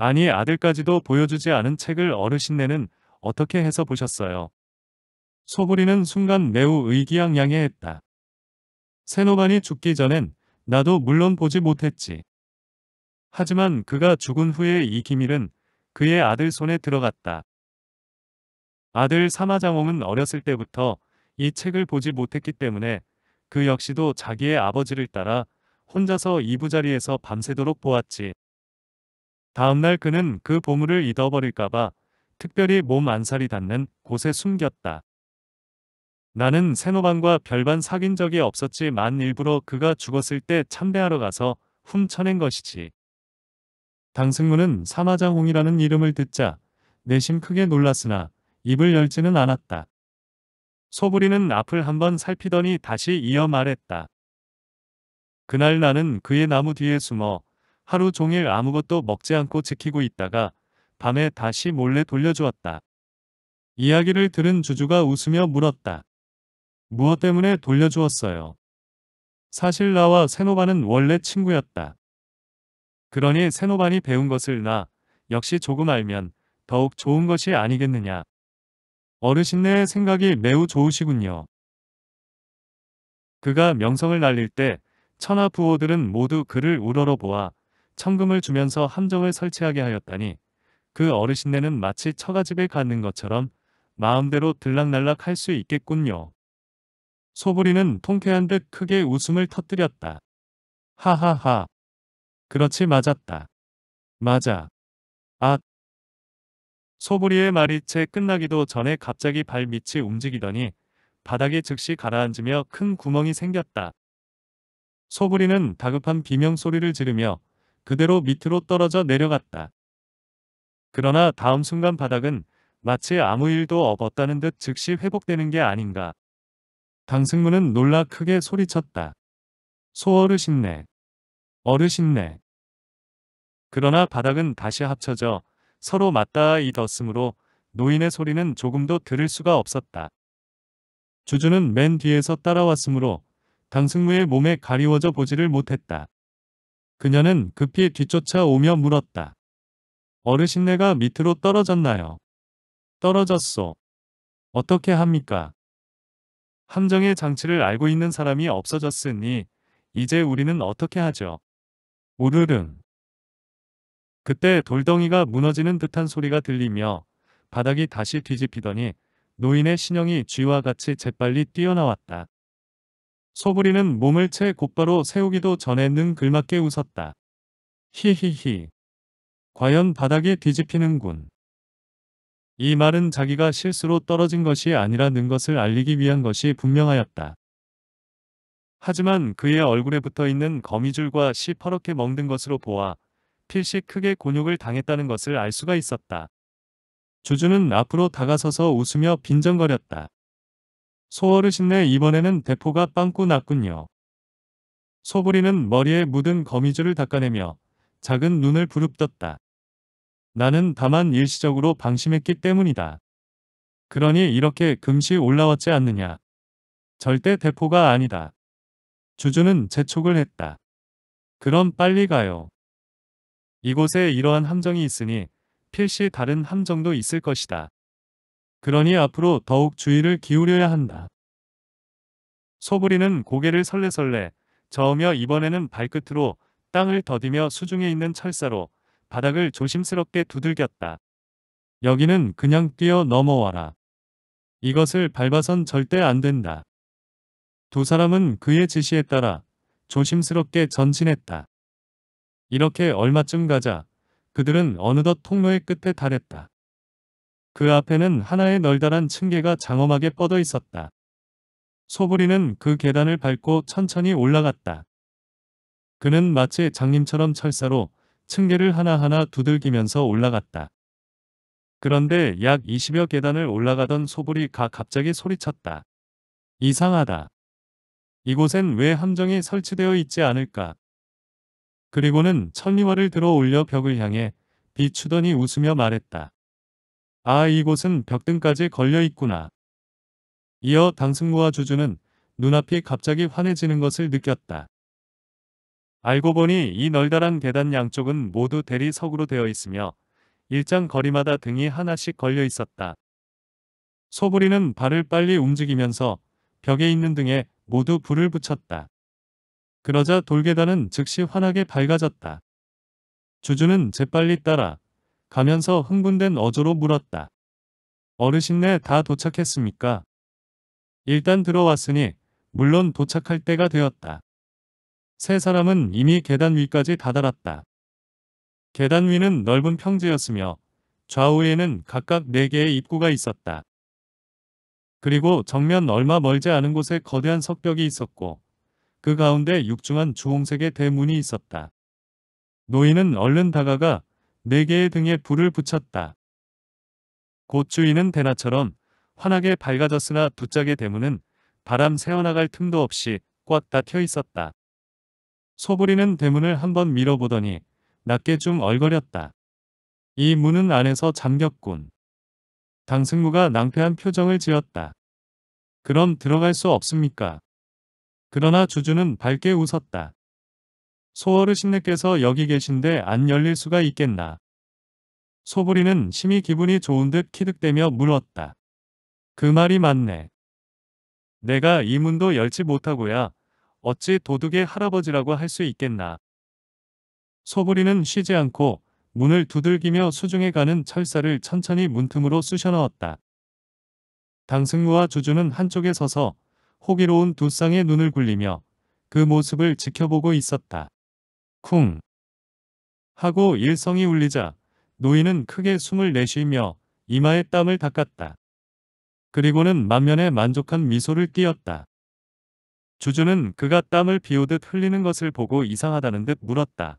아니 아들까지도 보여주지 않은 책을 어르신네는 어떻게 해서 보셨어요? 소부리는 순간 매우 의기양양해했다. 세노반이 죽기 전엔 나도 물론 보지 못했지. 하지만 그가 죽은 후에 이 기밀은 그의 아들 손에 들어갔다. 아들 사마장홍은 어렸을 때부터 이 책을 보지 못했기 때문에 그 역시도 자기의 아버지를 따라 혼자서 이부자리에서 밤새도록 보았지. 다음날 그는 그 보물을 잊어버릴까봐 특별히 몸 안살이 닿는 곳에 숨겼다. 나는 새노방과 별반 사귄 적이 없었지만 일부러 그가 죽었을 때 참배하러 가서 훔쳐낸 것이지. 당승무는 사마장홍이라는 이름을 듣자 내심 크게 놀랐으나 입을 열지는 않았다. 소부리는 앞을 한번 살피더니 다시 이어 말했다. 그날 나는 그의 나무 뒤에 숨어 하루 종일 아무것도 먹지 않고 지키고 있다가 밤에 다시 몰래 돌려주었다. 이야기를 들은 주주가 웃으며 물었다. 무엇 때문에 돌려주었어요? 사실 나와 세노반은 원래 친구였다. 그러니 세노반이 배운 것을 나 역시 조금 알면 더욱 좋은 것이 아니겠느냐. 어르신네의 생각이 매우 좋으시군요. 그가 명성을 날릴 때 천하 부호들은 모두 그를 우러러보아 천금을 주면서 함정을 설치하게 하였다니 그 어르신네는 마치 처가집에 가는 것처럼 마음대로 들락날락 할 수 있겠군요. 소부리는 통쾌한 듯 크게 웃음을 터뜨렸다. 하하하. 그렇지 맞았다. 맞아. 아. 소부리의 말이 채 끝나기도 전에 갑자기 발밑이 움직이더니 바닥에 즉시 가라앉으며 큰 구멍이 생겼다. 소부리는 다급한 비명 소리를 지르며 그대로 밑으로 떨어져 내려갔다. 그러나 다음 순간 바닥은 마치 아무 일도 없었다는 듯 즉시 회복되는 게 아닌가. 강승문은 놀라 크게 소리쳤다. 소어르신네. 어르신네. 그러나 바닥은 다시 합쳐져 서로 맞닿아 이었으므로 노인의 소리는 조금도 들을 수가 없었다. 주주는 맨 뒤에서 따라왔으므로 강승무의 몸에 가리워져 보지를 못했다. 그녀는 급히 뒤쫓아오며 물었다. 어르신네가 밑으로 떨어졌나요? 떨어졌소. 어떻게 합니까? 함정의 장치를 알고 있는 사람이 없어졌으니 이제 우리는 어떻게 하죠? 우르릉. 그때 돌덩이가 무너지는 듯한 소리가 들리며 바닥이 다시 뒤집히더니 노인의 신형이 쥐와 같이 재빨리 뛰어나왔다. 소부리는 몸을 채 곧바로 세우기도 전에 는 글맞게 웃었다. 히히히. 과연 바닥이 뒤집히는군. 이 말은 자기가 실수로 떨어진 것이 아니라는 것을 알리기 위한 것이 분명하였다. 하지만 그의 얼굴에 붙어 있는 거미줄과 시퍼렇게 멍든 것으로 보아 필시 크게 곤욕을 당했다는 것을 알 수가 있었다. 주주는 앞으로 다가서서 웃으며 빈정거렸다. 소어르신네 이번에는 대포가 빵꾸 났군요. 소부리는 머리에 묻은 거미줄을 닦아내며 작은 눈을 부릅떴다. 나는 다만 일시적으로 방심했기 때문이다. 그러니 이렇게 금시 올라왔지 않느냐. 절대 대포가 아니다. 주주는 재촉을 했다. 그럼 빨리 가요. 이곳에 이러한 함정이 있으니 필시 다른 함정도 있을 것이다. 그러니 앞으로 더욱 주의를 기울여야 한다. 소부리는 고개를 설레설레 저으며 이번에는 발끝으로 땅을 더디며 수중에 있는 철사로 바닥을 조심스럽게 두들겼다. 여기는 그냥 뛰어 넘어와라. 이것을 밟아선 절대 안 된다. 두 사람은 그의 지시에 따라 조심스럽게 전진했다. 이렇게 얼마쯤 가자 그들은 어느덧 통로의 끝에 달했다. 그 앞에는 하나의 널다란 층계가 장엄하게 뻗어 있었다. 소부리는 그 계단을 밟고 천천히 올라갔다. 그는 마치 장님처럼 철사로 층계를 하나하나 두들기면서 올라갔다. 그런데 약 20여 계단을 올라가던 소부리가 갑자기 소리쳤다. 이상하다. 이곳엔 왜 함정이 설치되어 있지 않을까? 그리고는 천리화를 들어 올려 벽을 향해 비추더니 웃으며 말했다. 아 이곳은 벽등까지 걸려있구나. 이어 당승무와 주주는 눈앞이 갑자기 환해지는 것을 느꼈다. 알고 보니 이 널다란 계단 양쪽은 모두 대리석으로 되어 있으며 일장 거리마다 등이 하나씩 걸려 있었다. 소부리는 발을 빨리 움직이면서 벽에 있는 등에 모두 불을 붙였다. 그러자 돌계단은 즉시 환하게 밝아졌다. 주주는 재빨리 따라 가면서 흥분된 어조로 물었다. 어르신네 다 도착했습니까? 일단 들어왔으니 물론 도착할 때가 되었다. 세 사람은 이미 계단 위까지 다다랐다. 계단 위는 넓은 평지였으며 좌우에는 각각 네개의 입구가 있었다. 그리고 정면 얼마 멀지 않은 곳에 거대한 석벽이 있었고 그 가운데 육중한 주홍색의 대문이 있었다. 노인은 얼른 다가가 네 개의 등에 불을 붙였다. 곧 주인은 대나처럼 환하게 밝아졌으나 두 짝의 대문은 바람 새어나갈 틈도 없이 꽉 닫혀 있었다. 소부리는 대문을 한번 밀어보더니 낮게 좀 얼거렸다. 이 문은 안에서 잠겼군. 당승무가 낭패한 표정을 지었다. 그럼 들어갈 수 없습니까? 그러나 주주는 밝게 웃었다. 소월의 신내께서 여기 계신데 안 열릴 수가 있겠나. 소부리는 심히 기분이 좋은 듯 키득대며 물었다. 그 말이 맞네. 내가 이 문도 열지 못하고야 어찌 도둑의 할아버지라고 할 수 있겠나. 소부리는 쉬지 않고 문을 두들기며 수중에 가는 철사를 천천히 문틈으로 쑤셔 넣었다. 당승무와 주주는 한쪽에 서서 호기로운 두 쌍의 눈을 굴리며 그 모습을 지켜보고 있었다. 쿵 하고 일성이 울리자 노인은 크게 숨을 내쉬며 이마에 땀을 닦았다. 그리고는 만면에 만족한 미소를 띄었다. 주주는 그가 땀을 비우듯 흘리는 것을 보고 이상하다는 듯 물었다.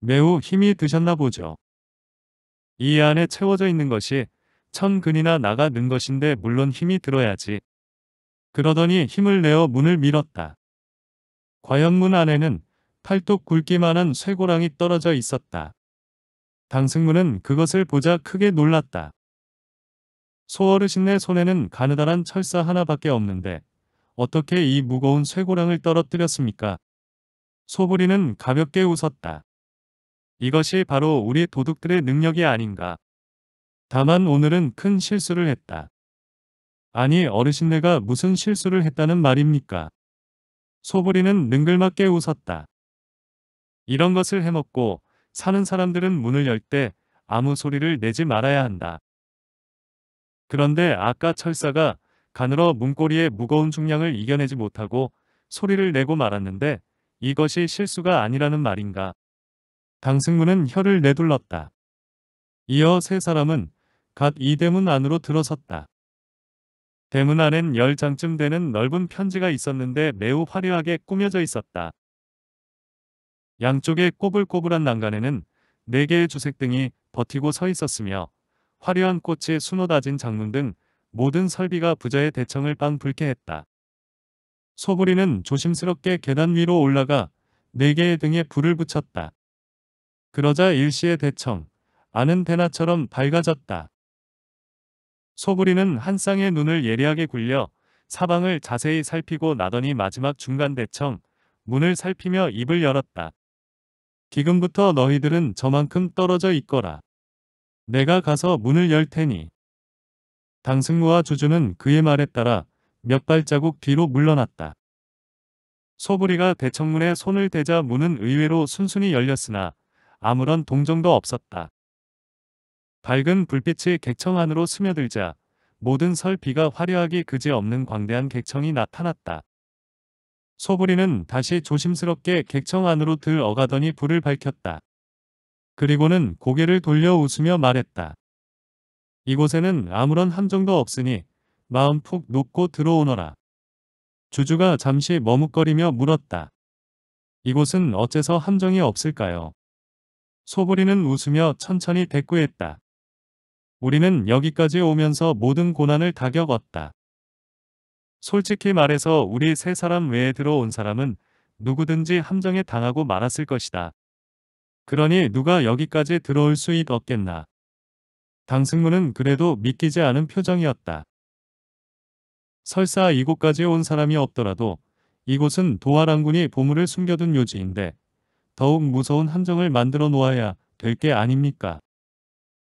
매우 힘이 드셨나 보죠. 이 안에 채워져 있는 것이 천 근이나 나가 는 것인데 물론 힘이 들어야지. 그러더니 힘을 내어 문을 밀었다. 과연 문 안에는 팔뚝 굵기만한 쇠고랑이 떨어져 있었다. 당승문은 그것을 보자 크게 놀랐다. 소어르신네 손에는 가느다란 철사 하나밖에 없는데 어떻게 이 무거운 쇠고랑을 떨어뜨렸습니까? 소부리는 가볍게 웃었다. 이것이 바로 우리 도둑들의 능력이 아닌가. 다만 오늘은 큰 실수를 했다. 아니 어르신네가 무슨 실수를 했다는 말입니까? 소부리는 능글맞게 웃었다. 이런 것을 해먹고 사는 사람들은 문을 열 때 아무 소리를 내지 말아야 한다. 그런데 아까 철사가 가늘어 문고리의 무거운 중량을 이겨내지 못하고 소리를 내고 말았는데 이것이 실수가 아니라는 말인가. 당승문은 혀를 내둘렀다. 이어 세 사람은 갓 이 대문 안으로 들어섰다. 대문 안엔 열 장쯤 되는 넓은 편지가 있었는데 매우 화려하게 꾸며져 있었다. 양쪽의 꼬불꼬불한 난간에는 4개의 주색등이 버티고 서 있었으며 화려한 꽃이 수노 다진 장문 등 모든 설비가 부자의 대청을 빵불게 했다. 소부리는 조심스럽게 계단 위로 올라가 4개의 등에 불을 붙였다. 그러자 일시의 대청, 아는 대나처럼 밝아졌다. 소부리는 한 쌍의 눈을 예리하게 굴려 사방을 자세히 살피고 나더니 마지막 중간 대청, 문을 살피며 입을 열었다. 지금부터 너희들은 저만큼 떨어져 있거라. 내가 가서 문을 열 테니. 당승무와 주주는 그의 말에 따라 몇 발자국 뒤로 물러났다. 소부리가 대청문에 손을 대자 문은 의외로 순순히 열렸으나 아무런 동정도 없었다. 밝은 불빛이 객청 안으로 스며들자 모든 설비가 화려하기 그지없는 광대한 객청이 나타났다. 소부리는 다시 조심스럽게 객청 안으로 들어가더니 불을 밝혔다. 그리고는 고개를 돌려 웃으며 말했다. 이곳에는 아무런 함정도 없으니 마음 푹 놓고 들어오너라. 주주가 잠시 머뭇거리며 물었다. 이곳은 어째서 함정이 없을까요? 소부리는 웃으며 천천히 대꾸했다. 우리는 여기까지 오면서 모든 고난을 다 겪었다. 솔직히 말해서 우리 세 사람 외에 들어온 사람은 누구든지 함정에 당하고 말았을 것이다. 그러니 누가 여기까지 들어올 수 있었겠나. 당승무는 그래도 믿기지 않은 표정이었다. 설사 이곳까지 온 사람이 없더라도 이곳은 도하랑군이 보물을 숨겨둔 요지인데 더욱 무서운 함정을 만들어 놓아야 될 게 아닙니까?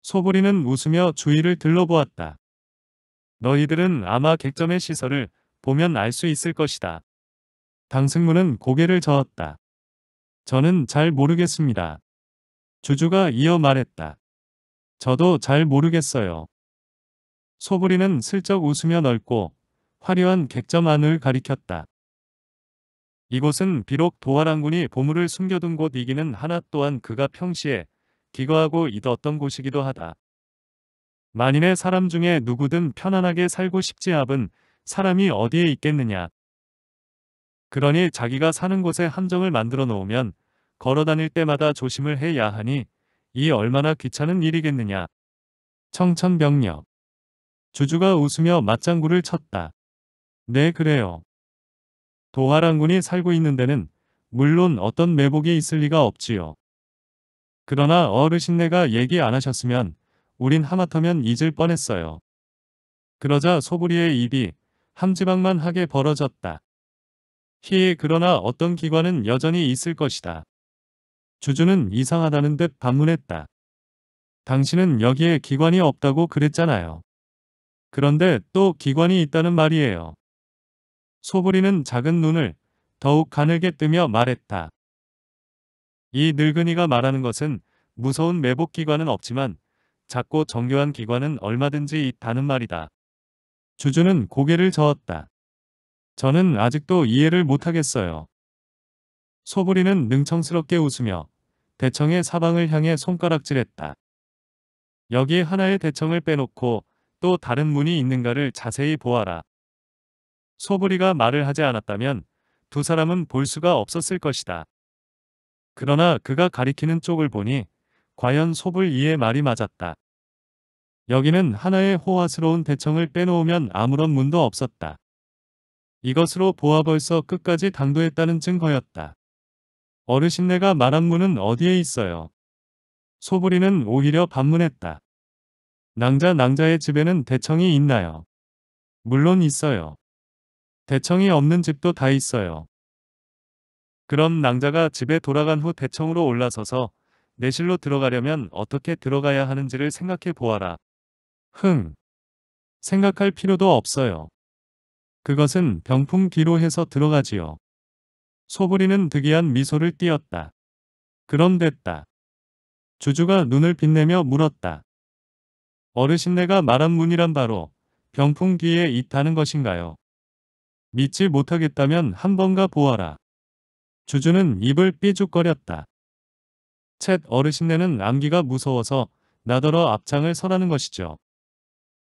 소부리는 웃으며 주위를 들러보았다. 너희들은 아마 객점의 시설을 보면 알 수 있을 것이다. 당승문은 고개를 저었다. 저는 잘 모르겠습니다. 주주가 이어 말했다. 저도 잘 모르겠어요. 소부리는 슬쩍 웃으며 넓고 화려한 객점 안을 가리켰다. 이곳은 비록 도화랑군이 보물을 숨겨둔 곳이기는 하나 또한 그가 평시에 기거하고 잊었던 곳이기도 하다. 만인의 사람 중에 누구든 편안하게 살고 싶지 않은 사람이 어디에 있겠느냐. 그러니 자기가 사는 곳에 함정을 만들어 놓으면 걸어 다닐 때마다 조심을 해야 하니 이 얼마나 귀찮은 일이겠느냐. 청천벽력. 주주가 웃으며 맞장구를 쳤다. 네 그래요. 도하랑군이 살고 있는 데는 물론 어떤 매복이 있을 리가 없지요. 그러나 어르신네가 얘기 안 하셨으면 우린 하마터면 잊을 뻔했어요. 그러자 소부리의 입이 항지방만하게 벌어졌다. 희에 그러나 어떤 기관은 여전히 있을 것이다. 주주는 이상하다는 듯 반문했다. 당신은 여기에 기관이 없다고 그랬잖아요. 그런데 또 기관이 있다는 말이에요. 소부리는 작은 눈을 더욱 가늘게 뜨며 말했다. 이 늙은이가 말하는 것은 무서운 매복 기관은 없지만 작고 정교한 기관은 얼마든지 있다는 말이다. 주주는 고개를 저었다. 저는 아직도 이해를 못하겠어요. 소부리는 능청스럽게 웃으며 대청의 사방을 향해 손가락질했다. 여기 하나의 대청을 빼놓고 또 다른 문이 있는가를 자세히 보아라. 소부리가 말을 하지 않았다면 두 사람은 볼 수가 없었을 것이다. 그러나 그가 가리키는 쪽을 보니 과연 소불이의 말이 맞았다. 여기는 하나의 호화스러운 대청을 빼놓으면 아무런 문도 없었다. 이것으로 보아 벌써 끝까지 당도했다는 증거였다. 어르신네가 말한 문은 어디에 있어요? 소부리는 오히려 반문했다. 낭자 낭자의 집에는 대청이 있나요? 물론 있어요. 대청이 없는 집도 다 있어요. 그럼 낭자가 집에 돌아간 후 대청으로 올라서서 내실로 들어가려면 어떻게 들어가야 하는지를 생각해 보아라. 흥. 생각할 필요도 없어요. 그것은 병풍기로 해서 들어가지요. 소부리는 득이한 미소를 띄었다. 그럼 됐다. 주주가 눈을 빛내며 물었다. 어르신네가 말한 문이란 바로 병풍귀에 있다는 것인가요? 믿지 못하겠다면 한번 가 보아라. 주주는 입을 삐죽거렸다. 챗 어르신네는 암기가 무서워서 나더러 앞창을 서라는 것이죠.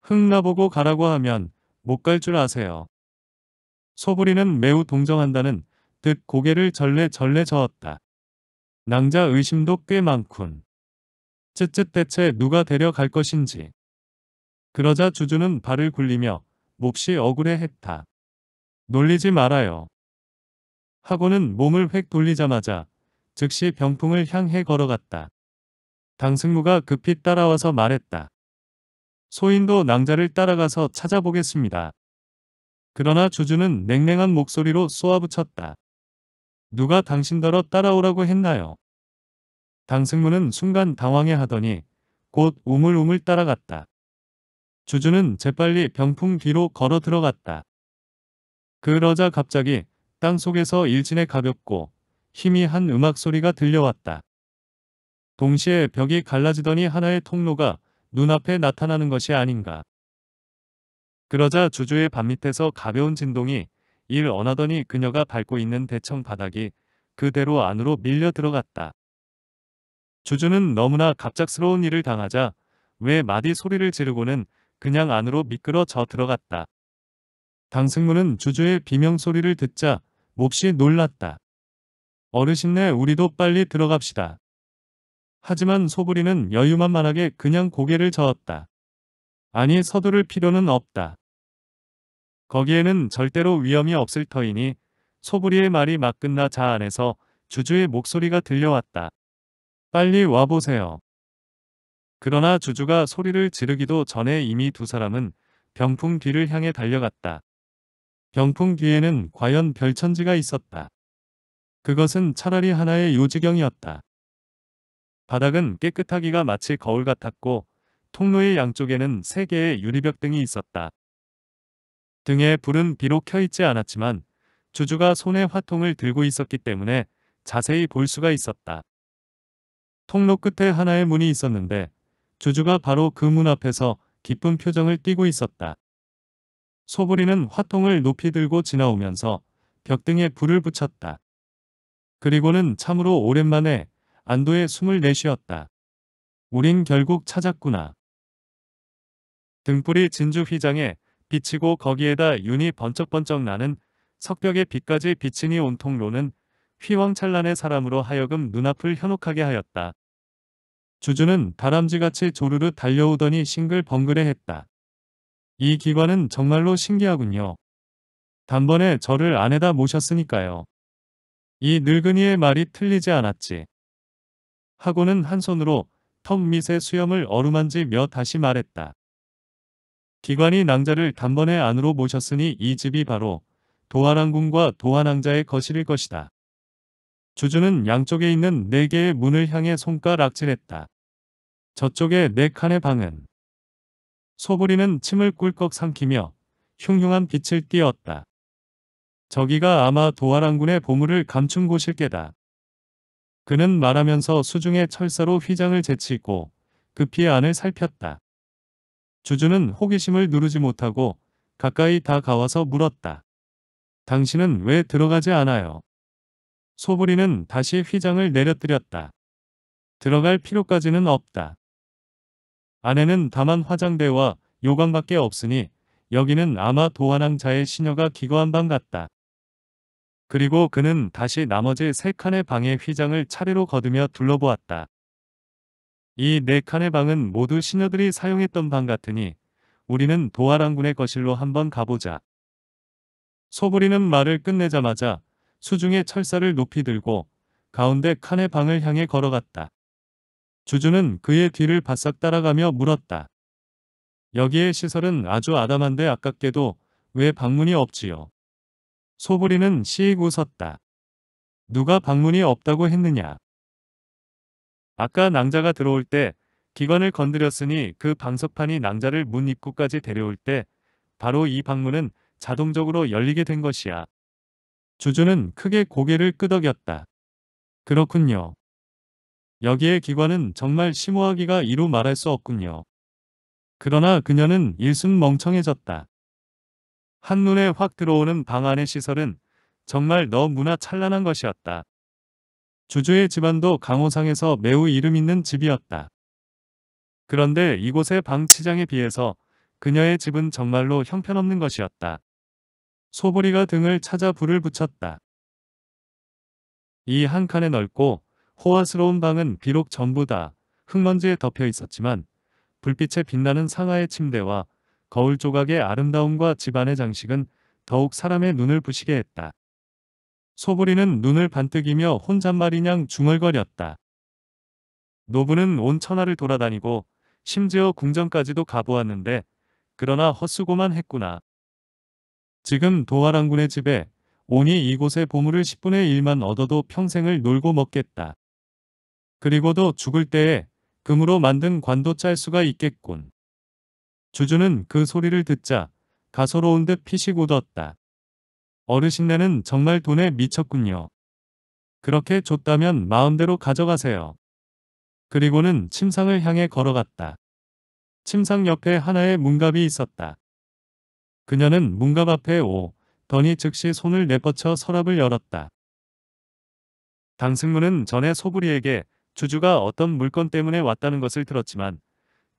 흥나보고 가라고 하면 못 갈 줄 아세요. 소부리는 매우 동정한다는 듯 고개를 절레절레 저었다. 낭자 의심도 꽤 많군. 쯧쯧 대체 누가 데려갈 것인지. 그러자 주주는 발을 굴리며 몹시 억울해했다. 놀리지 말아요. 하고는 몸을 획 돌리자마자 즉시 병풍을 향해 걸어갔다. 당승무가 급히 따라와서 말했다. 소인도 낭자를 따라가서 찾아보겠습니다. 그러나 주주는 냉랭한 목소리로 쏘아붙였다. 누가 당신더러 따라오라고 했나요? 당승무는 순간 당황해 하더니 곧 우물우물 따라갔다. 주주는 재빨리 병풍 뒤로 걸어 들어갔다. 그러자 갑자기 땅 속에서 일진에 가볍고 희미한 음악 소리가 들려왔다. 동시에 벽이 갈라지더니 하나의 통로가 눈앞에 나타나는 것이 아닌가. 그러자 주주의 밤밑에서 가벼운 진동이 일어하더니 그녀가 밟고 있는 대청 바닥이 그대로 안으로 밀려 들어갔다. 주주는 너무나 갑작스러운 일을 당하자 왜 마디 소리를 지르고는 그냥 안으로 미끄러져 들어갔다. 당승무는 주주의 비명소리를 듣자 몹시 놀랐다. 어르신네 우리도 빨리 들어갑시다. 하지만 소부리는 여유만만하게 그냥 고개를 저었다. 아니 서두를 필요는 없다. 거기에는 절대로 위험이 없을 터이니 소부리의 말이 막 끝나 자 안에서 주주의 목소리가 들려왔다. 빨리 와보세요. 그러나 주주가 소리를 지르기도 전에 이미 두 사람은 병풍 뒤를 향해 달려갔다. 병풍 뒤에는 과연 별천지가 있었다. 그것은 차라리 하나의 요지경이었다. 바닥은 깨끗하기가 마치 거울 같았고 통로의 양쪽에는 세 개의 유리벽 등이 있었다. 등에 불은 비록 켜있지 않았지만 주주가 손에 화통을 들고 있었기 때문에 자세히 볼 수가 있었다. 통로 끝에 하나의 문이 있었는데 주주가 바로 그 문 앞에서 기쁜 표정을 띠고 있었다. 소부리는 화통을 높이 들고 지나오면서 벽등에 불을 붙였다. 그리고는 참으로 오랜만에 안도의 숨을 내쉬었다. 우린 결국 찾았구나. 등불이 진주 휘장에 비치고 거기에다 윤이 번쩍번쩍 나는 석벽의 빛까지 비치니 온통 로는 휘황찬란의 사람으로 하여금 눈앞을 현혹하게 하였다. 주주는 다람쥐같이 조르르 달려오더니 싱글벙글해 했다. 이 기관은 정말로 신기하군요. 단번에 저를 안에다 모셨으니까요. 이 늙은이의 말이 틀리지 않았지. 하고는 한 손으로 턱 밑의 수염을 어루만지며 다시 말했다. 기관이 낭자를 단번에 안으로 모셨으니 이 집이 바로 도한랑궁과 도한왕자의 거실일 것이다. 주주는 양쪽에 있는 네 개의 문을 향해 손가락질했다. 저쪽에 네 칸의 방은 소부리는 침을 꿀꺽 삼키며 흉흉한 빛을 띄었다. 저기가 아마 도하랑군의 보물을 감춘 곳일 게다. 그는 말하면서 수중에 철사로 휘장을 제치고 급히 그 안을 살폈다. 주주는 호기심을 누르지 못하고 가까이 다가와서 물었다. 당신은 왜 들어가지 않아요? 소부리는 다시 휘장을 내려뜨렸다. 들어갈 필요까지는 없다. 안에는 다만 화장대와 요강밖에 없으니 여기는 아마 도화낭자의 시녀가 기거한 방 같다. 그리고 그는 다시 나머지 세 칸의 방의 휘장을 차례로 거두며 둘러보았다. 이 네 칸의 방은 모두 신녀들이 사용했던 방 같으니 우리는 도하랑군의 거실로 한번 가보자. 소부리는 말을 끝내자마자 수중의 철사를 높이 들고 가운데 칸의 방을 향해 걸어갔다. 주주는 그의 뒤를 바싹 따라가며 물었다. 여기의 시설은 아주 아담한데 아깝게도 왜 방문이 없지요? 소불이는 시익 웃었다. 누가 방문이 없다고 했느냐. 아까 낭자가 들어올 때 기관을 건드렸으니 그 방석판이 낭자를 문 입구까지 데려올 때 바로 이 방문은 자동적으로 열리게 된 것이야. 주주는 크게 고개를 끄덕였다. 그렇군요. 여기에 기관은 정말 심오하기가 이루 말할 수 없군요. 그러나 그녀는 일순 멍청해졌다. 한눈에 확 들어오는 방 안의 시설은 정말 너무나 찬란한 것이었다. 주주의 집안도 강호상에서 매우 이름 있는 집이었다. 그런데 이곳의 방치장에 비해서 그녀의 집은 정말로 형편없는 것이었다. 소보리가 등을 찾아 불을 붙였다. 이 한 칸의 넓고 호화스러운 방은 비록 전부 다 흙먼지에 덮여 있었지만 불빛에 빛나는 상하의 침대와 거울 조각의 아름다움과 집안의 장식은 더욱 사람의 눈을 부시게 했다. 소보리는 눈을 반뜩이며 혼잣말이냥 중얼거렸다. 노부는 온 천하를 돌아다니고 심지어 궁전까지도 가보았는데 그러나 헛수고만 했구나. 지금 도화랑군의 집에 오니 이곳의 보물을 10분의 1만 얻어도 평생을 놀고 먹겠다. 그리고도 죽을 때에 금으로 만든 관도 짤 수가 있겠군. 주주는 그 소리를 듣자 가소로운 듯 피식 웃었다. 어르신네는 정말 돈에 미쳤군요. 그렇게 줬다면 마음대로 가져가세요. 그리고는 침상을 향해 걸어갔다. 침상 옆에 하나의 문갑이 있었다. 그녀는 문갑 앞에 오, 더니 즉시 손을 내뻗쳐 서랍을 열었다. 당승무는 전에 소부리에게 주주가 어떤 물건 때문에 왔다는 것을 들었지만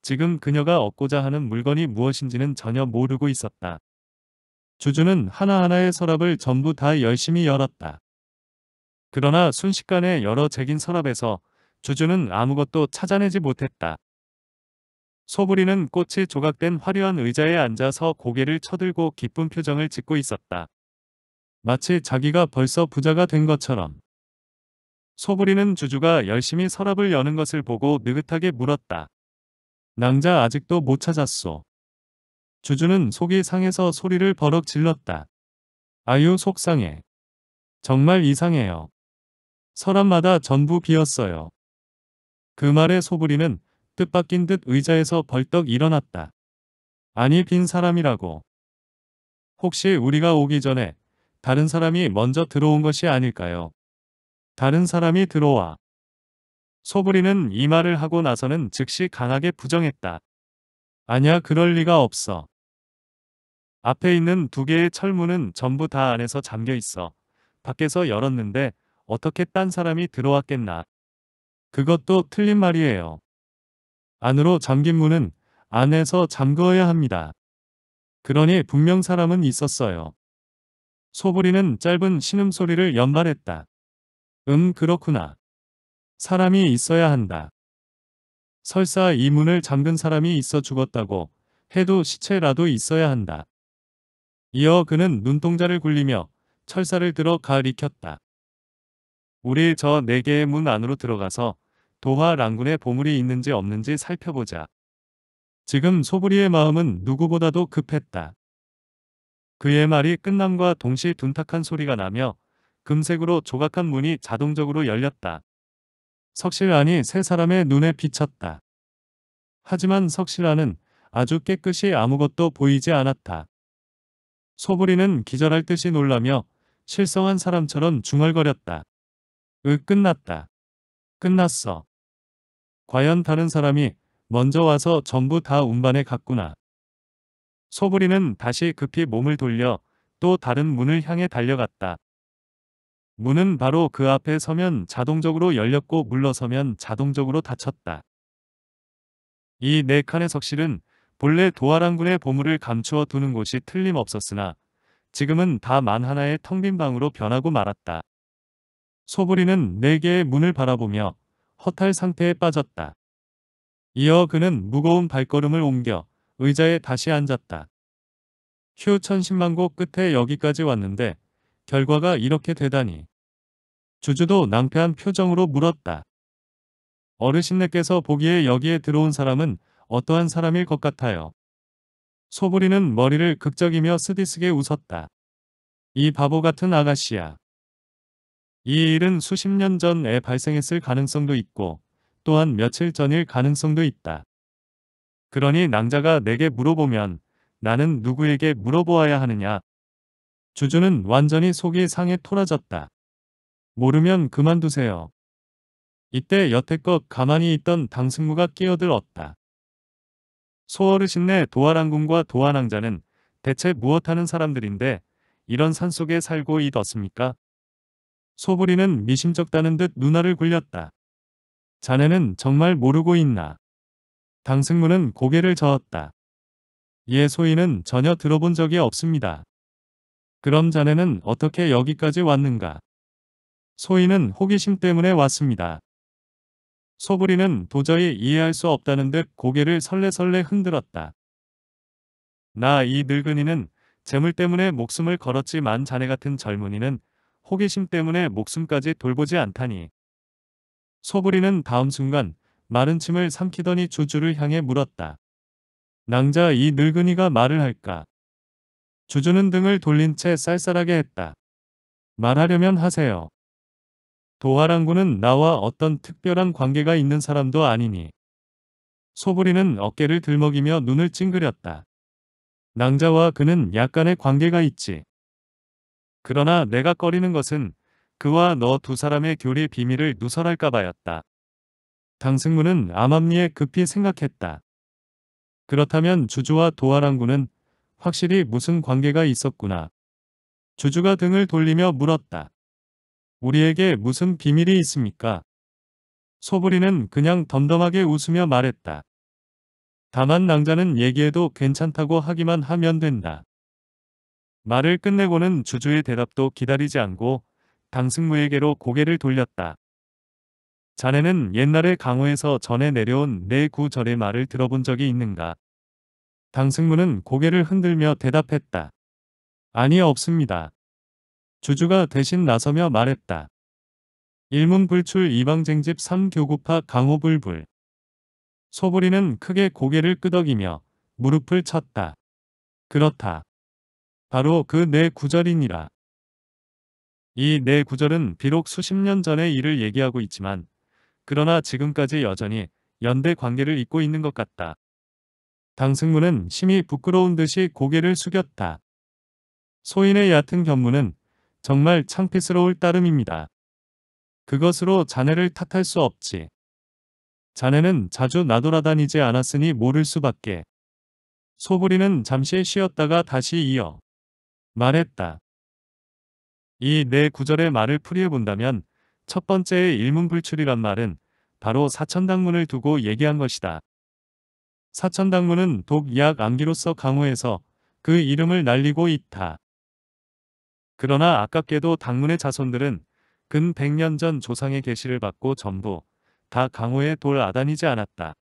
지금 그녀가 얻고자 하는 물건이 무엇인지는 전혀 모르고 있었다. 주주는 하나하나의 서랍을 전부 다 열심히 열었다. 그러나 순식간에 여러 책인 서랍에서 주주는 아무것도 찾아내지 못했다. 소부리는 꽃이 조각된 화려한 의자에 앉아서 고개를 쳐들고 기쁜 표정을 짓고 있었다. 마치 자기가 벌써 부자가 된 것처럼. 소부리는 주주가 열심히 서랍을 여는 것을 보고 느긋하게 물었다. 낭자 아직도 못 찾았소. 주주는 속이 상해서 소리를 버럭 질렀다. 아유 속상해. 정말 이상해요. 서랍마다 전부 비었어요. 그 말에 소부리는 뜻밖인 듯 의자에서 벌떡 일어났다. 아니 빈 사람이라고. 혹시 우리가 오기 전에 다른 사람이 먼저 들어온 것이 아닐까요? 다른 사람이 들어와. 소부리는 이 말을 하고 나서는 즉시 강하게 부정했다. 아니야 그럴 리가 없어. 앞에 있는 두 개의 철문은 전부 다 안에서 잠겨 있어. 밖에서 열었는데 어떻게 딴 사람이 들어왔겠나. 그것도 틀린 말이에요. 안으로 잠긴 문은 안에서 잠그어야 합니다. 그러니 분명 사람은 있었어요. 소부리는 짧은 신음소리를 연발했다. 음 그렇구나. 사람이 있어야 한다. 설사 이 문을 잠근 사람이 있어 죽었다고 해도 시체라도 있어야 한다. 이어 그는 눈동자를 굴리며 철사를 들어 가리켰다. 우리 저 네 개의 문 안으로 들어가서 도화 랑군의 보물이 있는지 없는지 살펴보자. 지금 소부리의 마음은 누구보다도 급했다. 그의 말이 끝남과 동시 둔탁한 소리가 나며 금색으로 조각한 문이 자동적으로 열렸다. 석실안이 세 사람의 눈에 비쳤다. 하지만 석실안은 아주 깨끗이 아무것도 보이지 않았다. 소부리는 기절할 듯이 놀라며 실성한 사람처럼 중얼거렸다. 으 끝났다. 끝났어. 과연 다른 사람이 먼저 와서 전부 다운반해 갔구나. 소부리는 다시 급히 몸을 돌려 또 다른 문을 향해 달려갔다. 문은 바로 그 앞에 서면 자동적으로 열렸고 물러서면 자동적으로 닫혔다. 이 네 칸의 석실은 본래 도화랑군의 보물을 감추어 두는 곳이 틀림없었으나 지금은 다 만 하나의 텅 빈 방으로 변하고 말았다. 소부리는 네 개의 문을 바라보며 허탈 상태에 빠졌다. 이어 그는 무거운 발걸음을 옮겨 의자에 다시 앉았다. 휴 천십만고 끝에 여기까지 왔는데 결과가 이렇게 되다니. 주주도 낭패한 표정으로 물었다. 어르신네께서 보기에 여기에 들어온 사람은 어떠한 사람일 것 같아요. 소부리는 머리를 극적이며 쓰디쓰게 웃었다. 이 바보 같은 아가씨야. 이 일은 수십 년 전에 발생했을 가능성도 있고 또한 며칠 전일 가능성도 있다. 그러니 낭자가 내게 물어보면 나는 누구에게 물어보아야 하느냐 주주는 완전히 속이 상해 토라졌다. 모르면 그만두세요. 이때 여태껏 가만히 있던 당승무가 끼어들었다. 소어르신네 도화랑군과 도화랑자는 대체 무엇하는 사람들인데 이런 산속에 살고 있었습니까? 소부리는 미심쩍다는 듯 누나를 굴렸다. 자네는 정말 모르고 있나? 당승무는 고개를 저었다. 예 소인은 전혀 들어본 적이 없습니다. 그럼 자네는 어떻게 여기까지 왔는가? 소인은 호기심 때문에 왔습니다. 소부리는 도저히 이해할 수 없다는 듯 고개를 설레설레 흔들었다. 나 이 늙은이는 재물 때문에 목숨을 걸었지만 자네 같은 젊은이는 호기심 때문에 목숨까지 돌보지 않다니. 소부리는 다음 순간 마른 침을 삼키더니 주주를 향해 물었다. 낭자 이 늙은이가 말을 할까? 주주는 등을 돌린 채 쌀쌀하게 했다. 말하려면 하세요. 도하랑구는 나와 어떤 특별한 관계가 있는 사람도 아니니. 소부리는 어깨를 들먹이며 눈을 찡그렸다. 낭자와 그는 약간의 관계가 있지. 그러나 내가 꺼리는 것은 그와 너 두 사람의 교리 비밀을 누설할까 봐였다. 당승무는 암암리에 급히 생각했다. 그렇다면 주주와 도하랑구는 확실히 무슨 관계가 있었구나. 주주가 등을 돌리며 물었다. 우리에게 무슨 비밀이 있습니까? 소부리는 그냥 덤덤하게 웃으며 말했다. 다만 낭자는 얘기해도 괜찮다고 하기만 하면 된다. 말을 끝내고는 주주의 대답도 기다리지 않고 당승무에게로 고개를 돌렸다. 자네는 옛날에 강호에서 전해 내려온 내 구절의 말을 들어본 적이 있는가? 당승문은 고개를 흔들며 대답했다. 아니 없습니다. 주주가 대신 나서며 말했다. 일문불출 이방쟁집 3교구파 강호불불. 소부리는 크게 고개를 끄덕이며 무릎을 쳤다. 그렇다. 바로 그 네 구절이니라. 이 네 구절은 비록 수십 년 전의 일을 얘기하고 있지만 그러나 지금까지 여전히 연대 관계를 잇고 있는 것 같다. 당승문은 심히 부끄러운 듯이 고개를 숙였다. 소인의 얕은 견문은 정말 창피스러울 따름입니다. 그것으로 자네를 탓할 수 없지. 자네는 자주 나돌아다니지 않았으니 모를 수밖에. 소부리는 잠시 쉬었다가 다시 이어 말했다. 이 네 구절의 말을 풀이해본다면 첫 번째의 일문불출이란 말은 바로 사천당문을 두고 얘기한 것이다. 사천당문은 독약 암기로서 강호해서 그 이름을 날리고 있다. 그러나 아깝게도 당문의 자손들은 근 100년 전 조상의 계시를 받고 전부 다강호에돌아다니지 않았다.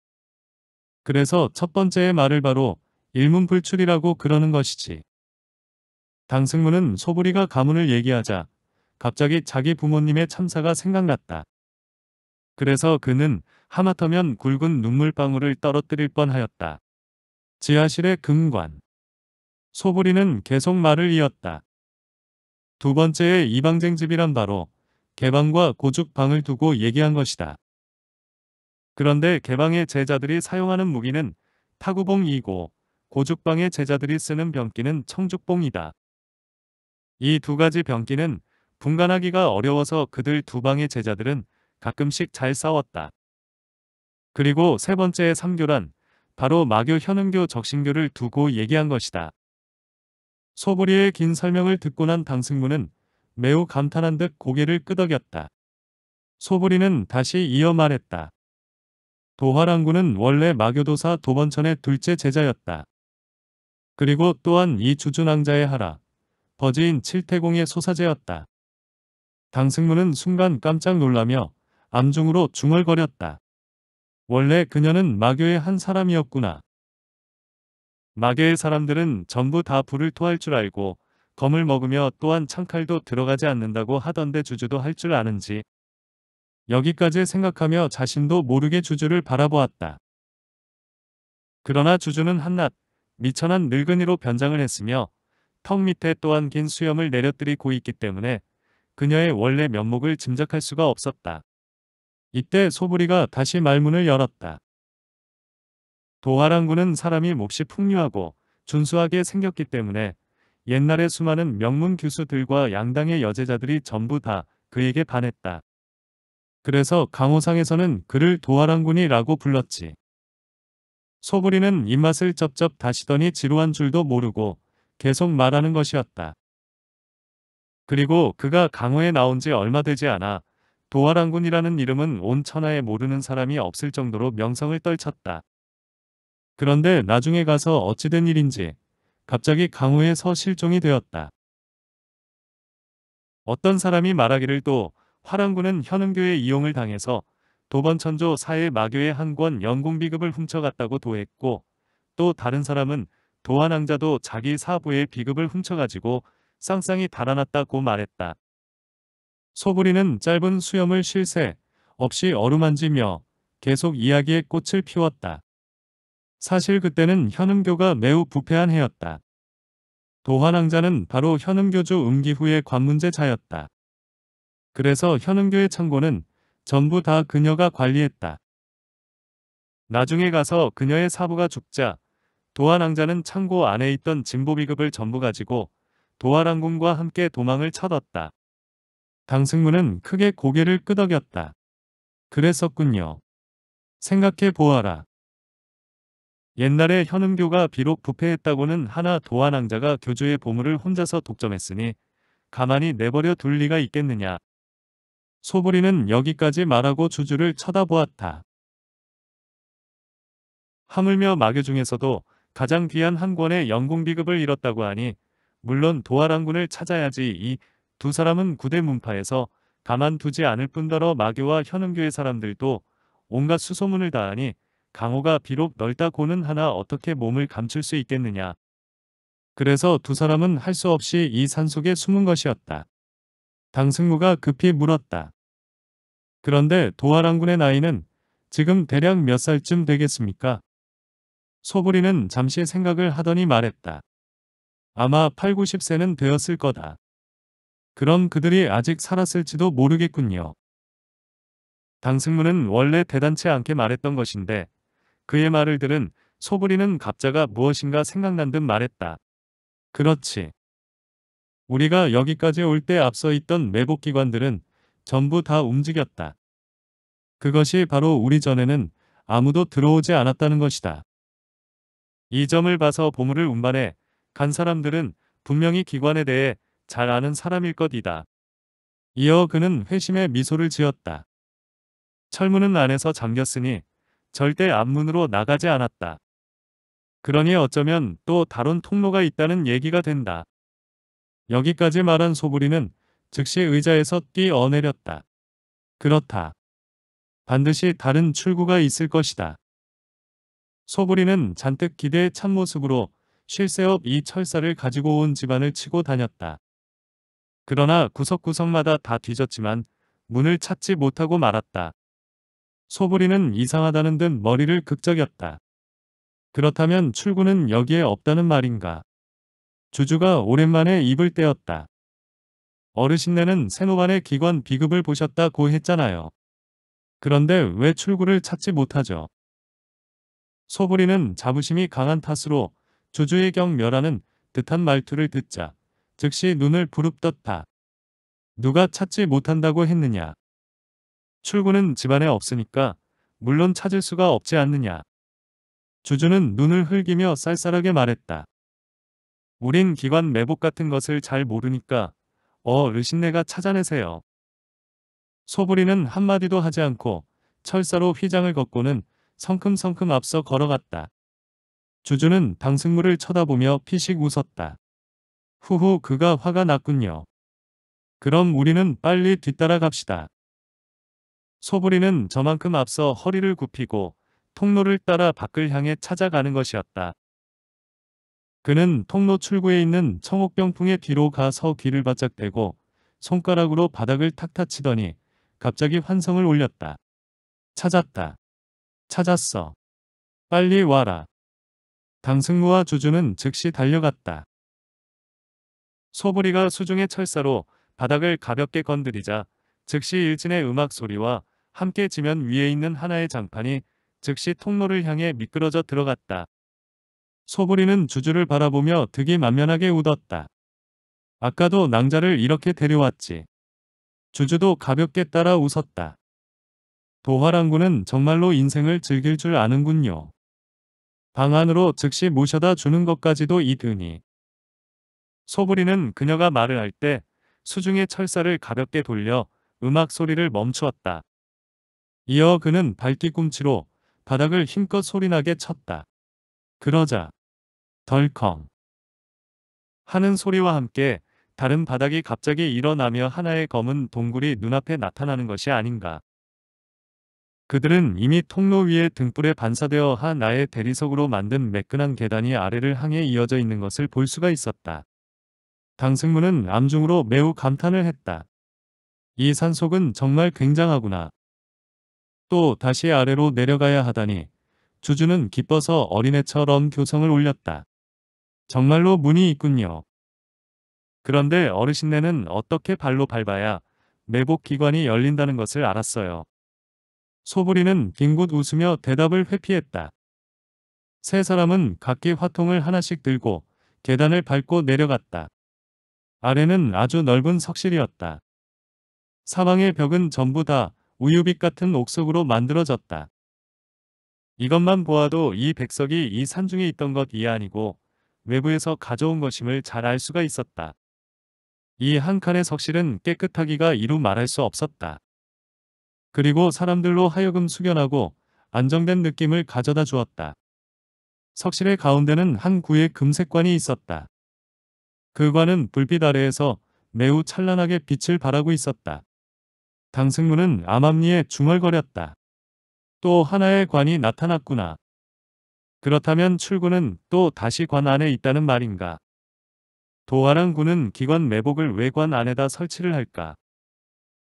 그래서 첫 번째의 말을 바로 일문불출이라고 그러는 것이지. 당승문은 소부리가 가문을 얘기하자 갑자기 자기 부모님의 참사가 생각났다. 그래서 그는 하마터면 굵은 눈물방울을 떨어뜨릴 뻔하였다. 지하실의 금관. 소부리는 계속 말을 이었다. 두 번째의 이방쟁 집이란 바로 개방과 고죽방을 두고 얘기한 것이다. 그런데 개방의 제자들이 사용하는 무기는 타구봉이고 고죽방의 제자들이 쓰는 병기는 청죽봉이다. 이 두 가지 병기는 분간하기가 어려워서 그들 두 방의 제자들은 가끔씩 잘 싸웠다. 그리고 세 번째의 삼교란 바로 마교 현흥교 적신교를 두고 얘기한 것이다. 소보리의 긴 설명을 듣고 난 당승무는 매우 감탄한 듯 고개를 끄덕였다. 소보리는 다시 이어 말했다. 도화랑군은 원래 마교도사 도번천의 둘째 제자였다. 그리고 또한 이 주준왕자의 하라, 버지인 칠태공의 소사제였다. 당승무는 순간 깜짝 놀라며 암중으로 중얼거렸다. 원래 그녀는 마교의 한 사람이었구나. 마교의 사람들은 전부 다 불을 토할 줄 알고 검을 먹으며 또한 창칼도 들어가지 않는다고 하던데 주주도 할 줄 아는지. 여기까지 생각하며 자신도 모르게 주주를 바라보았다. 그러나 주주는 한낱 미천한 늙은이로 변장을 했으며 턱 밑에 또한 긴 수염을 내려뜨리고 있기 때문에 그녀의 원래 면목을 짐작할 수가 없었다. 이때 소부리가 다시 말문을 열었다. 도하랑군은 사람이 몹시 풍류하고 준수하게 생겼기 때문에 옛날에 수많은 명문 교수들과 양당의 여제자들이 전부 다 그에게 반했다. 그래서 강호상에서는 그를 도하랑군이라고 불렀지. 소부리는 입맛을 쩝쩝 다시더니 지루한 줄도 모르고 계속 말하는 것이었다. 그리고 그가 강호에 나온 지 얼마 되지 않아 도화랑군이라는 이름은 온 천하에 모르는 사람이 없을 정도로 명성을 떨쳤다. 그런데 나중에 가서 어찌된 일인지 갑자기 강우에서 실종이 되었다. 어떤 사람이 말하기를 또 화랑군은 현흥교의 이용을 당해서 도번천조 사의 마교의 한 권 연공비급을 훔쳐갔다고 도했고 또 다른 사람은 도한왕자도 자기 사부의 비급을 훔쳐가지고 쌍쌍이 달아났다고 말했다. 소부리는 짧은 수염을 실새 없이 어루만지며 계속 이야기의 꽃을 피웠다. 사실 그때는 현음교가 매우 부패한 해였다. 도환왕자는 바로 현음교주 음기 후의 관문제자였다. 그래서 현음교의 창고는 전부 다 그녀가 관리했다. 나중에 가서 그녀의 사부가 죽자 도환왕자는 창고 안에 있던 진보비급을 전부 가지고 도화랑군과 함께 도망을 쳐뒀다. 강승문은 크게 고개를 끄덕였다. 그랬었군요. 생각해 보아라. 옛날에 현은교가 비록 부패했다고는 하나 도안왕자가 교주의 보물을 혼자서 독점했으니 가만히 내버려 둘 리가 있겠느냐. 소보리는 여기까지 말하고 주주를 쳐다보았다. 하물며 마교 중에서도 가장 귀한 한 권의 영공 비급을 잃었다고 하니 물론 도아랑군을 찾아야지 이두 사람은 구대 문파에서 가만두지 않을 뿐더러 마교와 현흥교의 사람들도 온갖 수소문을 다하니 강호가 비록 넓다 고는 하나 어떻게 몸을 감출 수 있겠느냐. 그래서 두 사람은 할 수 없이 이 산속에 숨은 것이었다. 당승무가 급히 물었다. 그런데 도하랑군의 나이는 지금 대략 몇 살쯤 되겠습니까? 소부리는 잠시 생각을 하더니 말했다. 아마 8, 90세는 되었을 거다. 그럼 그들이 아직 살았을지도 모르겠군요. 당승문은 원래 대단치 않게 말했던 것인데 그의 말을 들은 소부리는 갑자가 무엇인가 생각난 듯 말했다. 그렇지. 우리가 여기까지 올 때 앞서 있던 매복기관들은 전부 다 움직였다. 그것이 바로 우리 전에는 아무도 들어오지 않았다는 것이다. 이 점을 봐서 보물을 운반해 간 사람들은 분명히 기관에 대해 잘 아는 사람일 것이다. 이어 그는 회심의 미소를 지었다. 철문은 안에서 잠겼으니 절대 앞문으로 나가지 않았다. 그러니 어쩌면 또 다른 통로가 있다는 얘기가 된다. 여기까지 말한 소부리는 즉시 의자에서 뛰어내렸다. 그렇다. 반드시 다른 출구가 있을 것이다. 소부리는 잔뜩 기대에 찬모습으로 쉴새 없이 철사를 가지고 온 집안을 치고 다녔다. 그러나 구석구석마다 다 뒤졌지만 문을 찾지 못하고 말았다. 소부리는 이상하다는 듯 머리를 극적였다. 그렇다면 출구는 여기에 없다는 말인가. 주주가 오랜만에 입을 떼었다. 어르신네는 새노반의 기관 비급을 보셨다고 했잖아요. 그런데 왜 출구를 찾지 못하죠? 소부리는 자부심이 강한 탓으로 주주의 경멸하는 듯한 말투를 듣자 즉시 눈을 부릅떴다. 누가 찾지 못한다고 했느냐. 출구는 집안에 없으니까 물론 찾을 수가 없지 않느냐. 주주는 눈을 흘기며 쌀쌀하게 말했다. 우린 기관 매복 같은 것을 잘 모르니까 어르신네가 찾아내세요. 소부리는 한마디도 하지 않고 철사로 휘장을 걷고는 성큼성큼 앞서 걸어갔다. 주주는 당승물을 쳐다보며 피식 웃었다. 후후 그가 화가 났군요. 그럼 우리는 빨리 뒤따라 갑시다. 소부리는 저만큼 앞서 허리를 굽히고 통로를 따라 밖을 향해 찾아가는 것이었다. 그는 통로 출구에 있는 청옥병풍의 뒤로 가서 귀를 바짝 대고 손가락으로 바닥을 탁탁 치더니 갑자기 환성을 올렸다. 찾았다. 찾았어. 빨리 와라. 당승우와 주주는 즉시 달려갔다. 소부리가 수중의 철사로 바닥을 가볍게 건드리자 즉시 일진의 음악 소리와 함께 지면 위에 있는 하나의 장판이 즉시 통로를 향해 미끄러져 들어갔다. 소부리는 주주를 바라보며 득이 만면하게 웃었다. 아까도 낭자를 이렇게 데려왔지. 주주도 가볍게 따라 웃었다. 도화랑군은 정말로 인생을 즐길 줄 아는군요. 방 안으로 즉시 모셔다 주는 것까지도 이드니. 소부리는 그녀가 말을 할 때 수중의 철사를 가볍게 돌려 음악 소리를 멈추었다. 이어 그는 발뒤꿈치로 바닥을 힘껏 소리나게 쳤다. 그러자 덜컹 하는 소리와 함께 다른 바닥이 갑자기 일어나며 하나의 검은 동굴이 눈앞에 나타나는 것이 아닌가. 그들은 이미 통로 위에 등불에 반사되어 하나의 대리석으로 만든 매끈한 계단이 아래를 향해 이어져 있는 것을 볼 수가 있었다. 강승무는 암중으로 매우 감탄을 했다. 이 산속은 정말 굉장하구나. 또 다시 아래로 내려가야 하다니 주주는 기뻐서 어린애처럼 교성을 올렸다. 정말로 문이 있군요. 그런데 어르신네는 어떻게 발로 밟아야 매복기관이 열린다는 것을 알았어요. 소부리는 빙긋 웃으며 대답을 회피했다. 세 사람은 각기 화통을 하나씩 들고 계단을 밟고 내려갔다. 아래는 아주 넓은 석실이었다. 사방의 벽은 전부 다 우유빛 같은 옥석으로 만들어졌다. 이것만 보아도 이 백석이 이 산중에 있던 것 이 아니고 외부에서 가져온 것임을 잘 알 수가 있었다. 이 한 칸의 석실은 깨끗하기가 이루 말할 수 없었다. 그리고 사람들로 하여금 숙연하고 안정된 느낌을 가져다 주었다. 석실의 가운데는 한 구의 금색관이 있었다. 그관은 불빛 아래에서 매우 찬란하게 빛을 발하고 있었다. 당승문은 암암리에 중얼거렸다. 또 하나의 관이 나타났구나. 그렇다면 출구는 또 다시 관 안에 있다는 말인가. 도화랑 군은 기관 매복을 왜 관 안에다 설치를 할까.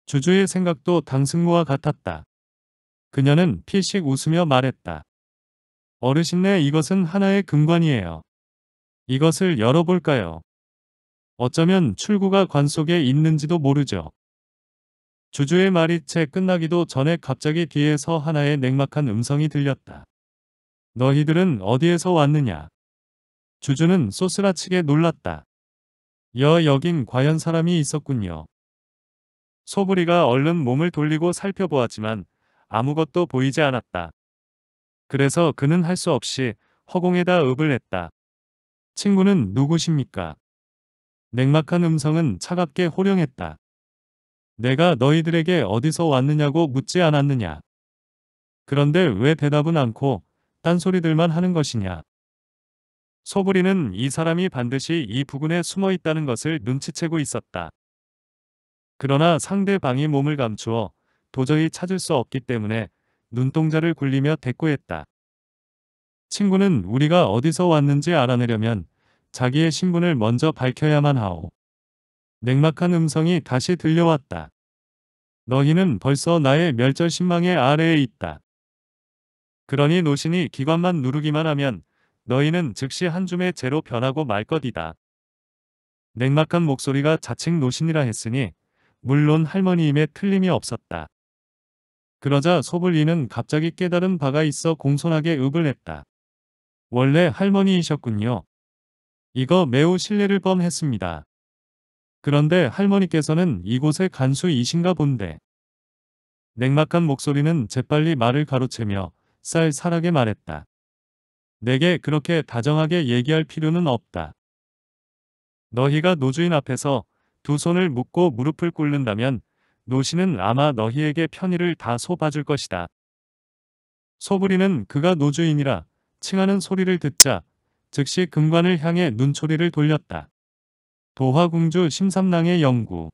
주주의 생각도 당승무와 같았다. 그녀는 피식 웃으며 말했다. 어르신네 이것은 하나의 금관이에요. 이것을 열어볼까요? 어쩌면 출구가 관 속에 있는지도 모르죠. 주주의 말이 채 끝나기도 전에 갑자기 뒤에서 하나의 냉막한 음성이 들렸다. 너희들은 어디에서 왔느냐? 주주는 소스라치게 놀랐다. 여 여긴 과연 사람이 있었군요. 소부리가 얼른 몸을 돌리고 살펴보았지만 아무것도 보이지 않았다. 그래서 그는 할 수 없이 허공에다 읍을 했다. 친구는 누구십니까? 냉막한 음성은 차갑게 호령했다. 내가 너희들에게 어디서 왔느냐고 묻지 않았느냐. 그런데 왜 대답은 않고 딴소리들만 하는 것이냐. 소부리는 이 사람이 반드시 이 부근에 숨어 있다는 것을 눈치채고 있었다. 그러나 상대방이 몸을 감추어 도저히 찾을 수 없기 때문에 눈동자를 굴리며 대꾸했다. 친구는 우리가 어디서 왔는지 알아내려면 자기의 신분을 먼저 밝혀야만 하오. 냉막한 음성이 다시 들려왔다. 너희는 벌써 나의 멸절 신망의 아래에 있다. 그러니 노신이 기관만 누르기만 하면 너희는 즉시 한 줌의 재로 변하고 말 것이다. 냉막한 목소리가 자칭 노신이라 했으니 물론 할머니임에 틀림이 없었다. 그러자 소불이는 갑자기 깨달은 바가 있어 공손하게 읍을 했다. 원래 할머니이셨군요. 이거 매우 신뢰를 뻔했습니다. 그런데 할머니께서는 이곳의 간수이신가 본데. 냉막한 목소리는 재빨리 말을 가로채며 쌀쌀하게 말했다. 내게 그렇게 다정하게 얘기할 필요는 없다. 너희가 노주인 앞에서 두 손을 묶고 무릎을 꿇는다면 노시는 아마 너희에게 편의를 다 소봐줄 것이다. 소부리는 그가 노주인이라 칭하는 소리를 듣자 즉시 금관을 향해 눈초리를 돌렸다. 도화궁주 심삼랑의 영구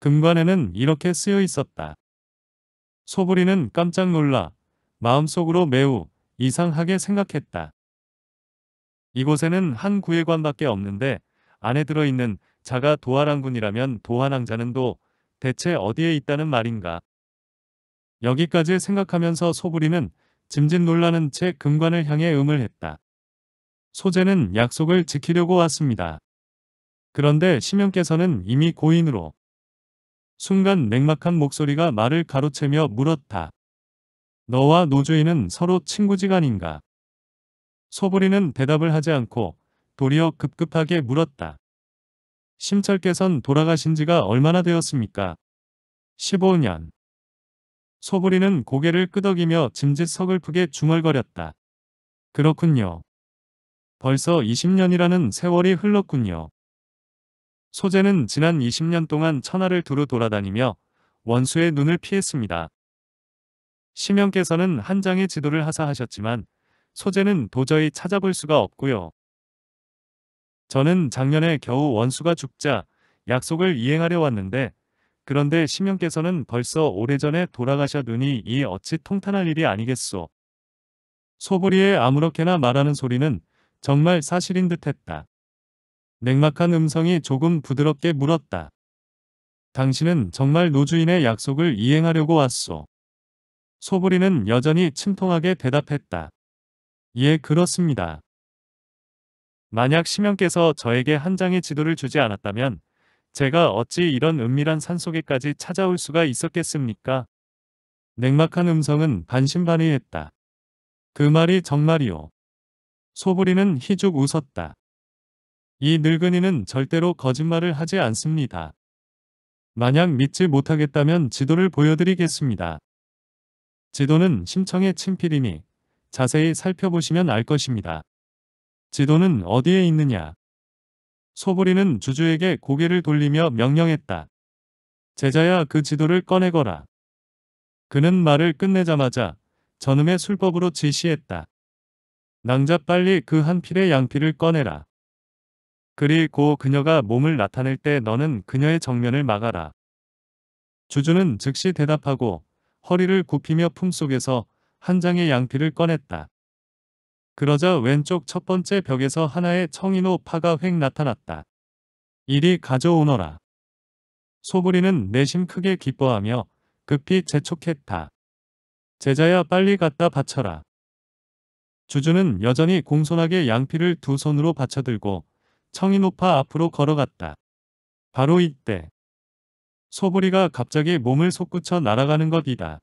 금관에는 이렇게 쓰여 있었다. 소부리는 깜짝 놀라 마음속으로 매우 이상하게 생각했다. 이곳에는 한 구해관밖에 없는데 안에 들어있는 자가 도하랑군이라면 도하랑자는 도 대체 어디에 있다는 말인가. 여기까지 생각하면서 소부리는 짐짓 놀라는 채 금관을 향해 음을 했다. 소재는 약속을 지키려고 왔습니다. 그런데 심영께서는 이미 고인으로 순간 냉막한 목소리가 말을 가로채며 물었다. 너와 노주인은 서로 친구지간인가? 소보리는 대답을 하지 않고 도리어 급급하게 물었다. 심철께선 돌아가신 지가 얼마나 되었습니까? 15년. 소보리는 고개를 끄덕이며 짐짓 서글프게 중얼거렸다. 그렇군요. 벌써 20년이라는 세월이 흘렀군요. 소재는 지난 20년 동안 천하를 두루 돌아다니며 원수의 눈을 피했습니다. 심영께서는 한 장의 지도를 하사하셨지만 소재는 도저히 찾아볼 수가 없고요. 저는 작년에 겨우 원수가 죽자 약속을 이행하려 왔는데 그런데 심영께서는 벌써 오래전에 돌아가셨으니 이 어찌 통탄할 일이 아니겠소. 소보리의 아무렇게나 말하는 소리는 정말 사실인 듯 했다. 냉막한 음성이 조금 부드럽게 물었다. 당신은 정말 노주인의 약속을 이행하려고 왔소. 소부리는 여전히 침통하게 대답했다. 예, 그렇습니다. 만약 심연께서 저에게 한 장의 지도를 주지 않았다면 제가 어찌 이런 은밀한 산속에까지 찾아올 수가 있었겠습니까? 냉막한 음성은 반신반의했다. 그 말이 정말이오. 소부리는 희죽 웃었다. 이 늙은이는 절대로 거짓말을 하지 않습니다. 만약 믿지 못하겠다면 지도를 보여드리겠습니다. 지도는 심청의 친필이니 자세히 살펴보시면 알 것입니다. 지도는 어디에 있느냐? 소부리는 주주에게 고개를 돌리며 명령했다. 제자야 그 지도를 꺼내거라. 그는 말을 끝내자마자 전음의 술법으로 지시했다. 낭자 빨리 그 한 필의 양피를 꺼내라. 그리고 그녀가 몸을 나타낼 때 너는 그녀의 정면을 막아라. 주주는 즉시 대답하고 허리를 굽히며 품속에서 한 장의 양피를 꺼냈다. 그러자 왼쪽 첫 번째 벽에서 하나의 청인호 파가 횡 나타났다. 이리 가져오너라. 소부리는 내심 크게 기뻐하며 급히 재촉했다. 제자야 빨리 갖다 바쳐라. 주주는 여전히 공손하게 양피를 두 손으로 받쳐들고 청이 높아 앞으로 걸어갔다. 바로 이때 소부리가 갑자기 몸을 솟구쳐 날아가는 것이다.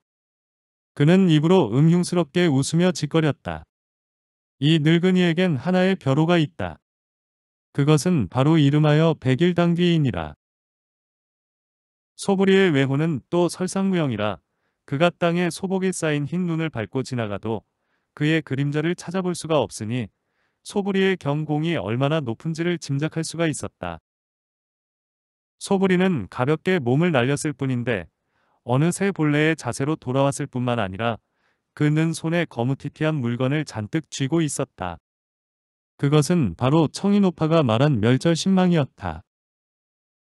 그는 입으로 음흉스럽게 웃으며 짓거렸다. 이 늙은이에겐 하나의 벼로가 있다. 그것은 바로 이름하여 백일당귀인이라. 소부리의 외호는 또 설상무형이라 그가 땅에 소복이 쌓인 흰 눈을 밟고 지나가도 그의 그림자를 찾아볼 수가 없으니 소부리의 경공이 얼마나 높은지를 짐작할 수가 있었다. 소부리는 가볍게 몸을 날렸을 뿐인데 어느새 본래의 자세로 돌아왔을 뿐만 아니라 그는 손에 거무튀튀한 물건을 잔뜩 쥐고 있었다. 그것은 바로 청인오파가 말한 멸절신망이었다.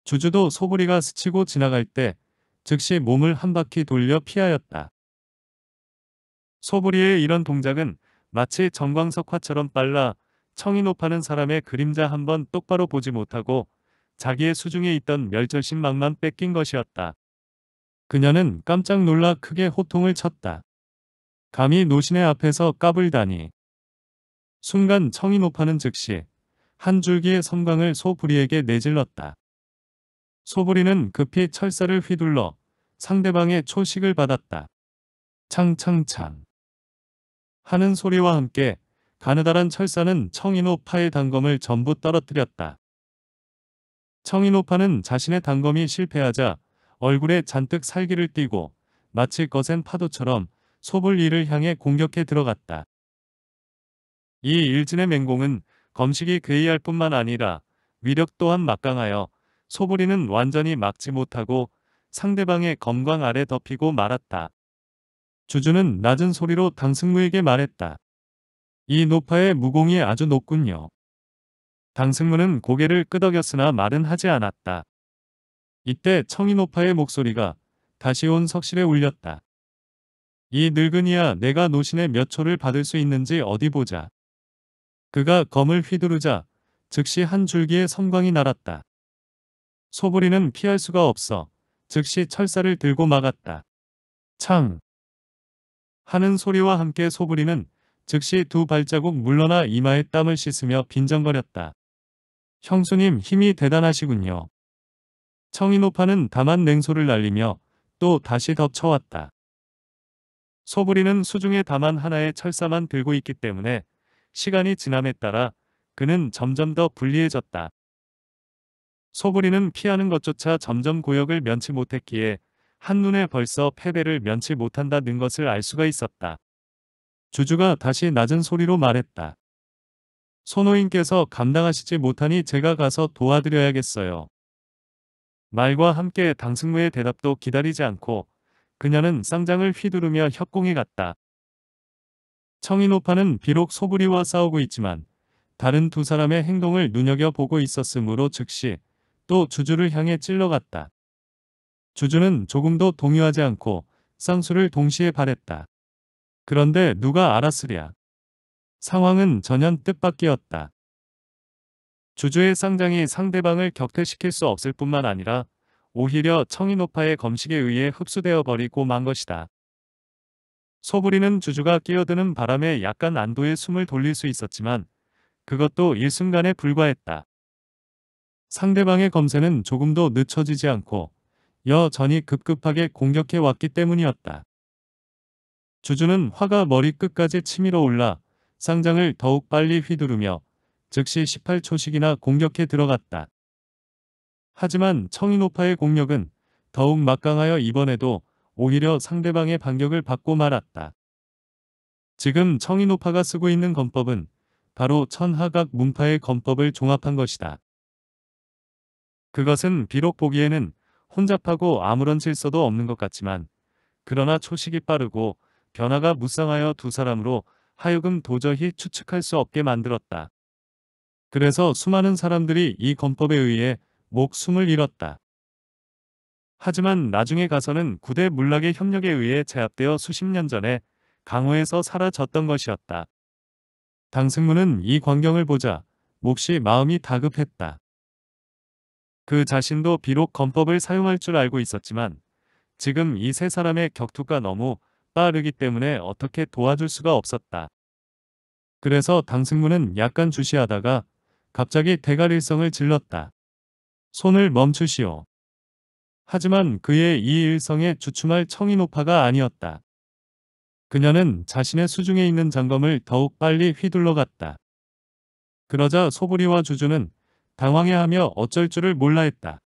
주주도 소부리가 스치고 지나갈 때 즉시 몸을 한 바퀴 돌려 피하였다. 소부리의 이런 동작은 마치 전광석화처럼 빨라 청이 높아는 사람의 그림자 한번 똑바로 보지 못하고 자기의 수중에 있던 멸절신망만 뺏긴 것이었다. 그녀는 깜짝 놀라 크게 호통을 쳤다. 감히 노신의 앞에서 까불다니. 순간 청이 높아는 즉시 한 줄기의 섬광을 소부리에게 내질렀다. 소부리는 급히 철사를 휘둘러 상대방의 초식을 받았다. 창창창. 하는 소리와 함께 가느다란 철사는 청인호파의 단검을 전부 떨어뜨렸다. 청인호파는 자신의 단검이 실패하자 얼굴에 잔뜩 살기를 띠고 마치 거센 파도처럼 소불이를 향해 공격해 들어갔다. 이 일진의 맹공은 검식이 괴이할 뿐만 아니라 위력 또한 막강하여 소불이는 완전히 막지 못하고 상대방의 검광 아래 덮이고 말았다. 주주는 낮은 소리로 당승무에게 말했다. 이 노파의 무공이 아주 높군요. 당승무는 고개를 끄덕였으나 말은 하지 않았다. 이때 청이노파의 목소리가 다시 온 석실에 울렸다. 이 늙은이야 내가 노신의 몇 초를 받을 수 있는지 어디 보자. 그가 검을 휘두르자 즉시 한 줄기의 성광이 날았다. 소부리는 피할 수가 없어 즉시 철사를 들고 막았다. 창! 하는 소리와 함께 소부리는 즉시 두 발자국 물러나 이마에 땀을 씻으며 빈정거렸다. 형수님 힘이 대단하시군요. 청인오파는 다만 냉소를 날리며 또 다시 덮쳐왔다. 소부리는 수중에 다만 하나의 철사만 들고 있기 때문에 시간이 지남에 따라 그는 점점 더 불리해졌다. 소부리는 피하는 것조차 점점 고역을 면치 못했기에 한눈에 벌써 패배를 면치 못한다는 것을 알 수가 있었다. 주주가 다시 낮은 소리로 말했다. 손호인께서 감당하시지 못하니 제가 가서 도와드려야겠어요. 말과 함께 당승무의 대답도 기다리지 않고 그녀는 쌍장을 휘두르며 협공해 갔다. 청인오파는 비록 소부리와 싸우고 있지만 다른 두 사람의 행동을 눈여겨보고 있었으므로 즉시 또 주주를 향해 찔러갔다. 주주는 조금도 동요하지 않고 쌍수를 동시에 바랬다. 그런데 누가 알았으랴. 상황은 전연 뜻밖이었다. 주주의 쌍장이 상대방을 격퇴시킬 수 없을 뿐만 아니라 오히려 청인오파의 검식에 의해 흡수되어 버리고 만 것이다. 소부리는 주주가 끼어드는 바람에 약간 안도의 숨을 돌릴 수 있었지만 그것도 일순간에 불과했다. 상대방의 검색은 조금도 늦춰지지 않고 여전히 급급하게 공격해왔기 때문이었다. 주주는 화가 머리끝까지 치밀어 올라 상장을 더욱 빨리 휘두르며 즉시 18초씩이나 공격해 들어갔다. 하지만 청인오파의 공력은 더욱 막강하여 이번에도 오히려 상대방의 반격을 받고 말았다. 지금 청인오파가 쓰고 있는 건법은 바로 천하각 문파의 건법을 종합한 것이다. 그것은 비록 보기에는 혼잡하고 아무런 질서도 없는 것 같지만 그러나 초식이 빠르고 변화가 무쌍하여 두 사람으로 하여금 도저히 추측할 수 없게 만들었다. 그래서 수많은 사람들이 이 건법에 의해 목숨을 잃었다. 하지만 나중에 가서는 구대 물락의 협력에 의해 제압되어 수십 년 전에 강호에서 사라졌던 것이었다. 당승문은 이 광경을 보자 몹시 마음이 다급했다. 그 자신도 비록 검법을 사용할 줄 알고 있었지만 지금 이 세 사람의 격투가 너무 빠르기 때문에 어떻게 도와줄 수가 없었다. 그래서 당승문은 약간 주시하다가 갑자기 대가일성을 질렀다. 손을 멈추시오. 하지만 그의 이 일성에 주춤할 청이노파가 아니었다. 그녀는 자신의 수중에 있는 장검을 더욱 빨리 휘둘러 갔다. 그러자 소부리와 주주는 당황해하며 어쩔 줄을 몰라 했다.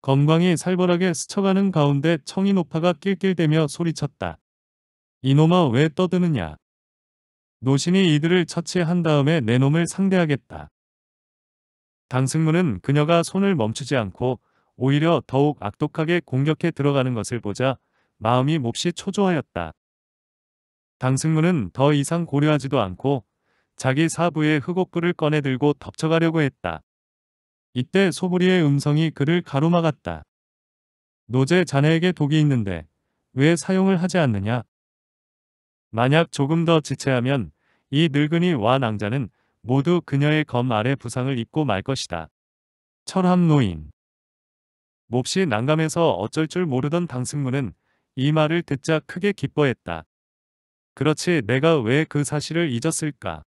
검광이 살벌하게 스쳐가는 가운데 청이노파가 낄낄대며 소리쳤다. 이놈아 왜 떠드느냐. 노신이 이들을 처치한 다음에 내 놈을 상대하겠다. 당승문은 그녀가 손을 멈추지 않고 오히려 더욱 악독하게 공격해 들어가는 것을 보자 마음이 몹시 초조하였다. 당승문은 더 이상 고려하지도 않고 자기 사부의 흑옥불을 꺼내들고 덮쳐가려고 했다. 이때 소부리의 음성이 그를 가로막았다. 노제 자네에게 독이 있는데 왜 사용을 하지 않느냐? 만약 조금 더 지체하면 이 늙은이 와 낭자는 모두 그녀의 검 아래 부상을 입고 말 것이다. 철함노인 몹시 난감해서 어쩔 줄 모르던 당승문은 이 말을 듣자 크게 기뻐했다. 그렇지 내가 왜 그 사실을 잊었을까?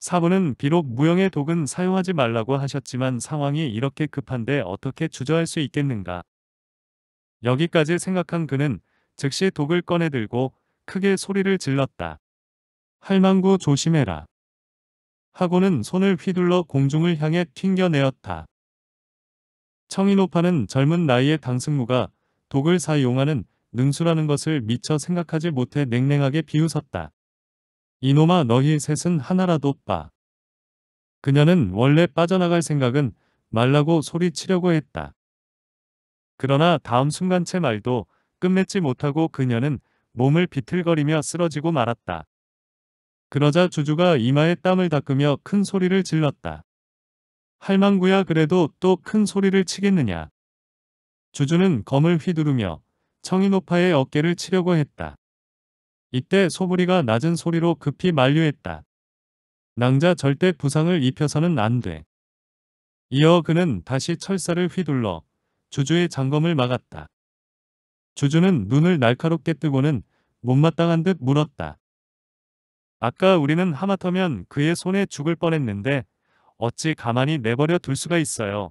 사부는 비록 무형의 독은 사용하지 말라고 하셨지만 상황이 이렇게 급한데 어떻게 주저할 수 있겠는가. 여기까지 생각한 그는 즉시 독을 꺼내들고 크게 소리를 질렀다. 할망구 조심해라. 하고는 손을 휘둘러 공중을 향해 튕겨내었다. 청인오파는 젊은 나이의 당승무가 독을 사용하는 능수라는 것을 미처 생각하지 못해 냉랭하게 비웃었다. 이놈아 너희 셋은 하나라도 빠. 그녀는 원래 빠져나갈 생각은 말라고 소리치려고 했다. 그러나 다음 순간 채 말도 끝맺지 못하고 그녀는 몸을 비틀거리며 쓰러지고 말았다. 그러자 주주가 이마에 땀을 닦으며 큰 소리를 질렀다. 할망구야 그래도 또 큰 소리를 치겠느냐. 주주는 검을 휘두르며 청인오파의 어깨를 치려고 했다. 이때 소부리가 낮은 소리로 급히 만류했다. 낭자 절대 부상을 입혀서는 안 돼. 이어 그는 다시 철사를 휘둘러 주주의 장검을 막았다. 주주는 눈을 날카롭게 뜨고는 못마땅한 듯 물었다. 아까 우리는 하마터면 그의 손에 죽을 뻔했는데 어찌 가만히 내버려 둘 수가 있어요.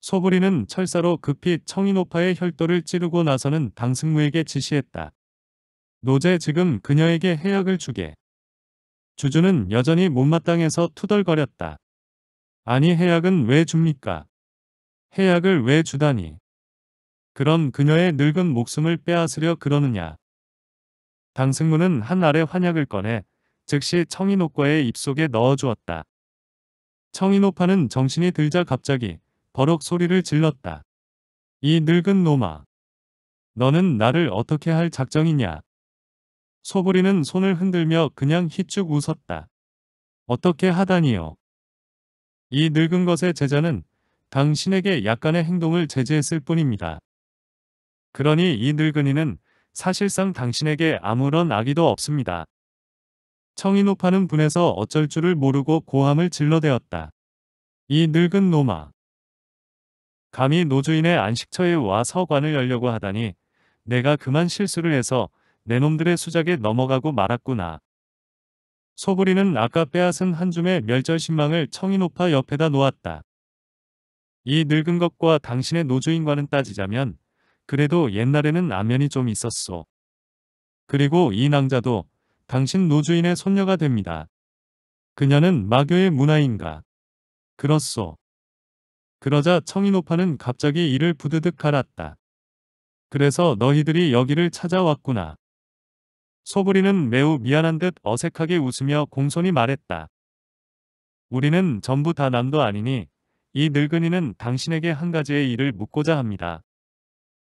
소부리는 철사로 급히 청인오파의 혈도를 찌르고 나서는 당승무에게 지시했다. 노제 지금 그녀에게 해약을 주게. 주주는 여전히 못마땅해서 투덜거렸다. 아니 해약은 왜 줍니까? 해약을 왜 주다니? 그럼 그녀의 늙은 목숨을 빼앗으려 그러느냐? 당승무는 한 알의 환약을 꺼내 즉시 청인옥과의 입속에 넣어주었다. 청인옥파는 정신이 들자 갑자기 버럭 소리를 질렀다. 이 늙은 놈아. 너는 나를 어떻게 할 작정이냐? 소부리는 손을 흔들며 그냥 희쭉 웃었다. 어떻게 하다니요. 이 늙은 것의 제자는 당신에게 약간의 행동을 제지했을 뿐입니다. 그러니 이 늙은이는 사실상 당신에게 아무런 악의도 없습니다. 청이 높아는 분에서 어쩔 줄을 모르고 고함을 질러대었다. 이 늙은 노마. 감히 노주인의 안식처에 와 서관을 열려고 하다니 내가 그만 실수를 해서 내 놈들의 수작에 넘어가고 말았구나. 소부리는 아까 빼앗은 한 줌의 멸절신망을 청이노파 옆에다 놓았다. 이 늙은 것과 당신의 노주인과는 따지자면 그래도 옛날에는 안면이 좀 있었소. 그리고 이 낭자도 당신 노주인의 손녀가 됩니다. 그녀는 마교의 문화인가? 그렇소. 그러자 청이노파는 갑자기 이를 부드득 갈았다. 그래서 너희들이 여기를 찾아왔구나. 소부리는 매우 미안한 듯 어색하게 웃으며 공손히 말했다. 우리는 전부 다 남도 아니니 이 늙은이는 당신에게 한 가지의 일을 묻고자 합니다.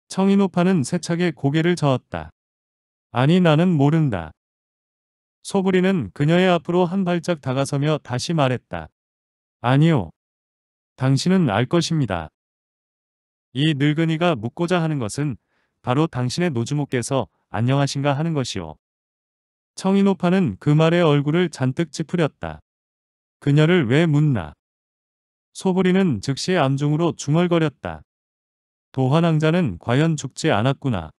청인오파는 세차게 고개를 저었다. 아니 나는 모른다. 소부리는 그녀의 앞으로 한 발짝 다가서며 다시 말했다. 아니요. 당신은 알 것입니다. 이 늙은이가 묻고자 하는 것은 바로 당신의 노주모께서 안녕하신가 하는 것이오 청인호파는 그 말에 얼굴을 잔뜩 찌푸렸다. 그녀를 왜 묻나? 소보리는 즉시 암중으로 중얼거렸다. 도환왕자는 과연 죽지 않았구나.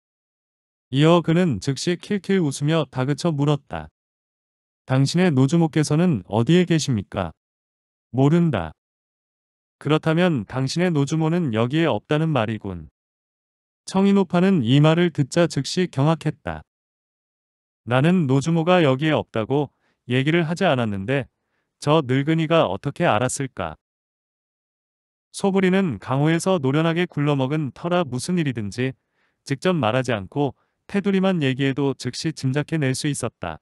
이어 그는 즉시 킬킬 웃으며 다그쳐 물었다. 당신의 노주모께서는 어디에 계십니까? 모른다. 그렇다면 당신의 노주모는 여기에 없다는 말이군. 청인호파는 이 말을 듣자 즉시 경악했다. 나는 노주모가 여기에 없다고 얘기를 하지 않았는데 저 늙은이가 어떻게 알았을까. 소부리는 강호에서 노련하게 굴러먹은 터라 무슨 일이든지 직접 말하지 않고 테두리만 얘기해도 즉시 짐작해낼 수 있었다.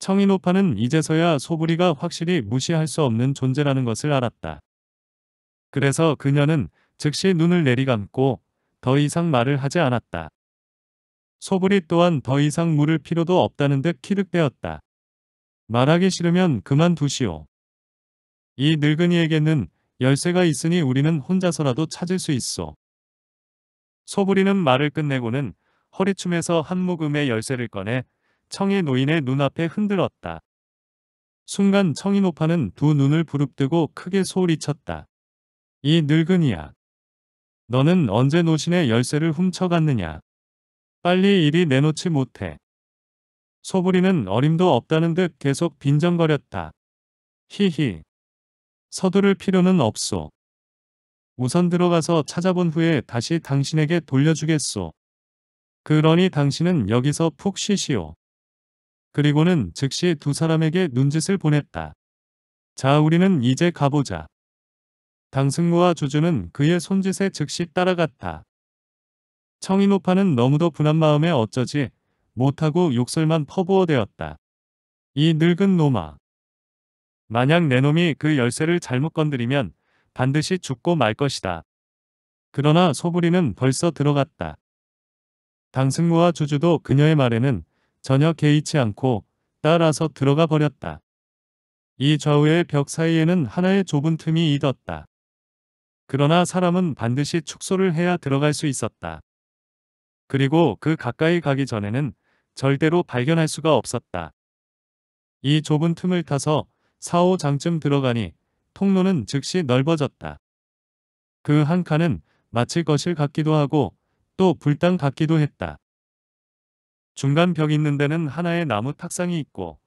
청인오파는 이제서야 소부리가 확실히 무시할 수 없는 존재라는 것을 알았다. 그래서 그녀는 즉시 눈을 내리감고 더 이상 말을 하지 않았다. 소불이 또한 더 이상 물을 필요도 없다는 듯 키득대었다. 말하기 싫으면 그만두시오. 이 늙은이에게는 열쇠가 있으니 우리는 혼자서라도 찾을 수 있어. 소불이는 말을 끝내고는 허리춤에서 한 모금의 열쇠를 꺼내 청이 노인의 눈앞에 흔들었다. 순간 청이 노파는 두 눈을 부릅뜨고 크게 소리쳤다. 이 늙은이야. 너는 언제 노신의 열쇠를 훔쳐갔느냐. 빨리 일이 내놓지 못해. 소부리는 어림도 없다는 듯 계속 빈정거렸다. 히히. 서두를 필요는 없소. 우선 들어가서 찾아본 후에 다시 당신에게 돌려주겠소. 그러니 당신은 여기서 푹 쉬시오. 그리고는 즉시 두 사람에게 눈짓을 보냈다. 자 우리는 이제 가보자. 당승모와 주주는 그의 손짓에 즉시 따라갔다. 청인오파는 너무도 분한 마음에 어쩌지 못하고 욕설만 퍼부어대었다. 이 늙은 놈아. 만약 내 놈이 그 열쇠를 잘못 건드리면 반드시 죽고 말 것이다. 그러나 소부리는 벌써 들어갔다. 당승무와 주주도 그녀의 말에는 전혀 개의치 않고 따라서 들어가 버렸다. 이 좌우의 벽 사이에는 하나의 좁은 틈이 있었다. 그러나 사람은 반드시 축소를 해야 들어갈 수 있었다. 그리고 그 가까이 가기 전에는 절대로 발견할 수가 없었다. 이 좁은 틈을 타서 4호 장쯤 들어가니 통로는 즉시 넓어졌다. 그 한 칸은 마치 거실 같기도 하고 또 불당 같기도 했다. 중간 벽 있는 데는 하나의 나무 탁상이 있고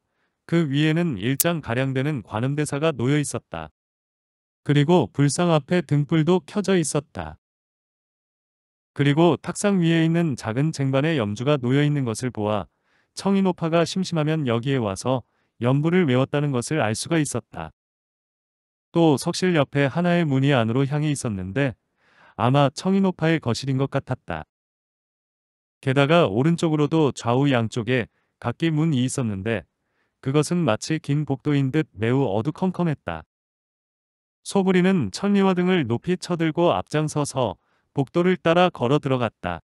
그 위에는 일장 가량 되는 관음대사가 놓여 있었다. 그리고 불상 앞에 등불도 켜져 있었다. 그리고 탁상 위에 있는 작은 쟁반에 염주가 놓여 있는 것을 보아 청인오파가 심심하면 여기에 와서 염부를 외웠다는 것을 알 수가 있었다. 또 석실 옆에 하나의 문이 안으로 향해 있었는데 아마 청인오파의 거실인 것 같았다. 게다가 오른쪽으로도 좌우 양쪽에 각기 문이 있었는데 그것은 마치 긴 복도인 듯 매우 어두컴컴했다. 소부리는 천리와 등을 높이 쳐들고 앞장서서 복도를 따라 걸어 들어갔다.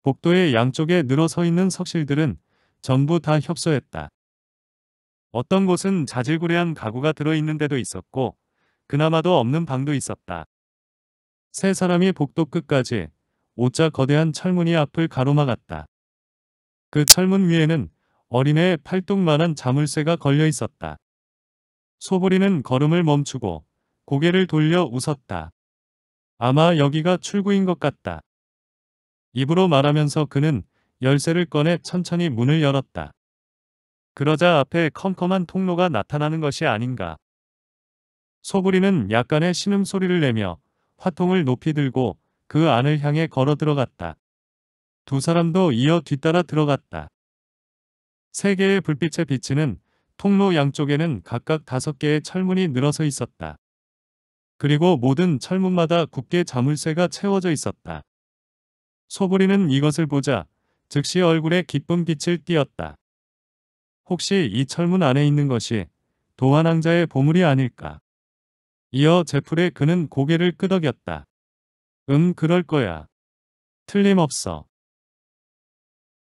복도의 양쪽에 늘어서 있는 석실들은 전부 다 협소했다. 어떤 곳은 자질구레한 가구가 들어있는 데도 있었고 그나마도 없는 방도 있었다. 세 사람이 복도 끝까지 오자 거대한 철문이 앞을 가로막았다. 그 철문 위에는 어린애의 팔뚝만한 자물쇠가 걸려 있었다. 소보리는 걸음을 멈추고 고개를 돌려 웃었다. 아마 여기가 출구인 것 같다. 입으로 말하면서 그는 열쇠를 꺼내 천천히 문을 열었다. 그러자 앞에 컴컴한 통로가 나타나는 것이 아닌가. 소부리는 약간의 신음소리를 내며 화통을 높이 들고 그 안을 향해 걸어 들어갔다. 두 사람도 이어 뒤따라 들어갔다. 세 개의 불빛의 비치는 통로 양쪽에는 각각 다섯 개의 철문이 늘어서 있었다. 그리고 모든 철문마다 굳게 자물쇠가 채워져 있었다. 소부리는 이것을 보자 즉시 얼굴에 기쁜 빛을 띄었다. 혹시 이 철문 안에 있는 것이 도한왕자의 보물이 아닐까? 이어 제풀에 그는 고개를 끄덕였다. 음 그럴 거야. 틀림없어.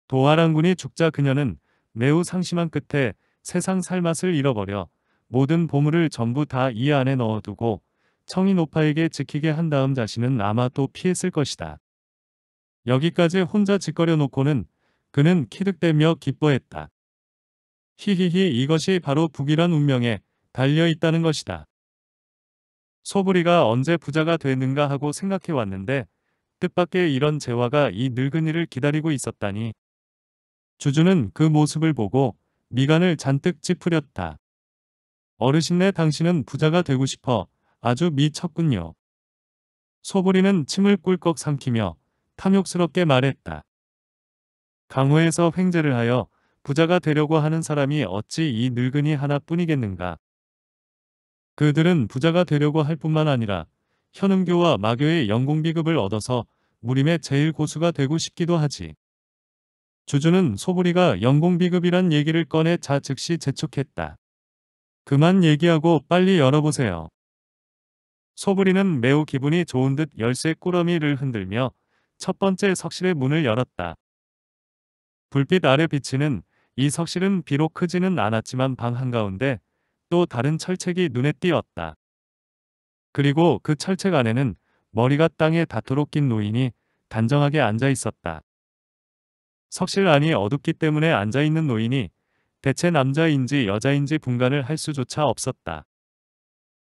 도아랑군이 죽자 그녀는 매우 상심한 끝에 세상 살맛을 잃어버려 모든 보물을 전부 다 이 안에 넣어두고 청인 오빠에게 지키게 한 다음 자신은 아마 또 피했을 것이다. 여기까지 혼자 짓거려 놓고는 그는 키득대며 기뻐했다. 히히히 이것이 바로 북이란 운명에 달려있다는 것이다. 소부리가 언제 부자가 되는가 하고 생각해왔는데 뜻밖의 이런 재화가 이 늙은이를 기다리고 있었다니. 주주는 그 모습을 보고 미간을 잔뜩 찌푸렸다. 어르신네 당신은 부자가 되고 싶어 아주 미쳤군요. 소보리는 침을 꿀꺽 삼키며 탐욕스럽게 말했다. 강호에서 횡재를 하여 부자가 되려고 하는 사람이 어찌 이 늙은이 하나뿐이겠는가. 그들은 부자가 되려고 할 뿐만 아니라 현음교와 마교의 연공비급을 얻어서 무림의 제일 고수가 되고 싶기도 하지. 주주는 소보리가 연공비급이란 얘기를 꺼내 자 즉시 재촉했다. 그만 얘기하고 빨리 열어보세요. 소부리는 매우 기분이 좋은 듯 열쇠 꾸러미를 흔들며 첫 번째 석실의 문을 열었다. 불빛 아래 비치는 이 석실은 비록 크지는 않았지만 방 한가운데 또 다른 철책이 눈에 띄었다. 그리고 그 철책 안에는 머리가 땅에 닿도록 낀 노인이 단정하게 앉아 있었다. 석실 안이 어둡기 때문에 앉아 있는 노인이 대체 남자인지 여자인지 분간을 할 수조차 없었다.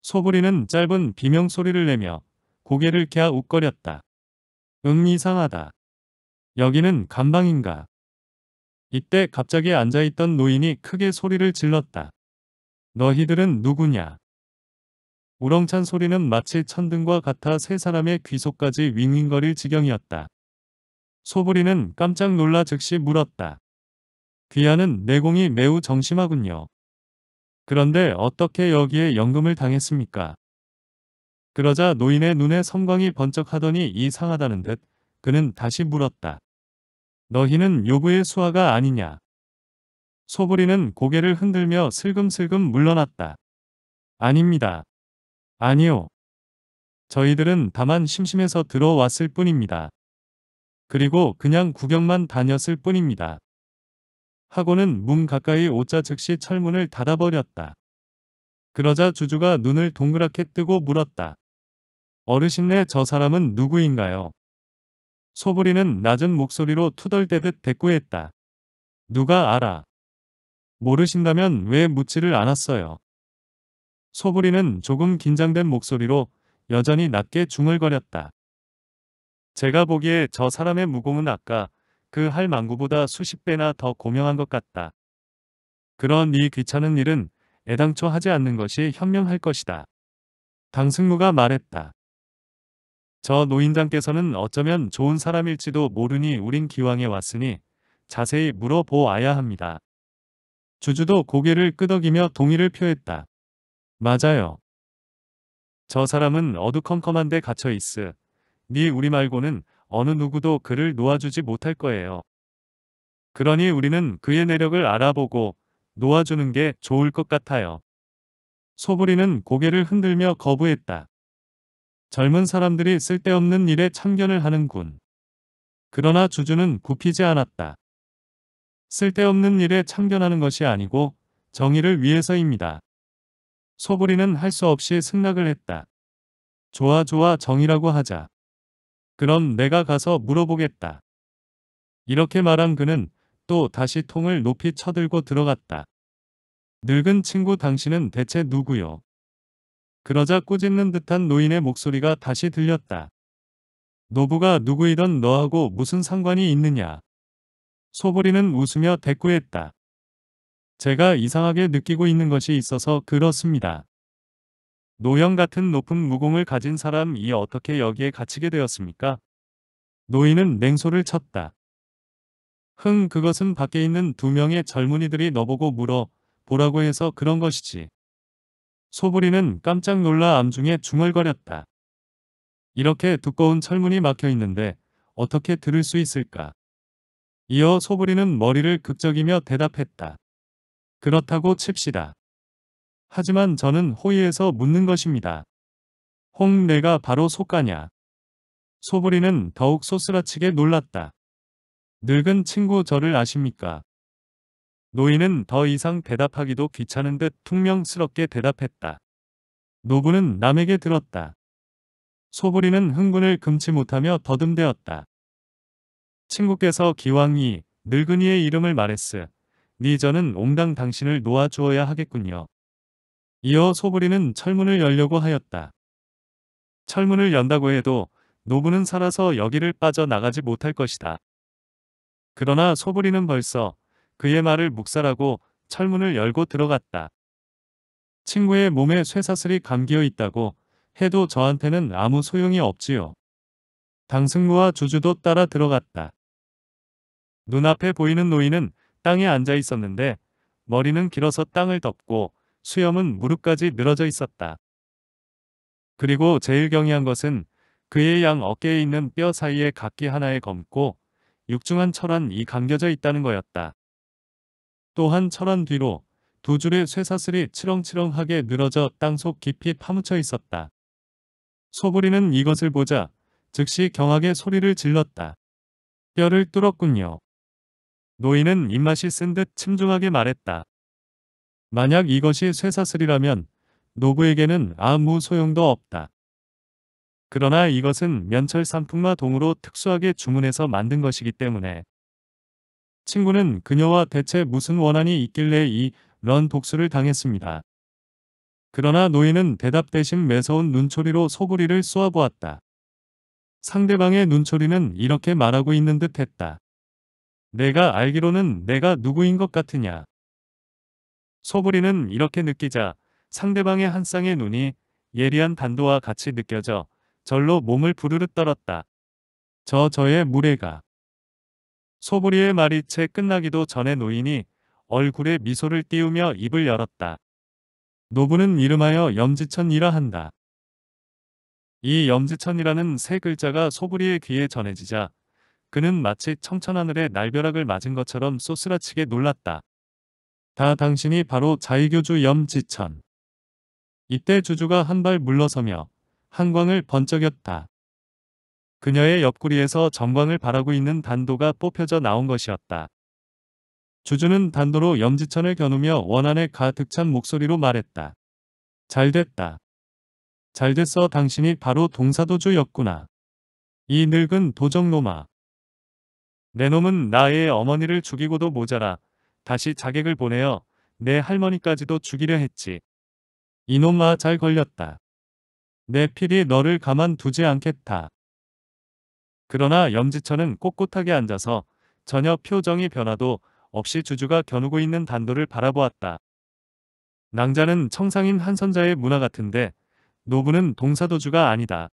소부리는 짧은 비명 소리를 내며 고개를 갸웃거렸다. 응 이상하다. 여기는 감방인가. 이때 갑자기 앉아있던 노인이 크게 소리를 질렀다. 너희들은 누구냐? 우렁찬 소리는 마치 천둥과 같아 세 사람의 귀속까지 윙윙거릴 지경이었다. 소부리는 깜짝 놀라 즉시 물었다. 귀하는 내공이 매우 정심하군요. 그런데 어떻게 여기에 연금을 당했습니까? 그러자 노인의 눈에 섬광이 번쩍하더니 이상하다는 듯 그는 다시 물었다. 너희는 요구의 수화가 아니냐? 소부리는 고개를 흔들며 슬금슬금 물러났다. 아닙니다. 아니요. 저희들은 다만 심심해서 들어왔을 뿐입니다. 그리고 그냥 구경만 다녔을 뿐입니다. 하고는 문 가까이 오자 즉시 철문을 닫아버렸다. 그러자 주주가 눈을 동그랗게 뜨고 물었다. 어르신네 저 사람은 누구인가요? 소부리는 낮은 목소리로 투덜대듯 대꾸했다. 누가 알아? 모르신다면 왜 묻지를 않았어요? 소부리는 조금 긴장된 목소리로 여전히 낮게 중얼거렸다. 제가 보기에 저 사람의 무공은 아까 그 할망구보다 수십 배나 더 고명한 것 같다. 그런 이 귀찮은 일은 애당초 하지 않는 것이 현명할 것이다. 당승무가 말했다. 저 노인장께서는 어쩌면 좋은 사람일지도 모르니 우린 기왕에 왔으니 자세히 물어보아야 합니다. 주주도 고개를 끄덕이며 동의를 표했다. 맞아요. 저 사람은 어두컴컴한데 갇혀 있으. 니 우리 말고는 어느 누구도 그를 놓아주지 못할 거예요. 그러니 우리는 그의 내력을 알아보고 놓아주는 게 좋을 것 같아요. 소부리는 고개를 흔들며 거부했다. 젊은 사람들이 쓸데없는 일에 참견을 하는군. 그러나 주주는 굽히지 않았다. 쓸데없는 일에 참견하는 것이 아니고 정의를 위해서입니다. 소부리는 할 수 없이 승낙을 했다. 좋아 좋아 정의라고 하자. 그럼 내가 가서 물어보겠다. 이렇게 말한 그는 또 다시 통을 높이 쳐들고 들어갔다. 늙은 친구 당신은 대체 누구요? 그러자 꾸짖는 듯한 노인의 목소리가 다시 들렸다. 노부가 누구이던 너하고 무슨 상관이 있느냐? 소보리는 웃으며 대꾸했다. 제가 이상하게 느끼고 있는 것이 있어서 그렇습니다. 노형 같은 높은 무공을 가진 사람이 어떻게 여기에 갇히게 되었습니까? 노인은 냉소를 쳤다. 흥 그것은 밖에 있는 두 명의 젊은이들이 너보고 물어 보라고 해서 그런 것이지. 소부리는 깜짝 놀라 암중에 중얼거렸다. 이렇게 두꺼운 철문이 막혀 있는데 어떻게 들을 수 있을까? 이어 소부리는 머리를 극적이며 대답했다. 그렇다고 칩시다. 하지만 저는 호의에서 묻는 것입니다. 홍 내가 바로 속가냐. 소부리는 더욱 소스라치게 놀랐다. 늙은 친구 저를 아십니까? 노인은 더 이상 대답하기도 귀찮은 듯 퉁명스럽게 대답했다. 노부는 남에게 들었다. 소부리는 흥분을 금치 못하며 더듬대었다. 친구께서 기왕이 늙은이의 이름을 말했으. 니 저는 옹당 당신을 놓아주어야 하겠군요. 이어 소부리는 철문을 열려고 하였다. 철문을 연다고 해도 노부는 살아서 여기를 빠져나가지 못할 것이다. 그러나 소부리는 벌써 그의 말을 묵살하고 철문을 열고 들어갔다. 친구의 몸에 쇠사슬이 감기어 있다고 해도 저한테는 아무 소용이 없지요. 당승무와 주주도 따라 들어갔다. 눈앞에 보이는 노인은 땅에 앉아 있었는데 머리는 길어서 땅을 덮고 수염은 무릎까지 늘어져 있었다. 그리고 제일 경이한 것은 그의 양 어깨에 있는 뼈 사이에 각기 하나에 검고 육중한 철환이 감겨져 있다는 거였다. 또한 철환 뒤로 두 줄의 쇠사슬이 치렁치렁하게 늘어져 땅 속 깊이 파묻혀 있었다. 소부리는 이것을 보자 즉시 경악의 소리를 질렀다. 뼈를 뚫었군요. 노인은 입맛이 쓴 듯 침중하게 말했다. 만약 이것이 쇠사슬이라면 노부에게는 아무 소용도 없다. 그러나 이것은 면철 산풍마 동으로 특수하게 주문해서 만든 것이기 때문에 친구는 그녀와 대체 무슨 원한이 있길래 이런 복수를 당했습니다. 그러나 노예는 대답 대신 매서운 눈초리로 소구리를 쏘아보았다. 상대방의 눈초리는 이렇게 말하고 있는 듯 했다. 내가 알기로는 내가 누구인 것 같으냐. 소부리는 이렇게 느끼자 상대방의 한 쌍의 눈이 예리한 단도와 같이 느껴져 절로 몸을 부르르 떨었다. 저 저의 무례가. 소부리의 말이 채 끝나기도 전에 노인이 얼굴에 미소를 띄우며 입을 열었다. 노부는 이름하여 염지천이라 한다. 이 염지천이라는 세 글자가 소부리의 귀에 전해지자 그는 마치 청천하늘의 날벼락을 맞은 것처럼 쏘스라치게 놀랐다. 다 당신이 바로 자유교주 염지천. 이때 주주가 한 발 물러서며 한광을 번쩍였다. 그녀의 옆구리에서 정광을 바라고 있는 단도가 뽑혀져 나온 것이었다. 주주는 단도로 염지천을 겨누며 원한의 가득찬 목소리로 말했다. 잘됐다. 잘됐어 당신이 바로 동사도주였구나. 이 늙은 도적놈아. 내 놈은 나의 어머니를 죽이고도 모자라 다시 자객을 보내어 내 할머니까지도 죽이려 했지. 이놈아 잘 걸렸다. 내 필이 너를 가만두지 않겠다. 그러나 염지천은 꼿꼿하게 앉아서 전혀 표정이 변화도 없이 주주가 겨누고 있는 단도를 바라보았다. 낭자는 청상인 한선자의 문화 같은데 노부는 동사도주가 아니다.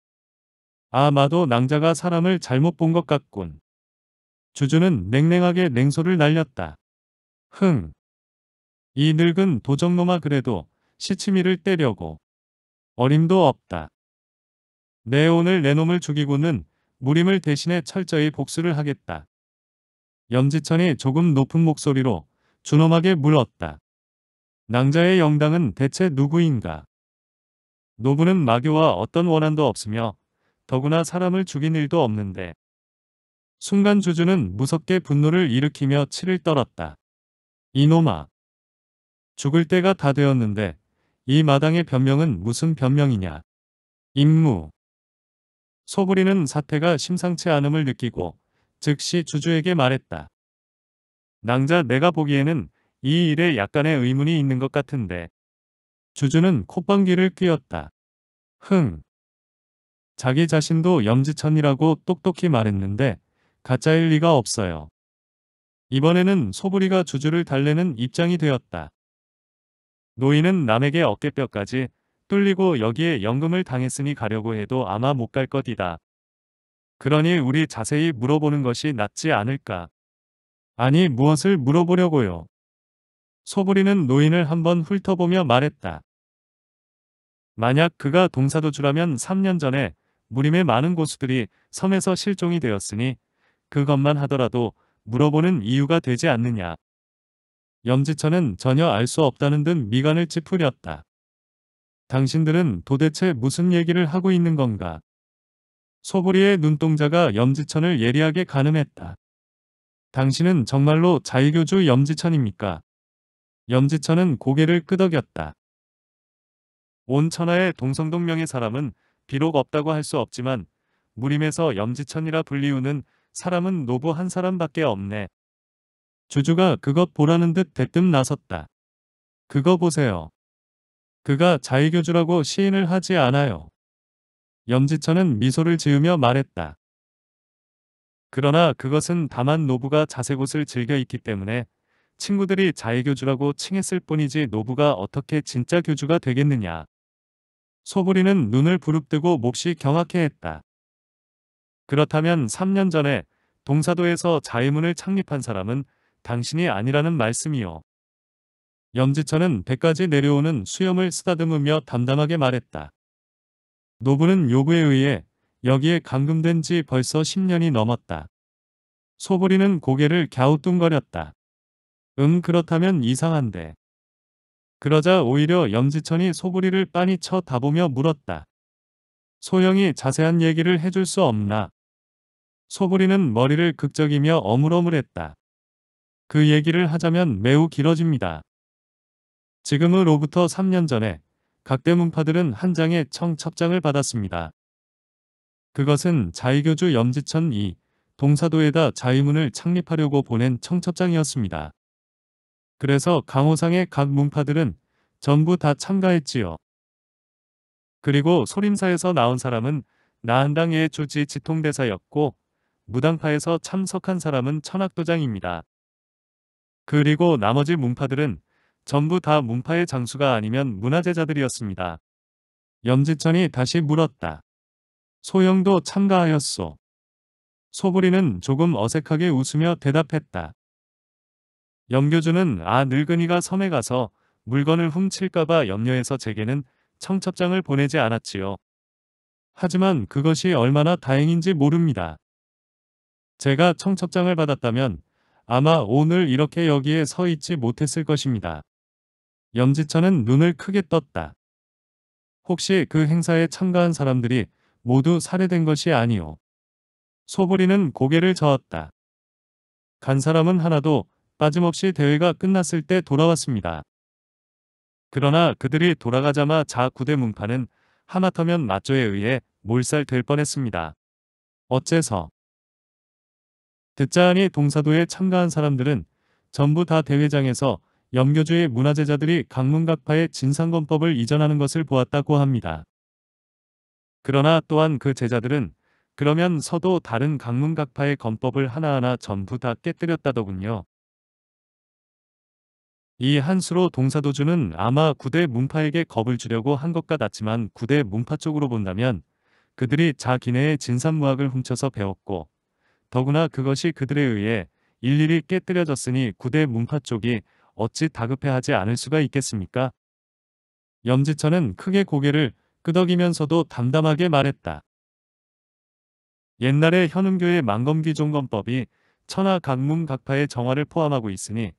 아마도 낭자가 사람을 잘못 본 것 같군. 주주는 냉랭하게 냉소를 날렸다. 흥. 이 늙은 도적놈아 그래도 시치미를 때려고. 어림도 없다. 내 오늘 내 놈을 죽이고는 무림을 대신해 철저히 복수를 하겠다. 염지천이 조금 높은 목소리로 준엄하게 물었다. 낭자의 영당은 대체 누구인가? 노부는 마교와 어떤 원한도 없으며 더구나 사람을 죽인 일도 없는데 순간 주주는 무섭게 분노를 일으키며 치를 떨었다. 이놈아. 죽을 때가 다 되었는데 이 마당의 변명은 무슨 변명이냐. 임무. 소부리는 사태가 심상치 않음을 느끼고 즉시 주주에게 말했다. 낭자 내가 보기에는 이 일에 약간의 의문이 있는 것 같은데. 주주는 콧방귀를 뀌었다. 흥. 자기 자신도 염지천이라고 똑똑히 말했는데 가짜일 리가 없어요. 이번에는 소부리가 주주를 달래는 입장이 되었다. 노인은 남에게 어깨뼈까지 뚫리고 여기에 연금을 당했으니 가려고 해도 아마 못 갈 것이다. 그러니 우리 자세히 물어보는 것이 낫지 않을까. 아니 무엇을 물어보려고요. 소부리는 노인을 한번 훑어보며 말했다. 만약 그가 동사도주라면 3년 전에 무림의 많은 고수들이 섬에서 실종이 되었으니 그것만 하더라도 물어보는 이유가 되지 않느냐. 염지천은 전혀 알 수 없다는 듯 미간을 찌푸렸다. 당신들은 도대체 무슨 얘기를 하고 있는 건가? 소보리의 눈동자가 염지천을 예리하게 가늠했다. 당신은 정말로 자유교주 염지천입니까? 염지천은 고개를 끄덕였다. 온 천하의 동성동명의 사람은 비록 없다고 할 수 없지만 무림에서 염지천이라 불리우는 사람은 노부 한 사람밖에 없네. 주주가 그것 보라는 듯 대뜸 나섰다. 그거 보세요. 그가 자의교주라고 시인을 하지 않아요. 염지천은 미소를 지으며 말했다. 그러나 그것은 다만 노부가 자세곳을 즐겨 있기 때문에 친구들이 자의교주라고 칭했을 뿐이지 노부가 어떻게 진짜 교주가 되겠느냐. 소부리는 눈을 부릅뜨고 몹시 경악해 했다. 그렇다면 3년 전에 동사도에서 자의문을 창립한 사람은 당신이 아니라는 말씀이요. 염지천은 배까지 내려오는 수염을 쓰다듬으며 담담하게 말했다. 노부는 요구에 의해 여기에 감금된 지 벌써 10년이 넘었다. 소보리는 고개를 갸우뚱거렸다. 음 그렇다면 이상한데. 그러자 오히려 염지천이 소보리를 빤히 쳐 다보며 물었다. 소영이 자세한 얘기를 해줄 수 없나. 소부리는 머리를 극적이며 어물어물했다. 그 얘기를 하자면 매우 길어집니다. 지금으로부터 3년 전에 각 대문파들은 한 장의 청첩장을 받았습니다. 그것은 자유교주 염지천이 동사도에다 자유문을 창립하려고 보낸 청첩장이었습니다. 그래서 강호상의 각 문파들은 전부 다 참가했지요. 그리고 소림사에서 나온 사람은 나한당의 주지 지통대사였고 무당파에서 참석한 사람은 천학도장입니다. 그리고 나머지 문파들은 전부 다 문파의 장수가 아니면 문화제자들이었습니다. 염지천이 다시 물었다. 소영도 참가하였소. 소부리는 조금 어색하게 웃으며 대답했다. 염교주는아 늙은이가 섬에 가서 물건을 훔칠까봐 염려해서 제게는 청첩장을 보내지 않았지요. 하지만 그것이 얼마나 다행인지 모릅니다. 제가 청첩장을 받았다면 아마 오늘 이렇게 여기에 서 있지 못했을 것입니다. 염지천은 눈을 크게 떴다. 혹시 그 행사에 참가한 사람들이 모두 살해된 것이 아니오. 소보리는 고개를 저었다. 간 사람은 하나도 빠짐없이 대회가 끝났을 때 돌아왔습니다. 그러나 그들이 돌아가자마 자 구대 문파는 하마터면 마조에 의해 몰살될 뻔했습니다. 어째서? 듣자하니 동사도에 참가한 사람들은 전부 다 대회장에서 염교주의 문화재자들이 강문각파의 진상검법을 이전하는 것을 보았다고 합니다. 그러나 또한 그 제자들은 그러면 서도 다른 강문각파의 검법을 하나하나 전부 다 깨뜨렸다더군요. 이 한수로 동사도주는 아마 구대 문파에게 겁을 주려고 한 것 같았지만 구대 문파 쪽으로 본다면 그들이 자기네의 진산무학을 훔쳐서 배웠고 더구나 그것이 그들에 의해 일일이 깨뜨려졌으니 구대 문파 쪽이 어찌 다급해하지 않을 수가 있겠습니까? 염지천은 크게 고개를 끄덕이면서도 담담하게 말했다. 옛날에 현음교의 망검기종검법이 천하 각문 각파의 정화를 포함하고 있으니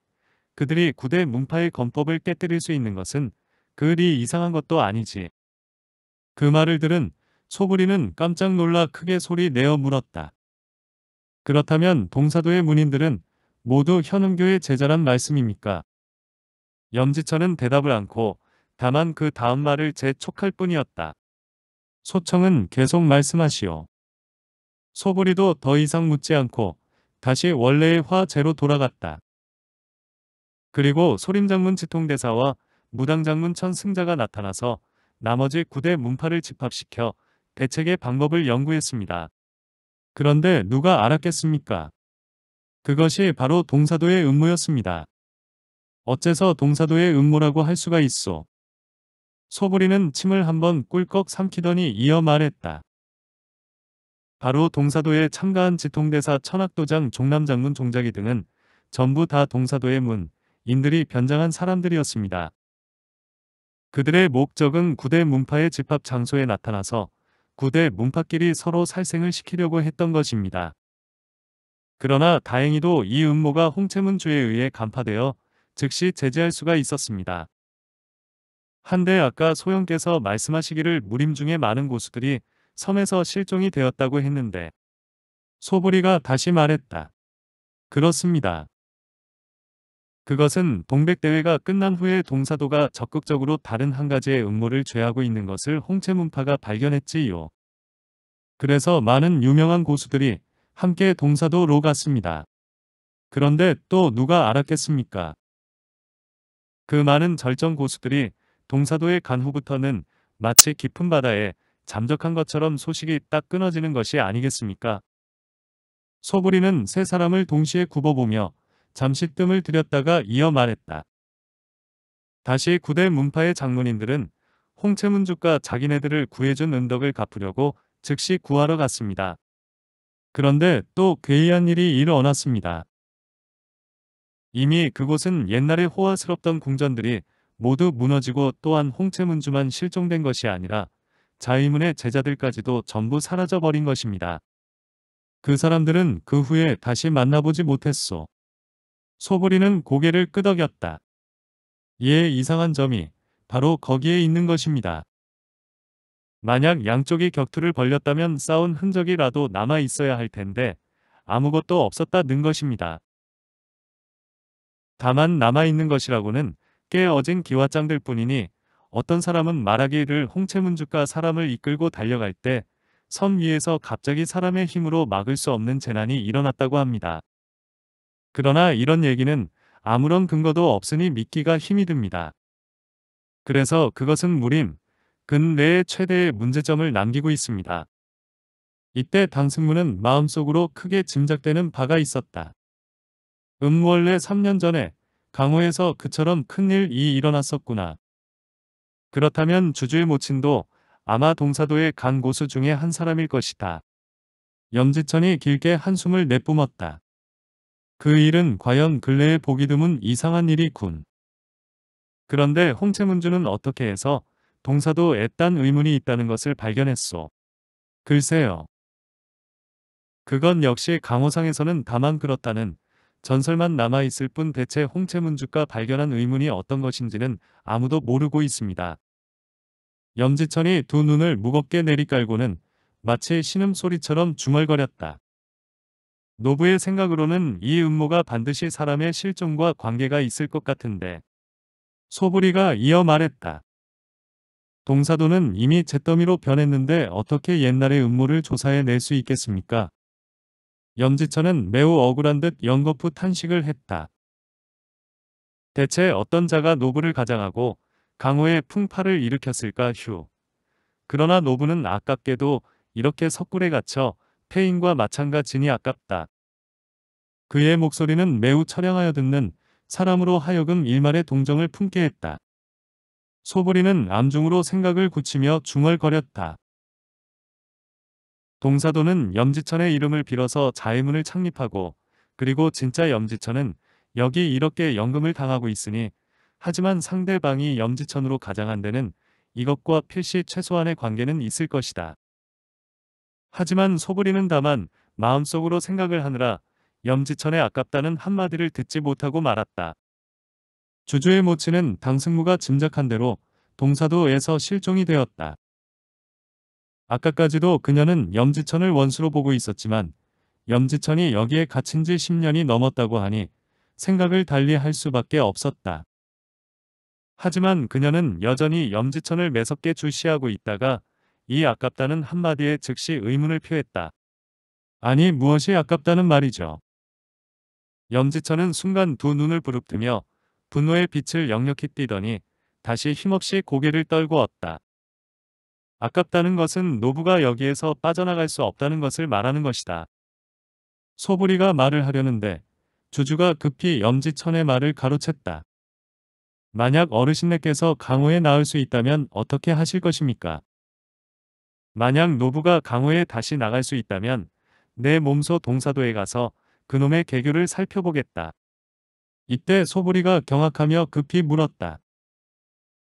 그들이 구대 문파의 건법을 깨뜨릴 수 있는 것은 그리 이상한 것도 아니지. 그 말을 들은 소부리는 깜짝 놀라 크게 소리 내어 물었다. 그렇다면 동사도의 문인들은 모두 현음교의 제자란 말씀입니까? 염지천은 대답을 않고 다만 그 다음 말을 재촉할 뿐이었다. 소청은 계속 말씀하시오. 소부리도 더 이상 묻지 않고 다시 원래의 화제로 돌아갔다. 그리고 소림장문 지통대사와 무당장문 천승자가 나타나서 나머지 9대 문파를 집합시켜 대책의 방법을 연구했습니다. 그런데 누가 알았겠습니까? 그것이 바로 동사도의 음모였습니다. 어째서 동사도의 음모라고 할 수가 있어. 소부리는 침을 한번 꿀꺽 삼키더니 이어 말했다. 바로 동사도에 참가한 지통대사 천학도장 종남장문 종자기 등은 전부 다 동사도의 문, 인들이 변장한 사람들이었습니다. 그들의 목적은 구대 문파의 집합 장소에 나타나서 구대 문파끼리 서로 살생을 시키려고 했던 것입니다. 그러나 다행히도 이 음모가 홍채문주에 의해 간파되어 즉시 제재할 수가 있었습니다. 한데 아까 소영께서 말씀하시기를 무림 중에 많은 고수들이 섬에서 실종이 되었다고 했는데 소보리가 다시 말했다. 그렇습니다. 그것은 동백대회가 끝난 후에 동사도가 적극적으로 다른 한 가지의 음모를 죄하고 있는 것을 홍채문파가 발견했지요. 그래서 많은 유명한 고수들이 함께 동사도로 갔습니다. 그런데 또 누가 알았겠습니까? 그 많은 절정 고수들이 동사도에 간 후부터는 마치 깊은 바다에 잠적한 것처럼 소식이 딱 끊어지는 것이 아니겠습니까? 소부리는 세 사람을 동시에 굽어보며 잠시 뜸을 들였다가 이어 말했다. 다시 구대 문파의 장로님들은 홍채문주가 자기네들을 구해준 은덕을 갚으려고 즉시 구하러 갔습니다. 그런데 또 괴이한 일이 일어났습니다. 이미 그곳은 옛날에 호화스럽던 궁전들이 모두 무너지고 또한 홍채문주만 실종된 것이 아니라 자의문의 제자들까지도 전부 사라져버린 것입니다. 그 사람들은 그 후에 다시 만나보지 못했소. 소부리는 고개를 끄덕였다. 이에 예, 이상한 점이 바로 거기에 있는 것입니다. 만약 양쪽이 격투를 벌렸다면 싸운 흔적이라도 남아 있어야 할 텐데 아무것도 없었다는 것입니다. 다만 남아있는 것이라고는 꽤 어진 기와장들 뿐이니 어떤 사람은 말하기를 홍채문주가 사람을 이끌고 달려갈 때 섬 위에서 갑자기 사람의 힘으로 막을 수 없는 재난이 일어났다고 합니다. 그러나 이런 얘기는 아무런 근거도 없으니 믿기가 힘이 듭니다. 그래서 그것은 무림, 근래의 최대의 문제점을 남기고 있습니다. 이때 당승문은 마음속으로 크게 짐작되는 바가 있었다. 음무원래 3년 전에 강호에서 그처럼 큰일이 일어났었구나. 그렇다면 주주의 모친도 아마 동사도의 강고수 중에 한 사람일 것이다. 염지천이 길게 한숨을 내뿜었다. 그 일은 과연 근래에 보기 드문 이상한 일이군. 그런데 홍채문주는 어떻게 해서 동사도 애딴 의문이 있다는 것을 발견했소. 글쎄요. 그건 역시 강호상에서는 다만 그렇다는 전설만 남아있을 뿐 대체 홍채문주가 발견한 의문이 어떤 것인지는 아무도 모르고 있습니다. 염지천이 두 눈을 무겁게 내리깔고는 마치 신음소리처럼 중얼거렸다. 노부의 생각으로는 이 음모가 반드시 사람의 실종과 관계가 있을 것 같은데 소부리가 이어 말했다. 동사도는 이미 잿더미로 변했는데 어떻게 옛날의 음모를 조사해 낼 수 있겠습니까? 염지천은 매우 억울한 듯 연거푸 탄식을 했다. 대체 어떤 자가 노부를 가장하고 강호의 풍파를 일으켰을까 휴. 그러나 노부는 아깝게도 이렇게 석굴에 갇혀 태인과 마찬가지니 아깝다. 그의 목소리는 매우 처량하여 듣는 사람으로 하여금 일말의 동정을 품게 했다. 소보리는 암중으로 생각을 굳히며 중얼거렸다. 동사도는 염지천의 이름을 빌어서 자해문을 창립하고 그리고 진짜 염지천은 여기 이렇게 연금을 당하고 있으니 하지만 상대방이 염지천으로 가장한 데는 이것과 필시 최소한의 관계는 있을 것이다. 하지만 소부리는 다만 마음속으로 생각을 하느라 염지천의 아깝다는 한마디를 듣지 못하고 말았다. 주주의 모친은 당승무가 짐작한 대로 동사도에서 실종이 되었다. 아까까지도 그녀는 염지천을 원수로 보고 있었지만 염지천이 여기에 갇힌 지 10년이 넘었다고 하니 생각을 달리 할 수밖에 없었다. 하지만 그녀는 여전히 염지천을 매섭게 주시하고 있다가 이 아깝다는 한마디에 즉시 의문을 표했다. 아니 무엇이 아깝다는 말이죠. 염지천은 순간 두 눈을 부릅뜨며 분노의 빛을 역력히 띠더니 다시 힘없이 고개를 떨구었다. 아깝다는 것은 노부가 여기에서 빠져나갈 수 없다는 것을 말하는 것이다. 소부리가 말을 하려는데 주주가 급히 염지천의 말을 가로챘다. 만약 어르신네께서 강호에 나을 수 있다면 어떻게 하실 것입니까? 만약 노부가 강호에 다시 나갈 수 있다면 내 몸소 동사도에 가서 그놈의 개교를 살펴보겠다. 이때 소부리가 경악하며 급히 물었다.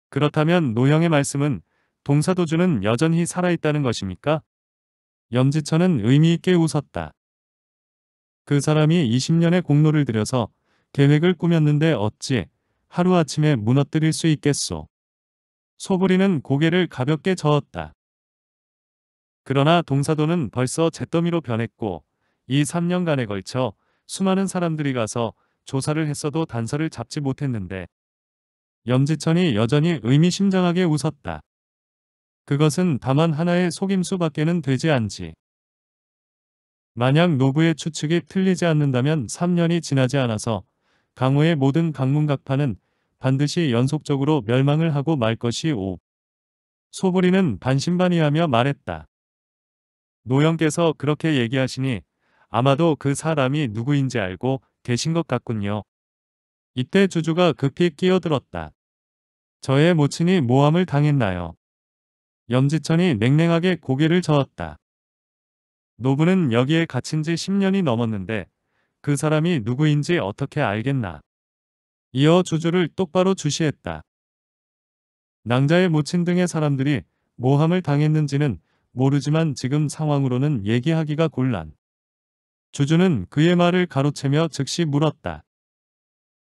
그렇다면 노형의 말씀은 동사도주는 여전히 살아있다는 것입니까? 염지천은 의미있게 웃었다. 그 사람이 20년의 공로를 들여서 계획을 꾸몄는데 어찌 하루아침에 무너뜨릴 수 있겠소. 소부리는 고개를 가볍게 저었다. 그러나 동사도는 벌써 잿더미로 변했고 이 3년간에 걸쳐 수많은 사람들이 가서 조사를 했어도 단서를 잡지 못했는데 염지천이 여전히 의미심장하게 웃었다. 그것은 다만 하나의 속임수밖에는 되지 않지. 만약 노부의 추측이 틀리지 않는다면 3년이 지나지 않아서 강호의 모든 강문각파는 반드시 연속적으로 멸망을 하고 말 것이 오. 소부리는 반신반의하며 말했다. 노영께서 그렇게 얘기하시니 아마도 그 사람이 누구인지 알고 계신 것 같군요. 이때 주주가 급히 끼어들었다. 저의 모친이 모함을 당했나요? 염지천이 냉랭하게 고개를 저었다. 노부는 여기에 갇힌 지 10년이 넘었는데 그 사람이 누구인지 어떻게 알겠나. 이어 주주를 똑바로 주시했다. 낭자의 모친 등의 사람들이 모함을 당했는지는 모르지만 지금 상황으로는 얘기하기가 곤란. 주주는 그의 말을 가로채며 즉시 물었다.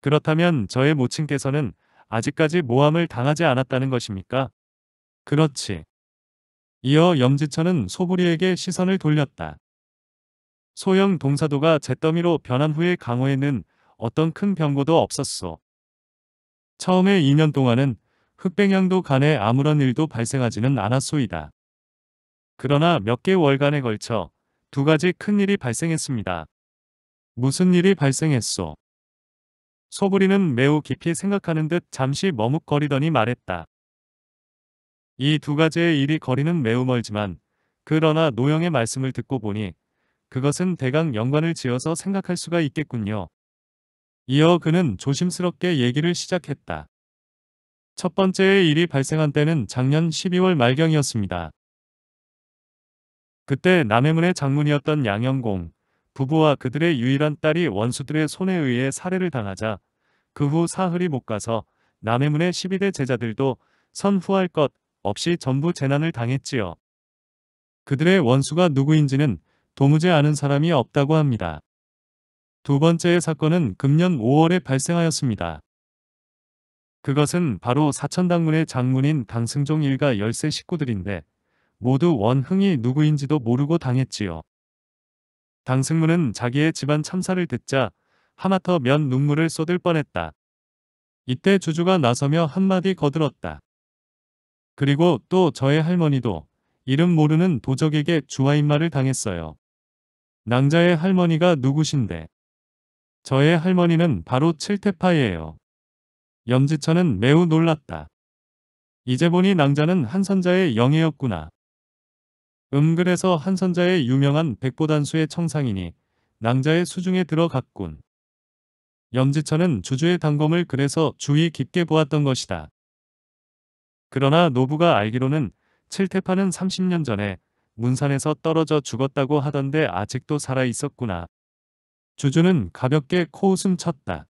그렇다면 저의 모친께서는 아직까지 모함을 당하지 않았다는 것입니까? 그렇지. 이어 염지천은 소부리에게 시선을 돌렸다. 소형 동사도가 잿더미로 변한 후의 강호에는 어떤 큰 변고도 없었소. 처음에 2년 동안은 흑백양도 간에 아무런 일도 발생하지는 않았소이다. 그러나 몇 개월간에 걸쳐 두 가지 큰일이 발생했습니다. 무슨 일이 발생했소? 소부리는 매우 깊이 생각하는 듯 잠시 머뭇거리더니 말했다. 이 두 가지의 일이 거리는 매우 멀지만 그러나 노영의 말씀을 듣고 보니 그것은 대강 연관을 지어서 생각할 수가 있겠군요. 이어 그는 조심스럽게 얘기를 시작했다. 첫 번째의 일이 발생한 때는 작년 12월 말경이었습니다. 그때 남해문의 장문이었던 양영공 부부와 그들의 유일한 딸이 원수들의 손에 의해 살해를 당하자 그 후 사흘이 못 가서 남해문의 12대 제자들도 선후할 것 없이 전부 재난을 당했지요. 그들의 원수가 누구인지는 도무지 아는 사람이 없다고 합니다. 두 번째의 사건은 금년 5월에 발생하였습니다. 그것은 바로 사천당문의 장문인 당승종 일가 13 식구들인데 모두 원흥이 누구인지도 모르고 당했지요. 당승문은 자기의 집안 참사를 듣자 하마터 면 눈물을 쏟을 뻔했다. 이때 주주가 나서며 한마디 거들었다. 그리고 또 저의 할머니도 이름 모르는 도적에게 주하인마를 당했어요. 낭자의 할머니가 누구신데? 저의 할머니는 바로 칠태파예요. 염지천은 매우 놀랐다. 이제 보니 낭자는 한선자의 영예였구나. 음근에서 한선자의 유명한 백보단수의 청상이니 낭자의 수중에 들어갔군. 염지천은 주주의 단검을 그래서 주의 깊게 보았던 것이다. 그러나 노부가 알기로는 칠태파는 30년 전에 문산에서 떨어져 죽었다고 하던데 아직도 살아있었구나. 주주는 가볍게 코웃음 쳤다.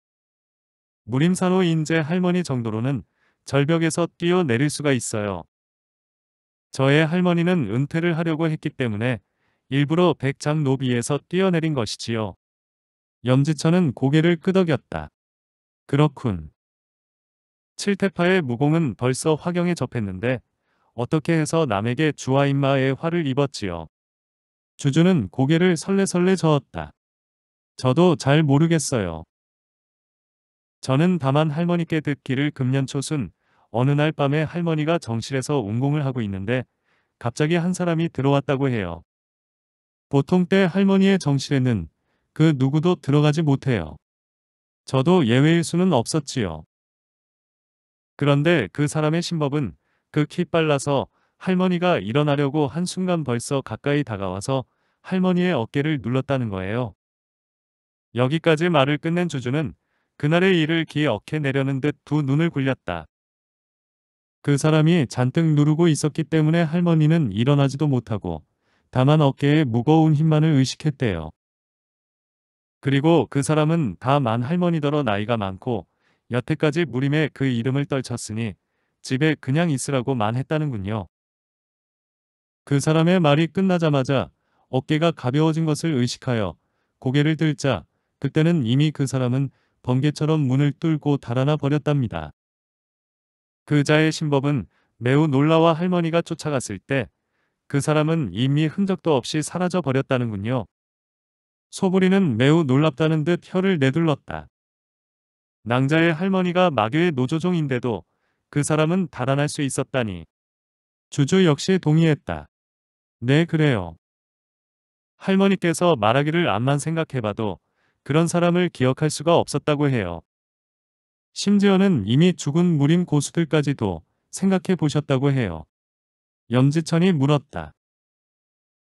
무림산호 인제 할머니 정도로는 절벽에서 뛰어내릴 수가 있어요. 저의 할머니는 은퇴를 하려고 했기 때문에 일부러 백장 노비에서 뛰어내린 것이지요. 염지천은 고개를 끄덕였다. 그렇군. 칠태파의 무공은 벌써 화경에 접했는데 어떻게 해서 남에게 주아인마의 화를 입었지요. 주주는 고개를 설레설레 저었다. 저도 잘 모르겠어요. 저는 다만 할머니께 듣기를 금년 초순 어느 날 밤에 할머니가 정실에서 운공을 하고 있는데 갑자기 한 사람이 들어왔다고 해요. 보통 때 할머니의 정실에는 그 누구도 들어가지 못해요. 저도 예외일 수는 없었지요. 그런데 그 사람의 신법은 그히 빨라서 할머니가 일어나려고 한순간 벌써 가까이 다가와서 할머니의 어깨를 눌렀다는 거예요. 여기까지 말을 끝낸 주주는 그날의 일을 기에 억해 내려는 듯 두 눈을 굴렸다. 그 사람이 잔뜩 누르고 있었기 때문에 할머니는 일어나지도 못하고 다만 어깨에 무거운 힘만을 의식했대요. 그리고 그 사람은 다만 할머니더러 나이가 많고 여태까지 무림에 그 이름을 떨쳤으니 집에 그냥 있으라고만 했다는군요. 그 사람의 말이 끝나자마자 어깨가 가벼워진 것을 의식하여 고개를 들자 그때는 이미 그 사람은 번개처럼 문을 뚫고 달아나 버렸답니다. 그자의 신법은 매우 놀라워 할머니가 쫓아갔을 때 그 사람은 이미 흔적도 없이 사라져 버렸다는군요. 소부리는 매우 놀랍다는 듯 혀를 내둘렀다. 낭자의 할머니가 마교의 노조종인데도 그 사람은 달아날 수 있었다니. 주주 역시 동의했다. 네 그래요. 할머니께서 말하기를 암만 생각해봐도 그런 사람을 기억할 수가 없었다고 해요. 심지어는 이미 죽은 무림 고수들까지도 생각해 보셨다고 해요. 염지천이 물었다.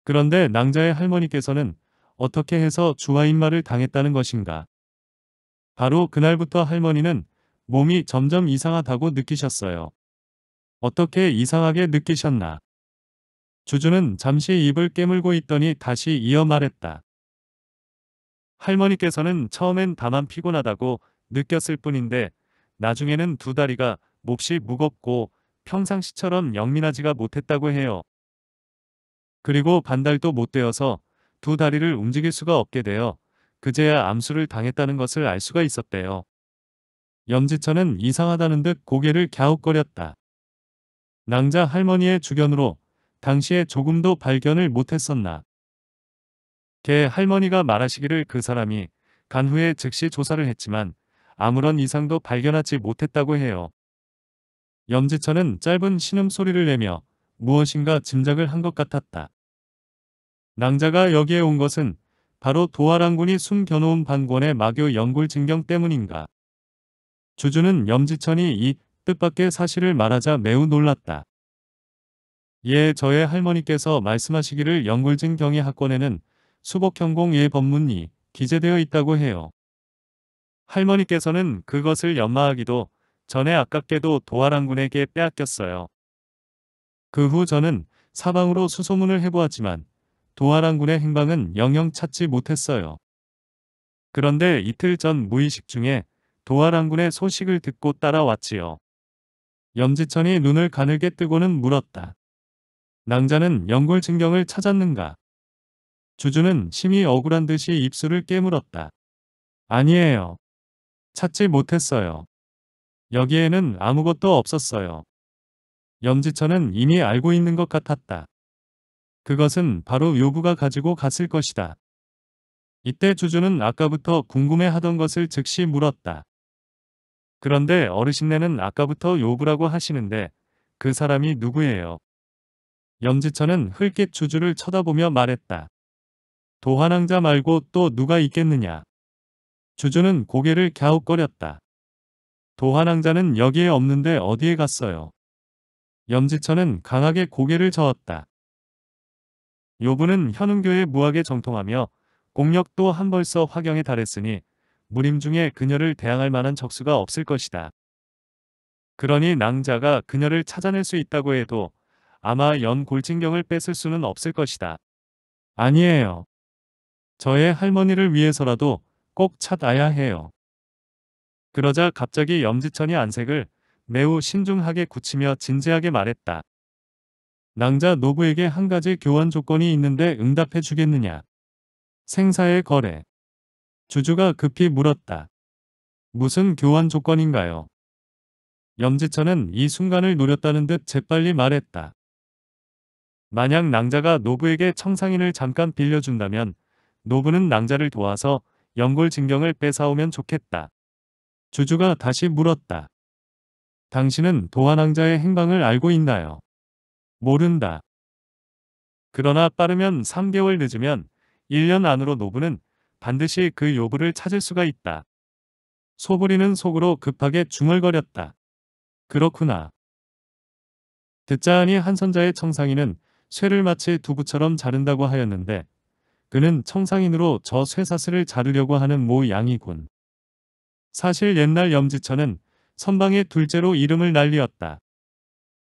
그런데 낭자의 할머니께서는 어떻게 해서 주화인마를 당했다는 것인가. 바로 그날부터 할머니는 몸이 점점 이상하다고 느끼셨어요. 어떻게 이상하게 느끼셨나. 주주는 잠시 입을 깨물고 있더니 다시 이어 말했다. 할머니께서는 처음엔 다만 피곤하다고 느꼈을 뿐인데 나중에는 두 다리가 몹시 무겁고 평상시처럼 영민하지가 못했다고 해요. 그리고 반달도 못 되어서 두 다리를 움직일 수가 없게 되어 그제야 암수를 당했다는 것을 알 수가 있었대요. 염지천은 이상하다는 듯 고개를 갸웃거렸다. 낭자 할머니의 주견으로 당시에 조금도 발견을 못했었나. 걔 할머니가 말하시기를 그 사람이 간후에 즉시 조사를 했지만 아무런 이상도 발견하지 못했다고 해요. 염지천은 짧은 신음소리를 내며 무엇인가 짐작을 한 것 같았다. 낭자가 여기에 온 것은 바로 도화랑군이 숨겨놓은 반권의 마교 연굴 증경 때문인가. 주주는 염지천이 이 뜻밖의 사실을 말하자 매우 놀랐다. 예, 저의 할머니께서 말씀하시기를 연굴증 경의 학권에는 수복형공 예 법문이 기재되어 있다고 해요. 할머니께서는 그것을 연마하기도 전에 아깝게도 도화랑군에게 빼앗겼어요. 그 후 저는 사방으로 수소문을 해보았지만 도화랑군의 행방은 영영 찾지 못했어요. 그런데 이틀 전 무의식 중에 도화랑군의 소식을 듣고 따라왔지요. 염지천이 눈을 가늘게 뜨고는 물었다. 낭자는 연골증경을 찾았는가? 주주는 심히 억울한 듯이 입술을 깨물었다. 아니에요. 찾지 못했어요. 여기에는 아무것도 없었어요. 염지천은 이미 알고 있는 것 같았다. 그것은 바로 요구가 가지고 갔을 것이다. 이때 주주는 아까부터 궁금해하던 것을 즉시 물었다. 그런데 어르신네는 아까부터 요구라고 하시는데 그 사람이 누구예요? 염지천은 흘낏 주주를 쳐다보며 말했다. 도환왕자 말고 또 누가 있겠느냐? 주주는 고개를 갸웃거렸다. 도환왕자는 여기에 없는데 어디에 갔어요. 염지천은 강하게 고개를 저었다. 요부는 현흥교의무학에 정통하며 공력도 한벌써 화경에 달했으니 무림 중에 그녀를 대항할 만한 적수가 없을 것이다. 그러니 낭자가 그녀를 찾아낼 수 있다고 해도 아마 연 골진경을 뺏을 수는 없을 것이다. 아니에요. 저의 할머니를 위해서라도 꼭 찾아야 해요. 그러자 갑자기 염지천이 안색을 매우 신중하게 굳히며 진지하게 말했다. 낭자 노부에게 한 가지 교환 조건이 있는데 응답해 주겠느냐. 생사의 거래. 주주가 급히 물었다. 무슨 교환 조건인가요? 염지천은 이 순간을 노렸다는 듯 재빨리 말했다. 만약 낭자가 노부에게 청상인을 잠깐 빌려준다면 노부는 낭자를 도와서 연골 진경을 뺏어오면 좋겠다. 주주가 다시 물었다. 당신은 도한왕자의 행방을 알고 있나요? 모른다. 그러나 빠르면 3개월 늦으면 1년 안으로 노부는 반드시 그 요부를 찾을 수가 있다. 소부리는 속으로 급하게 중얼거렸다. 그렇구나. 듣자하니 한선자의 청상이는 쇠를 마치 두부처럼 자른다고 하였는데 그는 청상인으로 저 쇠사슬을 자르려고 하는 모 양이군. 사실 옛날 염지천은 선방의 둘째로 이름을 날리었다.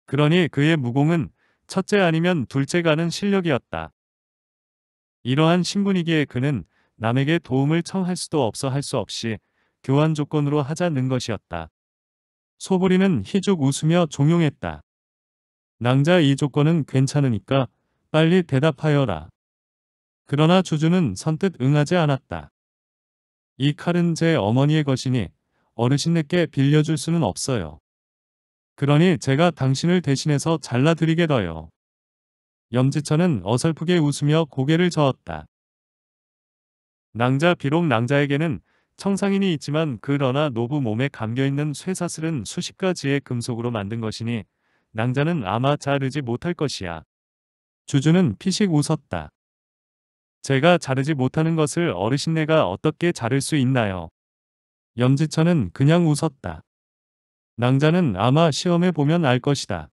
그러니 그의 무공은 첫째 아니면 둘째가는 실력이었다. 이러한 신분이기에 그는 남에게 도움을 청할 수도 없어 할 수 없이 교환 조건으로 하자는 것이었다. 소보리는 희죽 웃으며 종용했다. 낭자 이 조건은 괜찮으니까 빨리 대답하여라. 그러나 주주는 선뜻 응하지 않았다. 이 칼은 제 어머니의 것이니 어르신네께 빌려줄 수는 없어요. 그러니 제가 당신을 대신해서 잘라드리게더요. 염지천은 어설프게 웃으며 고개를 저었다. 낭자 비록 낭자에게는 청상인이 있지만 그러나 노부 몸에 감겨있는 쇠사슬은 수십 가지의 금속으로 만든 것이니 낭자는 아마 자르지 못할 것이야. 주주는 피식 웃었다. 제가 자르지 못하는 것을 어르신네가 어떻게 자를 수 있나요? 염지천은 그냥 웃었다. 낭자는 아마 시험에 보면 알 것이다.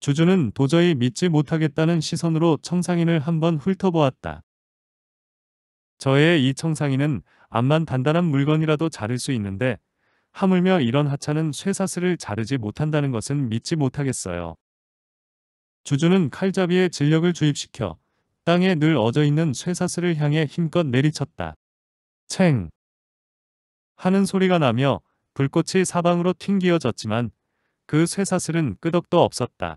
주주는 도저히 믿지 못하겠다는 시선으로 청상인을 한번 훑어보았다. 저의 이 청상인은 암만 단단한 물건이라도 자를 수 있는데 하물며 이런 하찮은 쇠사슬을 자르지 못한다는 것은 믿지 못하겠어요. 주주는 칼잡이의 진력을 주입시켜 땅에 늘 어져있는 쇠사슬을 향해 힘껏 내리쳤다. 챙! 하는 소리가 나며 불꽃이 사방으로 튕기어졌지만 그 쇠사슬은 끄덕도 없었다.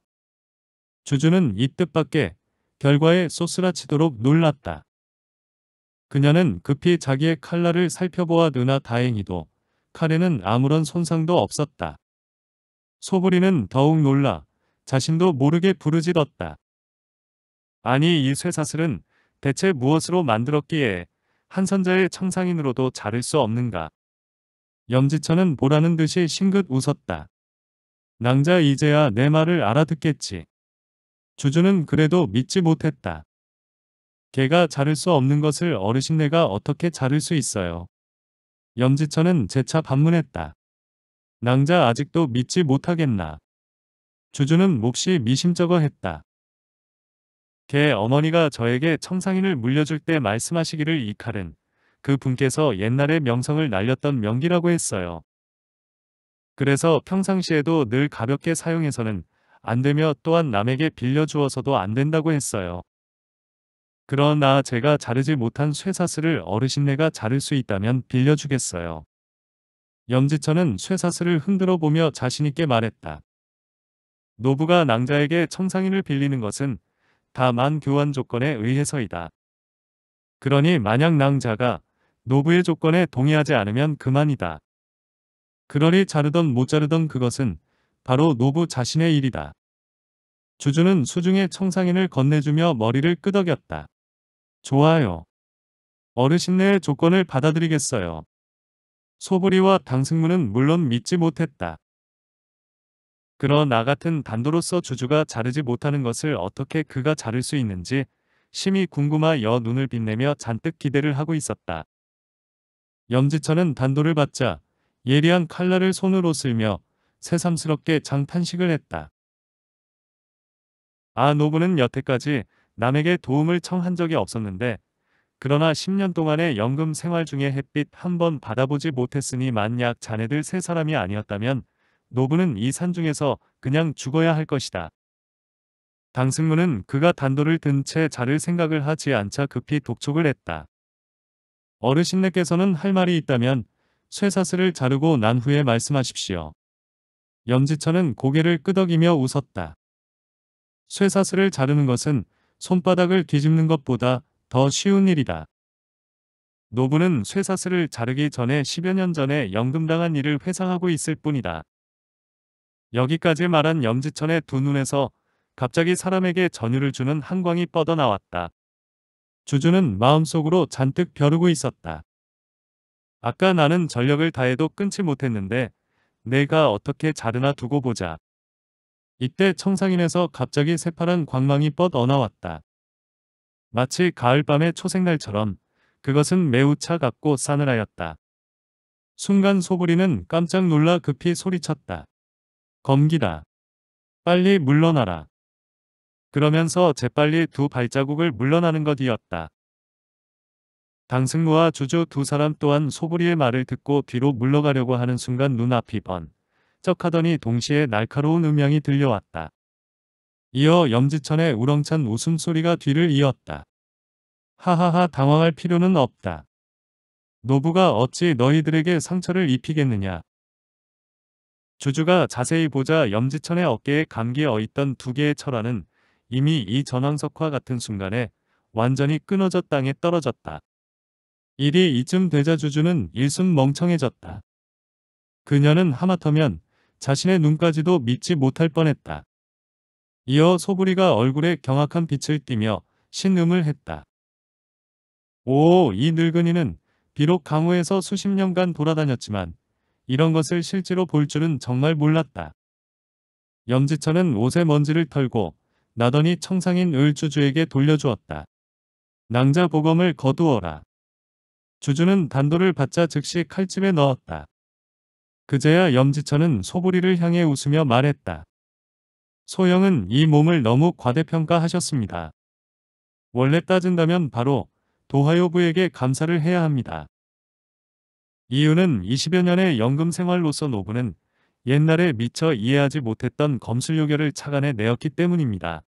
주주는 이 뜻밖에 결과에 소스라치도록 놀랐다. 그녀는 급히 자기의 칼날을 살펴보아 누나 다행히도 칼에는 아무런 손상도 없었다. 소브리는 더욱 놀라 자신도 모르게 부르짖었다. 아니 이 쇠사슬은 대체 무엇으로 만들었기에 한선자의 청상인으로도 자를 수 없는가. 염지천은 보라는 듯이 싱긋 웃었다. 낭자 이제야 내 말을 알아듣겠지. 주주는 그래도 믿지 못했다. 개가 자를 수 없는 것을 어르신네가 어떻게 자를 수 있어요. 염지천은 재차 반문했다. 낭자 아직도 믿지 못하겠나. 주주는 몹시 미심쩍어 했다. 개 어머니가 저에게 청상인을 물려줄 때 말씀하시기를 이 칼은 그 분께서 옛날에 명성을 날렸던 명기라고 했어요. 그래서 평상시에도 늘 가볍게 사용해서는 안 되며 또한 남에게 빌려주어서도 안 된다고 했어요. 그러나 제가 자르지 못한 쇠사슬을 어르신네가 자를 수 있다면 빌려주겠어요. 염지천은 쇠사슬을 흔들어 보며 자신있게 말했다. 노부가 낭자에게 청상인을 빌리는 것은 다만 교환 조건에 의해서이다. 그러니 만약 낭자가 노부의 조건에 동의하지 않으면 그만이다. 그러니 자르던 못 자르던 그것은 바로 노부 자신의 일이다. 주주는 수중에 청상인을 건네주며 머리를 끄덕였다. 좋아요. 어르신네의 조건을 받아들이겠어요. 소부리와 당승무는 물론 믿지 못했다. 그러 나 같은 단도로서 주주가 자르지 못하는 것을 어떻게 그가 자를 수 있는지 심히 궁금하여 눈을 빛내며 잔뜩 기대를 하고 있었다. 염지천은 단도를 받자 예리한 칼날을 손으로 쓸며 새삼스럽게 장탄식을 했다. 아 노부는 여태까지 남에게 도움을 청한 적이 없었는데 그러나 10년 동안의 연금 생활 중에 햇빛 한번 받아보지 못했으니 만약 자네들 세 사람이 아니었다면 노부는 이 산중에서 그냥 죽어야 할 것이다. 당승문은 그가 단도를 든 채 자를 생각을 하지 않자 급히 독촉을 했다. 어르신네께서는 할 말이 있다면 쇠사슬을 자르고 난 후에 말씀하십시오. 염지천은 고개를 끄덕이며 웃었다. 쇠사슬을 자르는 것은 손바닥을 뒤집는 것보다 더 쉬운 일이다. 노부는 쇠사슬을 자르기 전에 10여 년 전에 영금당한 일을 회상하고 있을 뿐이다. 여기까지 말한 염지천의 두 눈에서 갑자기 사람에게 전율을 주는 한광이 뻗어나왔다. 주주는 마음속으로 잔뜩 벼르고 있었다. 아까 나는 전력을 다해도 끊지 못했는데 내가 어떻게 자르나 두고 보자. 이때 청상인에서 갑자기 새파란 광망이 뻗어나왔다. 마치 가을밤의 초생날처럼 그것은 매우 차갑고 싸늘하였다. 순간 소부리는 깜짝 놀라 급히 소리쳤다. 검기다. 빨리 물러나라. 그러면서 재빨리 두 발자국을 물러나는 것이었다. 강승무와 주주 두 사람 또한 소부리의 말을 듣고 뒤로 물러가려고 하는 순간 눈앞이 번쩍 하더니 동시에 날카로운 음향이 들려왔다. 이어 염지천의 우렁찬 웃음소리가 뒤를 이었다. 하하하 당황할 필요는 없다. 노부가 어찌 너희들에게 상처를 입히겠느냐. 주주가 자세히 보자 염지천의 어깨에 감기어 있던 두 개의 철화는 이미 이 전황석화 같은 순간에 완전히 끊어져 땅에 떨어졌다. 일이 이쯤 되자 주주는 일순 멍청해졌다. 그녀는 하마터면 자신의 눈까지도 믿지 못할 뻔했다. 이어 소부리가 얼굴에 경악한 빛을 띠며 신음을 했다. 오, 이 늙은이는 비록 강호에서 수십 년간 돌아다녔지만 이런 것을 실제로 볼 줄은 정말 몰랐다. 염지천은 옷에 먼지를 털고 나더니 청상인 을주주에게 돌려주었다. 낭자 보검을 거두어라. 주주는 단도를 받자 즉시 칼집에 넣었다. 그제야 염지천은 소부리를 향해 웃으며 말했다. 소영은 이 몸을 너무 과대평가하셨습니다. 원래 따진다면 바로 도하요부에게 감사를 해야 합니다. 이유는 20여 년의 연금 생활로서 노부는 옛날에 미처 이해하지 못했던 검술요결을 착안해 내었기 때문입니다.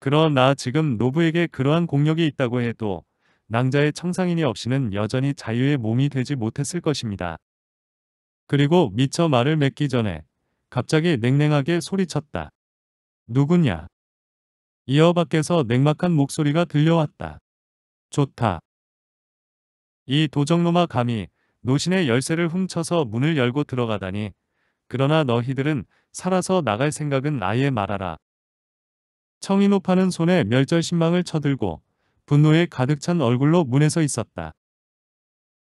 그러나 지금 노부에게 그러한 공력이 있다고 해도 낭자의 청상인이 없이는 여전히 자유의 몸이 되지 못했을 것입니다. 그리고 미처 말을 맺기 전에 갑자기 냉랭하게 소리쳤다. 누구냐? 이어 밖에서 냉막한 목소리가 들려왔다. 좋다. 이 도적놈아 감히 노신의 열쇠를 훔쳐서 문을 열고 들어가다니. 그러나 너희들은 살아서 나갈 생각은 아예 말아라. 청이노파는 손에 멸절신망을 쳐들고 분노에 가득 찬 얼굴로 문에서 있었다.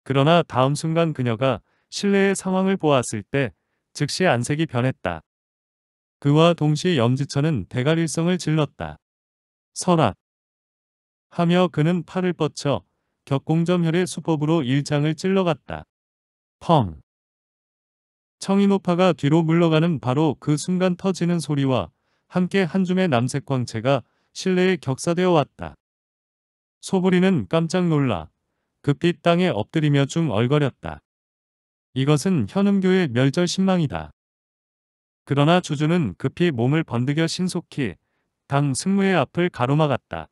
그러나 다음 순간 그녀가 실내의 상황을 보았을 때 즉시 안색이 변했다. 그와 동시 염지천은 대가일성을 질렀다. 선악 하며 그는 팔을 뻗쳐 격공점혈의 수법으로 일장을 찔러갔다. 펑! 청인오파가 뒤로 물러가는 바로 그 순간 터지는 소리와 함께 한 줌의 남색 광채가 실내에 격사되어 왔다. 소부리는 깜짝 놀라 급히 땅에 엎드리며 중얼거렸다. 이것은 현음교의 멸절 신망이다. 그러나 주주는 급히 몸을 번득여 신속히 당 승무의 앞을 가로막았다.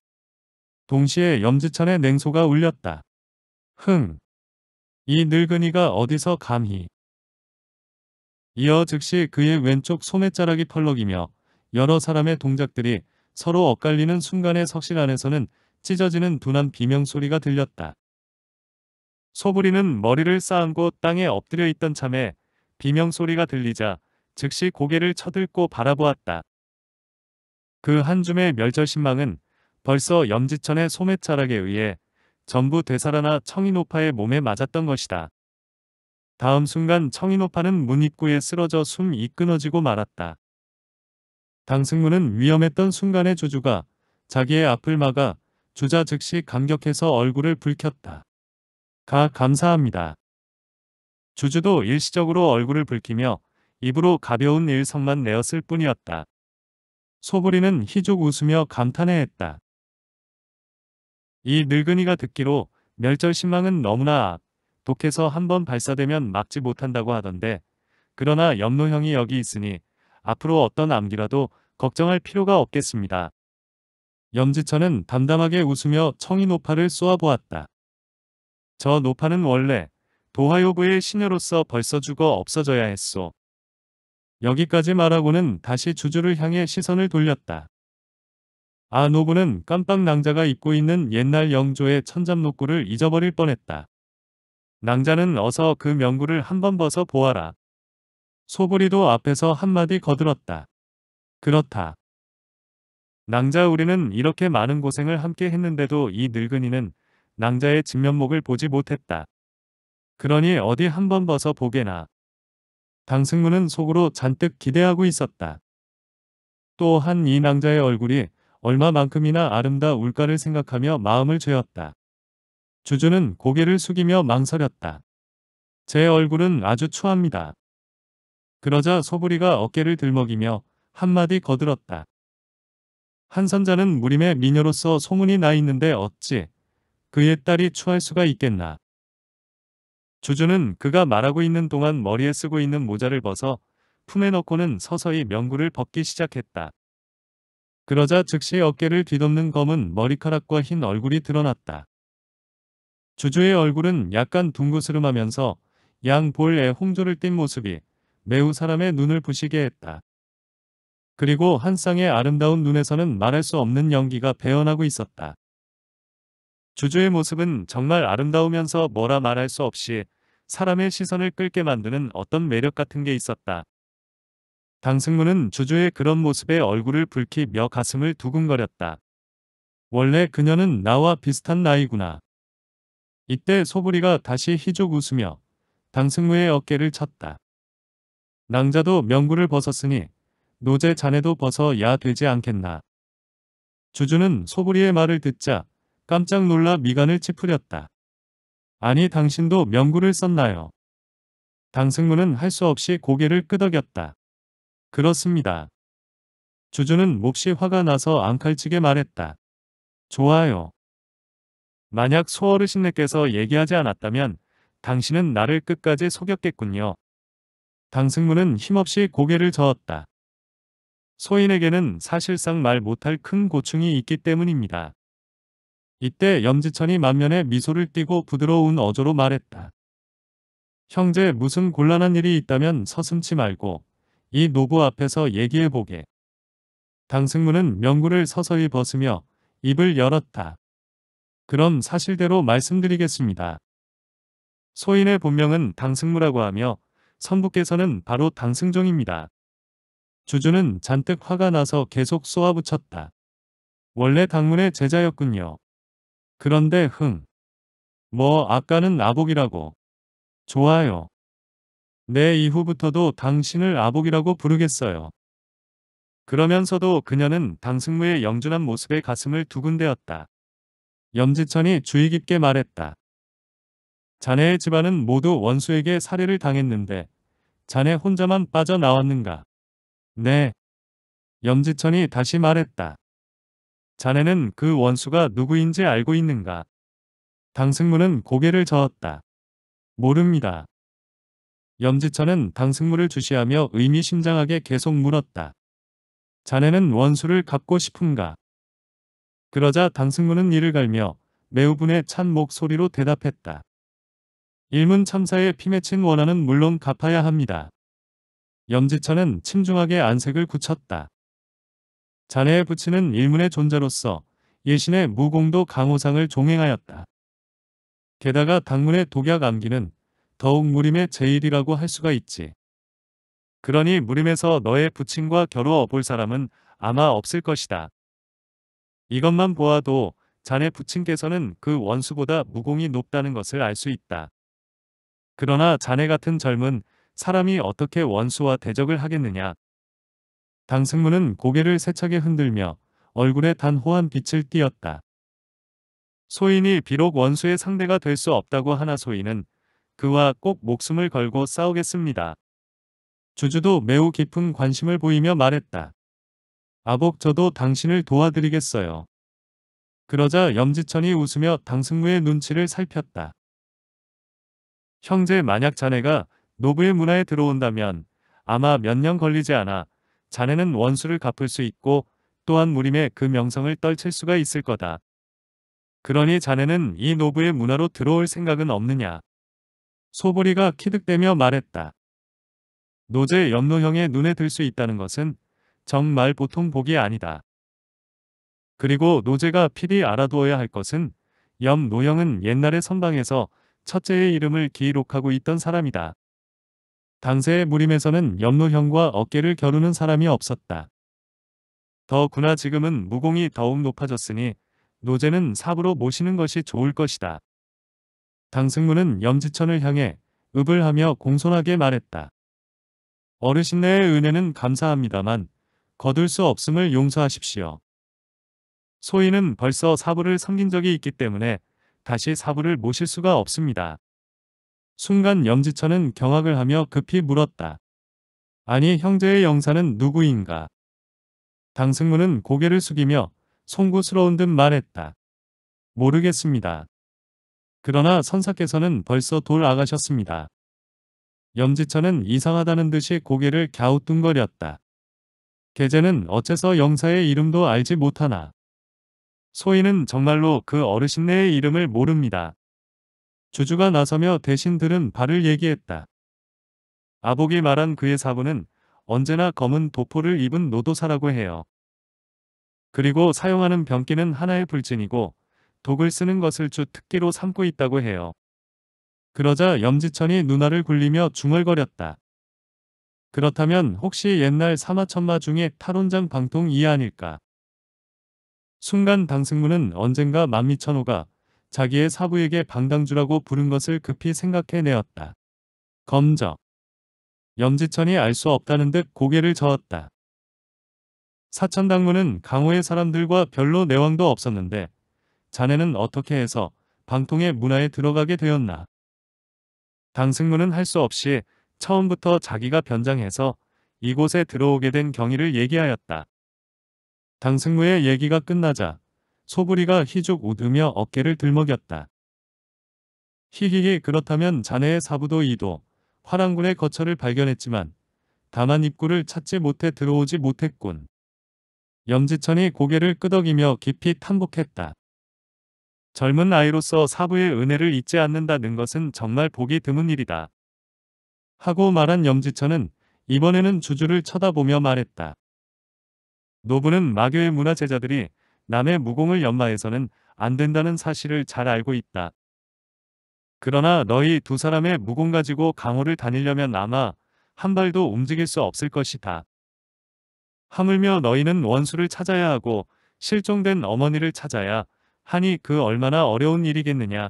동시에 염지천의 냉소가 울렸다. 흥! 이 늙은이가 어디서 감히. 이어 즉시 그의 왼쪽 소매자락이 펄럭이며 여러 사람의 동작들이 서로 엇갈리는 순간에 석실 안에서는 찢어지는 둔한 비명소리가 들렸다. 소부리는 머리를 쌓안고 땅에 엎드려 있던 참에 비명소리가 들리자 즉시 고개를 쳐들고 바라보았다. 그 한줌의 멸절신망은 벌써 염지천의 소매차락에 의해 전부 되살아나 청인오파의 몸에 맞았던 것이다. 다음 순간 청인오파는 문 입구에 쓰러져 숨이 끊어지고 말았다. 당승문은 위험했던 순간에 주주가 자기의 앞을 막아 주자 즉시 감격해서 얼굴을 붉혔다. 가 감사합니다. 주주도 일시적으로 얼굴을 붉히며 입으로 가벼운 일성만 내었을 뿐이었다. 소부리는 희죽 웃으며 감탄해 했다. 이 늙은이가 듣기로 멸절신망은 너무나 독해서 한 번 발사되면 막지 못한다고 하던데 그러나 염노형이 여기 있으니 앞으로 어떤 암기라도 걱정할 필요가 없겠습니다. 염지천은 담담하게 웃으며 청이 노파를 쏘아보았다. 저 노파는 원래 도화요부의 신녀로서 벌써 죽어 없어져야 했소. 여기까지 말하고는 다시 주주를 향해 시선을 돌렸다. 아노부는 깜빡 낭자가 입고 있는 옛날 영조의 천잠록구를 잊어버릴 뻔했다. 낭자는 어서 그 명구를 한번 벗어 보아라. 소보리도 앞에서 한마디 거들었다. 그렇다. 낭자 우리는 이렇게 많은 고생을 함께 했는데도 이 늙은이는 낭자의 진면목을 보지 못했다. 그러니 어디 한번 벗어 보게나. 당승무는 속으로 잔뜩 기대하고 있었다. 또한 이 낭자의 얼굴이 얼마만큼이나 아름다울까를 생각하며 마음을 죄었다. 주주는 고개를 숙이며 망설였다. 제 얼굴은 아주 추합니다. 그러자 소부리가 어깨를 들먹이며 한마디 거들었다. 한선자는 무림의 미녀로서 소문이 나 있는데 어찌 그의 딸이 추할 수가 있겠나. 주주는 그가 말하고 있는 동안 머리에 쓰고 있는 모자를 벗어 품에 넣고는 서서히 명구를 벗기 시작했다. 그러자 즉시 어깨를 뒤덮는 검은 머리카락과 흰 얼굴이 드러났다. 주주의 얼굴은 약간 둥그스름하면서 양 볼에 홍조를 띤 모습이 매우 사람의 눈을 부시게 했다. 그리고 한 쌍의 아름다운 눈에서는 말할 수 없는 연기가 배어나고 있었다. 주주의 모습은 정말 아름다우면서 뭐라 말할 수 없이 사람의 시선을 끌게 만드는 어떤 매력 같은 게 있었다. 강승무는 주주의 그런 모습에 얼굴을 붉히며 가슴을 두근거렸다. 원래 그녀는 나와 비슷한 나이구나. 이때 소부리가 다시 희죽 웃으며 강승무의 어깨를 쳤다. 낭자도 명구를 벗었으니 노제 자네도 벗어야 되지 않겠나. 주주는 소부리의 말을 듣자 깜짝 놀라 미간을 찌푸렸다. 아니 당신도 명구를 썼나요? 당승무는할 수 없이 고개를 끄덕였다. 그렇습니다. 주주는 몹시 화가 나서 앙칼지게 말했다. 좋아요. 만약 소어르신네께서 얘기하지 않았다면 당신은 나를 끝까지 속였겠군요. 당승문은 힘없이 고개를 저었다. 소인에게는 사실상 말 못할 큰 고충이 있기 때문입니다. 이때 염지천이 만면에 미소를 띠고 부드러운 어조로 말했다. 형제 무슨 곤란한 일이 있다면 서슴치 말고 이 노부 앞에서 얘기해보게. 당승문은 명구를 서서히 벗으며 입을 열었다. 그럼 사실대로 말씀드리겠습니다. 소인의 본명은 당승무라고 하며 선부께서는 바로 당승종입니다. 주주는 잔뜩 화가 나서 계속 쏘아붙였다. 원래 당문의 제자였군요. 그런데 흥. 뭐 아까는 아복이라고. 좋아요. 내 이후부터도 당신을 아복이라고 부르겠어요. 그러면서도 그녀는 당승무의 영준한 모습에 가슴을 두근대었다. 염지천이 주의 깊게 말했다. 자네의 집안은 모두 원수에게 살해를 당했는데 자네 혼자만 빠져나왔는가? 네. 염지천이 다시 말했다. 자네는 그 원수가 누구인지 알고 있는가? 당승무는 고개를 저었다. 모릅니다. 염지천은 당승무를 주시하며 의미심장하게 계속 물었다. 자네는 원수를 갚고 싶은가? 그러자 당승무는 이를 갈며 매우 분에 찬 목소리로 대답했다. 일문 참사에 피맺힌 원한은 물론 갚아야 합니다. 염지천은 침중하게 안색을 굳혔다. 자네의 부친은 일문의 존재로서 예신의 무공도 강호상을 종행하였다. 게다가 당문의 독약 암기는 더욱 무림의 제일이라고 할 수가 있지. 그러니 무림에서 너의 부친과 겨루어 볼 사람은 아마 없을 것이다. 이것만 보아도 자네 부친께서는 그 원수보다 무공이 높다는 것을 알 수 있다. 그러나 자네 같은 젊은 사람이 어떻게 원수와 대적을 하겠느냐. 당승무는 고개를 세차게 흔들며 얼굴에 단호한 빛을 띄었다. 소인이 비록 원수의 상대가 될 수 없다고 하나 소인은 그와 꼭 목숨을 걸고 싸우겠습니다. 주주도 매우 깊은 관심을 보이며 말했다. 아복 저도 당신을 도와드리겠어요. 그러자 염지천이 웃으며 당승무의 눈치를 살폈다. 형제 만약 자네가 노부의 문화에 들어온다면 아마 몇 년 걸리지 않아 자네는 원수를 갚을 수 있고 또한 무림의 그 명성을 떨칠 수가 있을 거다. 그러니 자네는 이 노부의 문화로 들어올 생각은 없느냐. 소보리가 키득대며 말했다. 노제 연노형의 눈에 들 수 있다는 것은 정말 보통 복이 아니다. 그리고 노제가 필히 알아두어야 할 것은 염 노형은 옛날에 선방에서 첫째의 이름을 기록하고 있던 사람이다. 당세의 무림에서는 염노형과 어깨를 겨루는 사람이 없었다. 더구나 지금은 무공이 더욱 높아졌으니 노제는 삽으로 모시는 것이 좋을 것이다. 당승문은 염지천을 향해 읍을 하며 공손하게 말했다. 어르신네의 은혜는 감사합니다만 거둘 수 없음을 용서하십시오. 소인은 벌써 사부를 섬긴 적이 있기 때문에 다시 사부를 모실 수가 없습니다. 순간 염지천은 경악을 하며 급히 물었다. 아니 형제의 영사는 누구인가? 당승문은 고개를 숙이며 송구스러운 듯 말했다. 모르겠습니다. 그러나 선사께서는 벌써 돌아가셨습니다. 염지천은 이상하다는 듯이 고개를 갸우뚱거렸다. 계제는 어째서 영사의 이름도 알지 못하나. 소인은 정말로 그 어르신네의 이름을 모릅니다. 주주가 나서며 대신들은 발을 얘기했다. 아복이 말한 그의 사부는 언제나 검은 도포를 입은 노도사라고 해요. 그리고 사용하는 병기는 하나의 불진이고 독을 쓰는 것을 주 특기로 삼고 있다고 해요. 그러자 염지천이 누나를 굴리며 중얼거렸다. 그렇다면 혹시 옛날 사마천마 중에 탈원장 방통 이 아닐까? 순간 당승문은 언젠가 만미천호가 자기의 사부에게 방당주라고 부른 것을 급히 생각해내었다. 검적. 염지천이 알 수 없다는 듯 고개를 저었다. 사천당문은 강호의 사람들과 별로 내왕도 없었는데 자네는 어떻게 해서 방통의 문화에 들어가게 되었나. 당승무는할 수 없이 처음부터 자기가 변장해서 이곳에 들어오게 된 경위를 얘기하였다. 당승무의 얘기가 끝나자 소부리가 희죽 웃으며 어깨를 들먹였다. 희희기 그렇다면 자네의 사부도 이도 화랑군의 거처를 발견했지만 다만 입구를 찾지 못해 들어오지 못했군. 염지천이 고개를 끄덕이며 깊이 탐복했다. 젊은 아이로서 사부의 은혜를 잊지 않는다는 것은 정말 보기 드문 일이다. 하고 말한 염지천은 이번에는 주주를 쳐다보며 말했다. 노부는 마교의 문화 제자들이 남의 무공을 연마해서는 안 된다는 사실을 잘 알고 있다. 그러나 너희 두 사람의 무공 가지고 강호를 다니려면 아마 한 발도 움직일 수 없을 것이다. 하물며 너희는 원수를 찾아야 하고 실종된 어머니를 찾아야 하니 그 얼마나 어려운 일이겠느냐.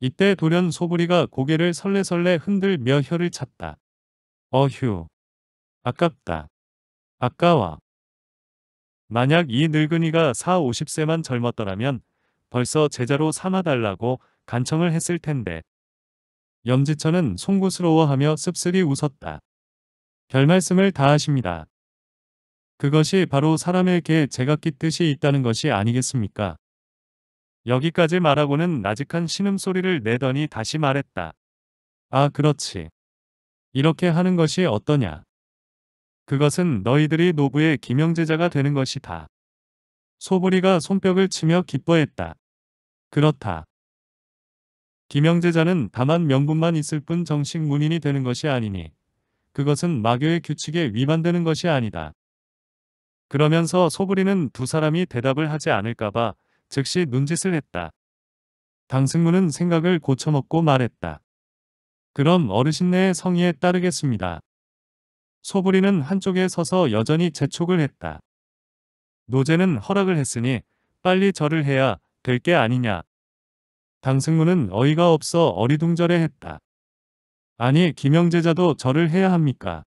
이때 돌연 소부리가 고개를 설레설레 흔들며 혀를 찼다. 어휴. 아깝다. 아까워. 만약 이 늙은이가 4, 50세만 젊었더라면 벌써 제자로 삼아달라고 간청을 했을 텐데. 염지천은 송구스러워하며 씁쓸히 웃었다. 별말씀을 다 하십니다. 그것이 바로 사람에게 제각기뜻이 있다는 것이 아니겠습니까? 여기까지 말하고는 나직한 신음소리를 내더니 다시 말했다. 아 그렇지. 이렇게 하는 것이 어떠냐. 그것은 너희들이 노부의 김영제자가 되는 것이다. 소부리가 손뼉을 치며 기뻐했다. 그렇다. 김영제자는 다만 명분만 있을 뿐 정식 문인이 되는 것이 아니니 그것은 마교의 규칙에 위반되는 것이 아니다. 그러면서 소부리는 두 사람이 대답을 하지 않을까봐 즉시 눈짓을 했다. 강승무는 생각을 고쳐먹고 말했다. 그럼 어르신네의 성의에 따르겠습니다. 소부리는 한쪽에 서서 여전히 재촉을 했다. 노제는 허락을 했으니 빨리 절을 해야 될 게 아니냐. 강승무는 어이가 없어 어리둥절해 했다. 아니 김영제자도 절을 해야 합니까?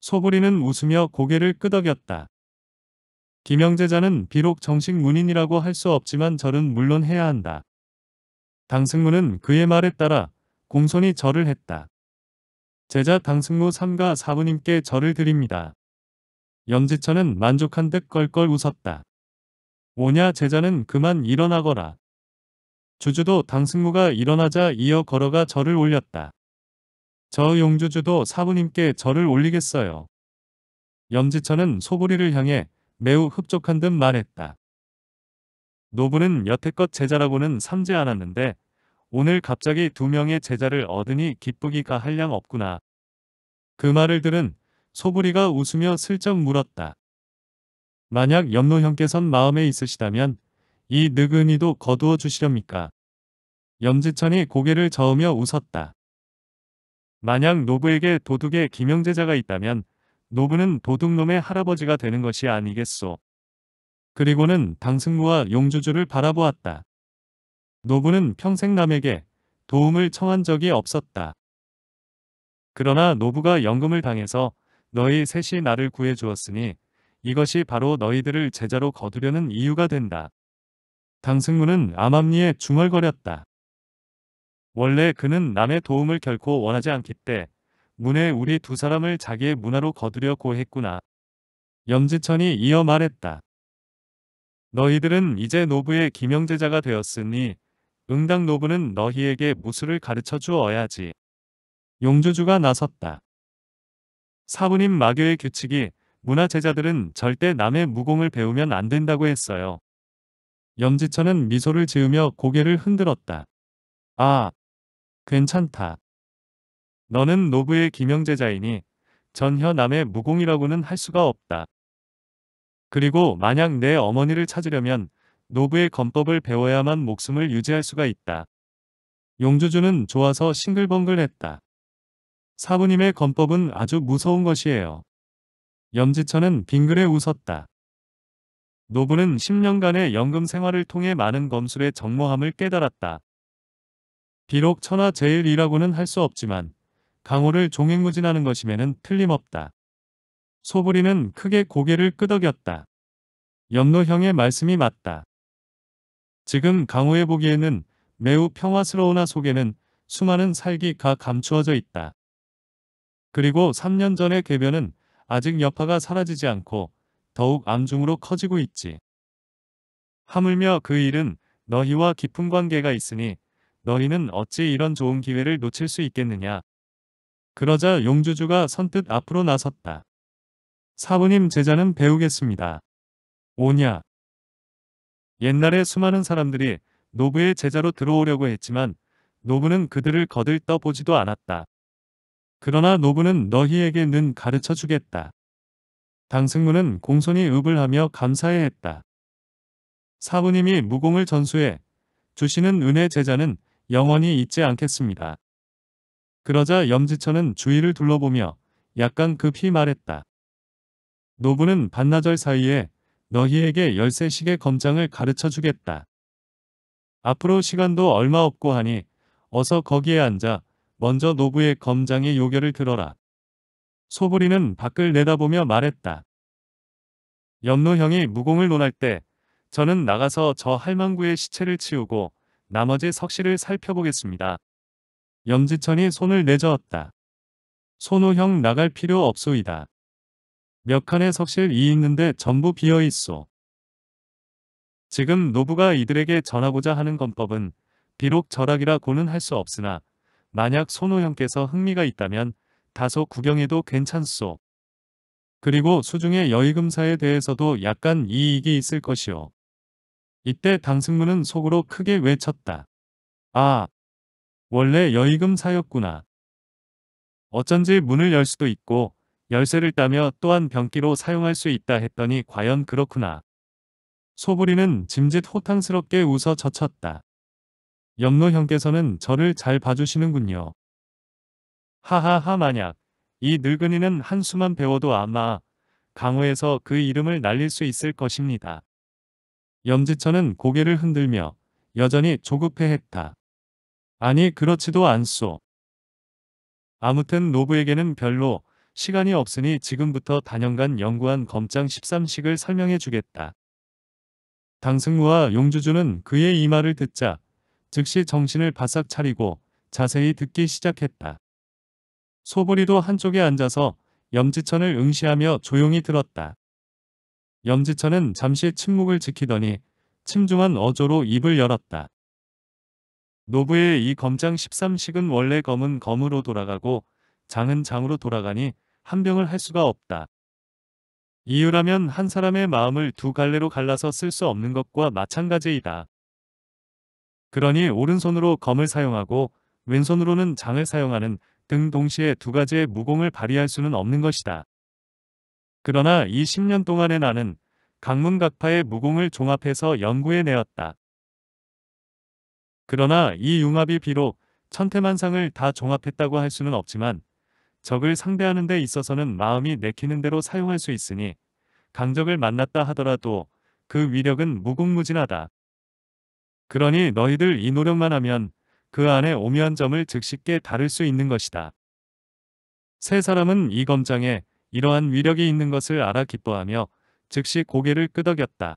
소부리는 웃으며 고개를 끄덕였다. 김영재자는 비록 정식 문인이라고 할 수 없지만 절은 물론 해야 한다. 당승무는 그의 말에 따라 공손히 절을 했다. 제자 당승무 삼가 사부님께 절을 드립니다. 염지천은 만족한 듯 껄껄 웃었다. 오냐 제자는 그만 일어나거라. 주주도 당승무가 일어나자 이어 걸어가 절을 올렸다. 저 용주주도 사부님께 절을 올리겠어요. 염지천은 소부리를 향해 매우 흡족한 듯 말했다. 노부는 여태껏 제자라고는 삼지 않았는데 오늘 갑자기 두 명의 제자를 얻으니 기쁘기가 한량 없구나. 그 말을 들은 소부리가 웃으며 슬쩍 물었다. 만약 연노 형께선 마음에 있으시다면 이 느그니도 거두어 주시렵니까? 염지천이 고개를 저으며 웃었다. 만약 노부에게 도둑의 김영제자가 있다면 노부는 도둑놈의 할아버지가 되는 것이 아니겠소. 그리고는 당승무와 용주주를 바라보았다. 노부는 평생 남에게 도움을 청한 적이 없었다. 그러나 노부가 연금을 당해서 너희 셋이 나를 구해 주었으니 이것이 바로 너희들을 제자로 거두려는 이유가 된다. 당승무는 암암리에 중얼거렸다. 원래 그는 남의 도움을 결코 원하지 않기 때 문에 우리 두 사람을 자기의 문화로 거두려고 했구나. 염지천이 이어 말했다. 너희들은 이제 노부의 김영제자가 되었으니 응당 노부는 너희에게 무술을 가르쳐 주어야지. 용주주가 나섰다. 사부님 마교의 규칙이 문화 제자들은 절대 남의 무공을 배우면 안 된다고 했어요. 염지천은 미소를 지으며 고개를 흔들었다. 아, 괜찮다. 너는 노부의 기명제자이니 전혀 남의 무공이라고는 할 수가 없다. 그리고 만약 내 어머니를 찾으려면 노부의 건법을 배워야만 목숨을 유지할 수가 있다. 용주주는 좋아서 싱글벙글했다. 사부님의 건법은 아주 무서운 것이에요. 염지천은 빙그레 웃었다. 노부는 10년간의 연금 생활을 통해 많은 검술의 정모함을 깨달았다. 비록 천하 제일이라고는 할 수 없지만 강호를 종횡무진하는 것임에는 틀림없다. 소부리는 크게 고개를 끄덕였다. 염노형의 말씀이 맞다. 지금 강호의 보기에는 매우 평화스러우나 속에는 수많은 살기가 감추어져 있다. 그리고 3년 전의 개변은 아직 여파가 사라지지 않고 더욱 암중으로 커지고 있지. 하물며 그 일은 너희와 깊은 관계가 있으니 너희는 어찌 이런 좋은 기회를 놓칠 수 있겠느냐 그러자 용주주가 선뜻 앞으로 나섰다. 사부님 제자는 배우겠습니다. 오냐? 옛날에 수많은 사람들이 노부의 제자로 들어오려고 했지만 노부는 그들을 거들떠 보지도 않았다. 그러나 노부는 너희에게 는 가르쳐 주겠다. 당승무는 공손히 읍을 하며 감사해 했다. 사부님이 무공을 전수해 주시는 은혜 제자는 영원히 잊지 않겠습니다. 그러자 염지천은 주위를 둘러보며 약간 급히 말했다. 노부는 반나절 사이에 너희에게 열세식의 검장을 가르쳐 주겠다. 앞으로 시간도 얼마 없고 하니 어서 거기에 앉아 먼저 노부의 검장의 요결을 들어라. 소부리는 밖을 내다보며 말했다. 염노형이 무공을 논할 때 저는 나가서 저 할망구의 시체를 치우고 나머지 석실을 살펴보겠습니다. 염지천이 손을 내저었다. 손호형 나갈 필요 없소이다. 몇 칸의 석실이 있는데 전부 비어있소. 지금 노부가 이들에게 전하고자 하는 건법은 비록 절학이라고는 할 수 없으나 만약 손호형께서 흥미가 있다면 다소 구경해도 괜찮소. 그리고 수중의 여의금사에 대해서도 약간 이익이 있을 것이오. 이때 당승문은 속으로 크게 외쳤다. 아! 원래 여의금 사였구나. 어쩐지 문을 열 수도 있고 열쇠를 따며 또한 변기로 사용할 수 있다 했더니 과연 그렇구나. 소부리는 짐짓 호탕스럽게 웃어 젖혔다. 염로 형께서는 저를 잘 봐주시는군요. 하하하 만약 이 늙은이는 한 수만 배워도 아마 강호에서 그 이름을 날릴 수 있을 것입니다. 염지천은 고개를 흔들며 여전히 조급해했다. 아니 그렇지도 않소. 아무튼 노부에게는 별로 시간이 없으니 지금부터 단연간 연구한 검장 13식을 설명해 주겠다. 당승무와 용주주는 그의 이 말을 듣자 즉시 정신을 바싹 차리고 자세히 듣기 시작했다. 소보리도 한쪽에 앉아서 염지천을 응시하며 조용히 들었다. 염지천은 잠시 침묵을 지키더니 침중한 어조로 입을 열었다. 노부의 이 검장 13식은 원래 검은 검으로 돌아가고 장은 장으로 돌아가니 한병을 할 수가 없다. 이유라면 한 사람의 마음을 두 갈래로 갈라서 쓸 수 없는 것과 마찬가지이다. 그러니 오른손으로 검을 사용하고 왼손으로는 장을 사용하는 등 동시에 두 가지의 무공을 발휘할 수는 없는 것이다. 그러나 2 0년 동안에 나는 강문각파의 무공을 종합해서 연구해내었다. 그러나 이 융합이 비록 천태만상을 다 종합했다고 할 수는 없지만 적을 상대하는 데 있어서는 마음이 내키는 대로 사용할 수 있으니 강적을 만났다 하더라도 그 위력은 무궁무진하다. 그러니 너희들 이 노력만 하면 그 안에 오묘한 점을 즉시게 다룰 수 있는 것이다. 세 사람은 이 검장에 이러한 위력이 있는 것을 알아 기뻐하며 즉시 고개를 끄덕였다.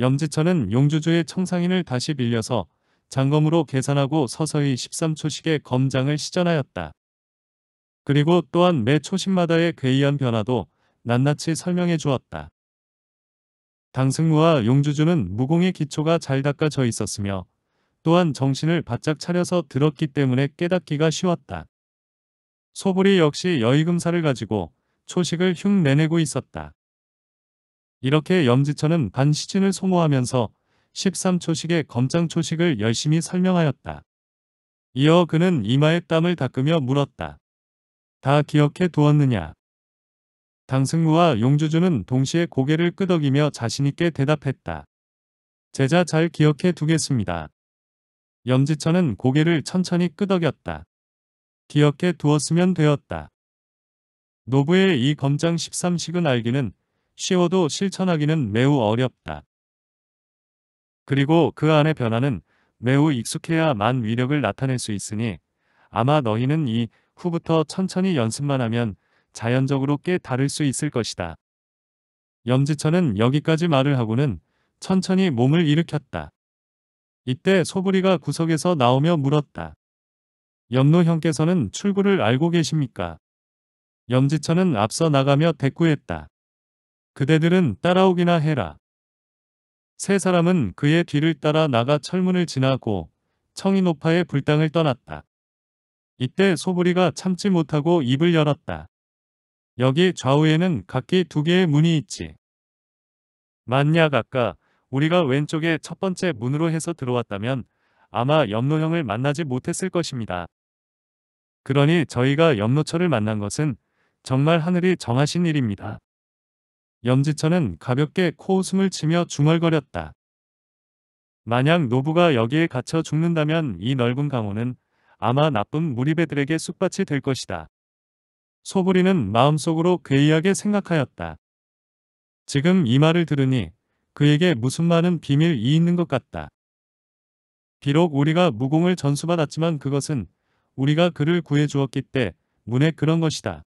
염지천은 용주주의 청상인을 다시 빌려서 장검으로 계산하고 서서히 1 3초식의 검장을 시전하였다. 그리고 또한 매 초식마다의 괴이한 변화도 낱낱이 설명해 주었다. 당승무와 용주주는 무공의 기초가 잘 닦아져 있었으며 또한 정신을 바짝 차려서 들었기 때문에 깨닫기가 쉬웠다. 소불이 역시 여의금사를 가지고 초식을 흉내내고 있었다. 이렇게 염지천은 반 시즌을 소모하면서 13초식의 검장초식을 열심히 설명하였다. 이어 그는 이마에 땀을 닦으며 물었다. 다 기억해 두었느냐? 당승무와 용주주는 동시에 고개를 끄덕이며 자신있게 대답했다. 제자 잘 기억해 두겠습니다. 염지천은 고개를 천천히 끄덕였다. 기억해 두었으면 되었다. 노부의 이 검장 13식은 알기는 쉬워도 실천하기는 매우 어렵다. 그리고 그 안의 변화는 매우 익숙해야만 위력을 나타낼 수 있으니 아마 너희는 이 후부터 천천히 연습만 하면 자연적으로 꽤 다를 수 있을 것이다. 염지천은 여기까지 말을 하고는 천천히 몸을 일으켰다. 이때 소부리가 구석에서 나오며 물었다. 염노 형께서는 출구를 알고 계십니까? 염지천은 앞서 나가며 대꾸했다. 그대들은 따라오기나 해라. 세 사람은 그의 뒤를 따라 나가 철문을 지나고 청이노파의 불당을 떠났다. 이때 소부리가 참지 못하고 입을 열었다. 여기 좌우에는 각기 두 개의 문이 있지. 만약 아까 우리가 왼쪽에 첫 번째 문으로 해서 들어왔다면 아마 염노형을 만나지 못했을 것입니다. 그러니 저희가 염노철을 만난 것은 정말 하늘이 정하신 일입니다. 염지천은 가볍게 코웃음을 치며 중얼거렸다. 만약 노부가 여기에 갇혀 죽는다면 이 넓은 강호는 아마 나쁜 무리배들에게 숙밭이될 것이다. 소부리는 마음속으로 괴이하게 생각하였다. 지금 이 말을 들으니 그에게 무슨 많은 비밀이 있는 것 같다. 비록 우리가 무공을 전수받았지만 그것은 우리가 그를 구해주었기 때 문에 그런 것이다.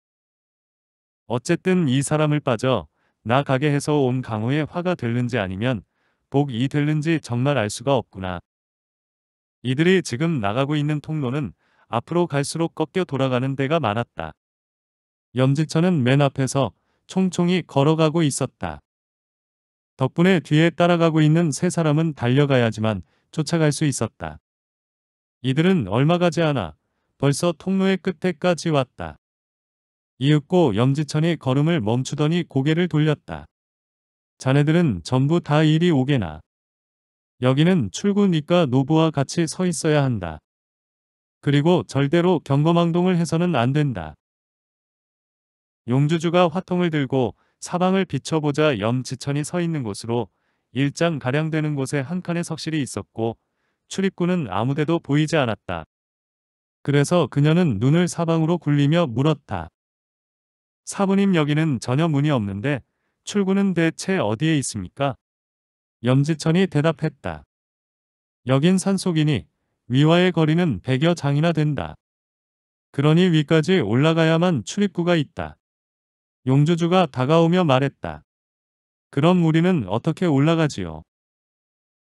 어쨌든 이 사람을 빠져 나 가게 해서 온 강호의 화가 들는지 아니면 복이 들는지 정말 알 수가 없구나. 이들이 지금 나가고 있는 통로는 앞으로 갈수록 꺾여 돌아가는 데가 많았다. 염지천은 맨 앞에서 총총히 걸어가고 있었다. 덕분에 뒤에 따라가고 있는 세 사람은 달려가야지만 쫓아갈 수 있었다. 이들은 얼마 가지 않아 벌써 통로의 끝에까지 왔다. 이윽고 염지천이 걸음을 멈추더니 고개를 돌렸다. 자네들은 전부 다 이리 오게나. 여기는 출구니까 노부와 같이 서 있어야 한다. 그리고 절대로 경거망동을 해서는 안 된다. 용주주가 화통을 들고 사방을 비춰보자 염지천이 서 있는 곳으로 일장 가량 되는 곳에 한 칸의 석실이 있었고 출입구는 아무데도 보이지 않았다. 그래서 그녀는 눈을 사방으로 굴리며 물었다. 사부님 여기는 전혀 문이 없는데 출구는 대체 어디에 있습니까? 염지천이 대답했다. 여긴 산속이니 위와의 거리는 백여 장이나 된다. 그러니 위까지 올라가야만 출입구가 있다. 용주주가 다가오며 말했다. 그럼 우리는 어떻게 올라가지요?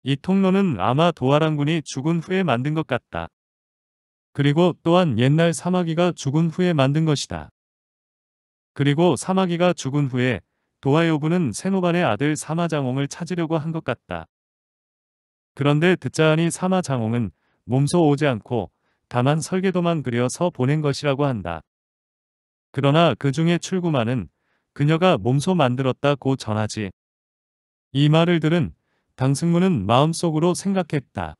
이 통로는 아마 도화랑군이 죽은 후에 만든 것 같다. 그리고 또한 옛날 사마귀가 죽은 후에 만든 것이다. 그리고 사마귀가 죽은 후에 도하여부는 세노반의 아들 사마장옹을 찾으려고 한 것 같다. 그런데 듣자하니 사마장옹은 몸소 오지 않고 다만 설계도만 그려서 보낸 것이라고 한다. 그러나 그 중에 출구만은 그녀가 몸소 만들었다고 전하지. 이 말을 들은 당승무는 마음속으로 생각했다.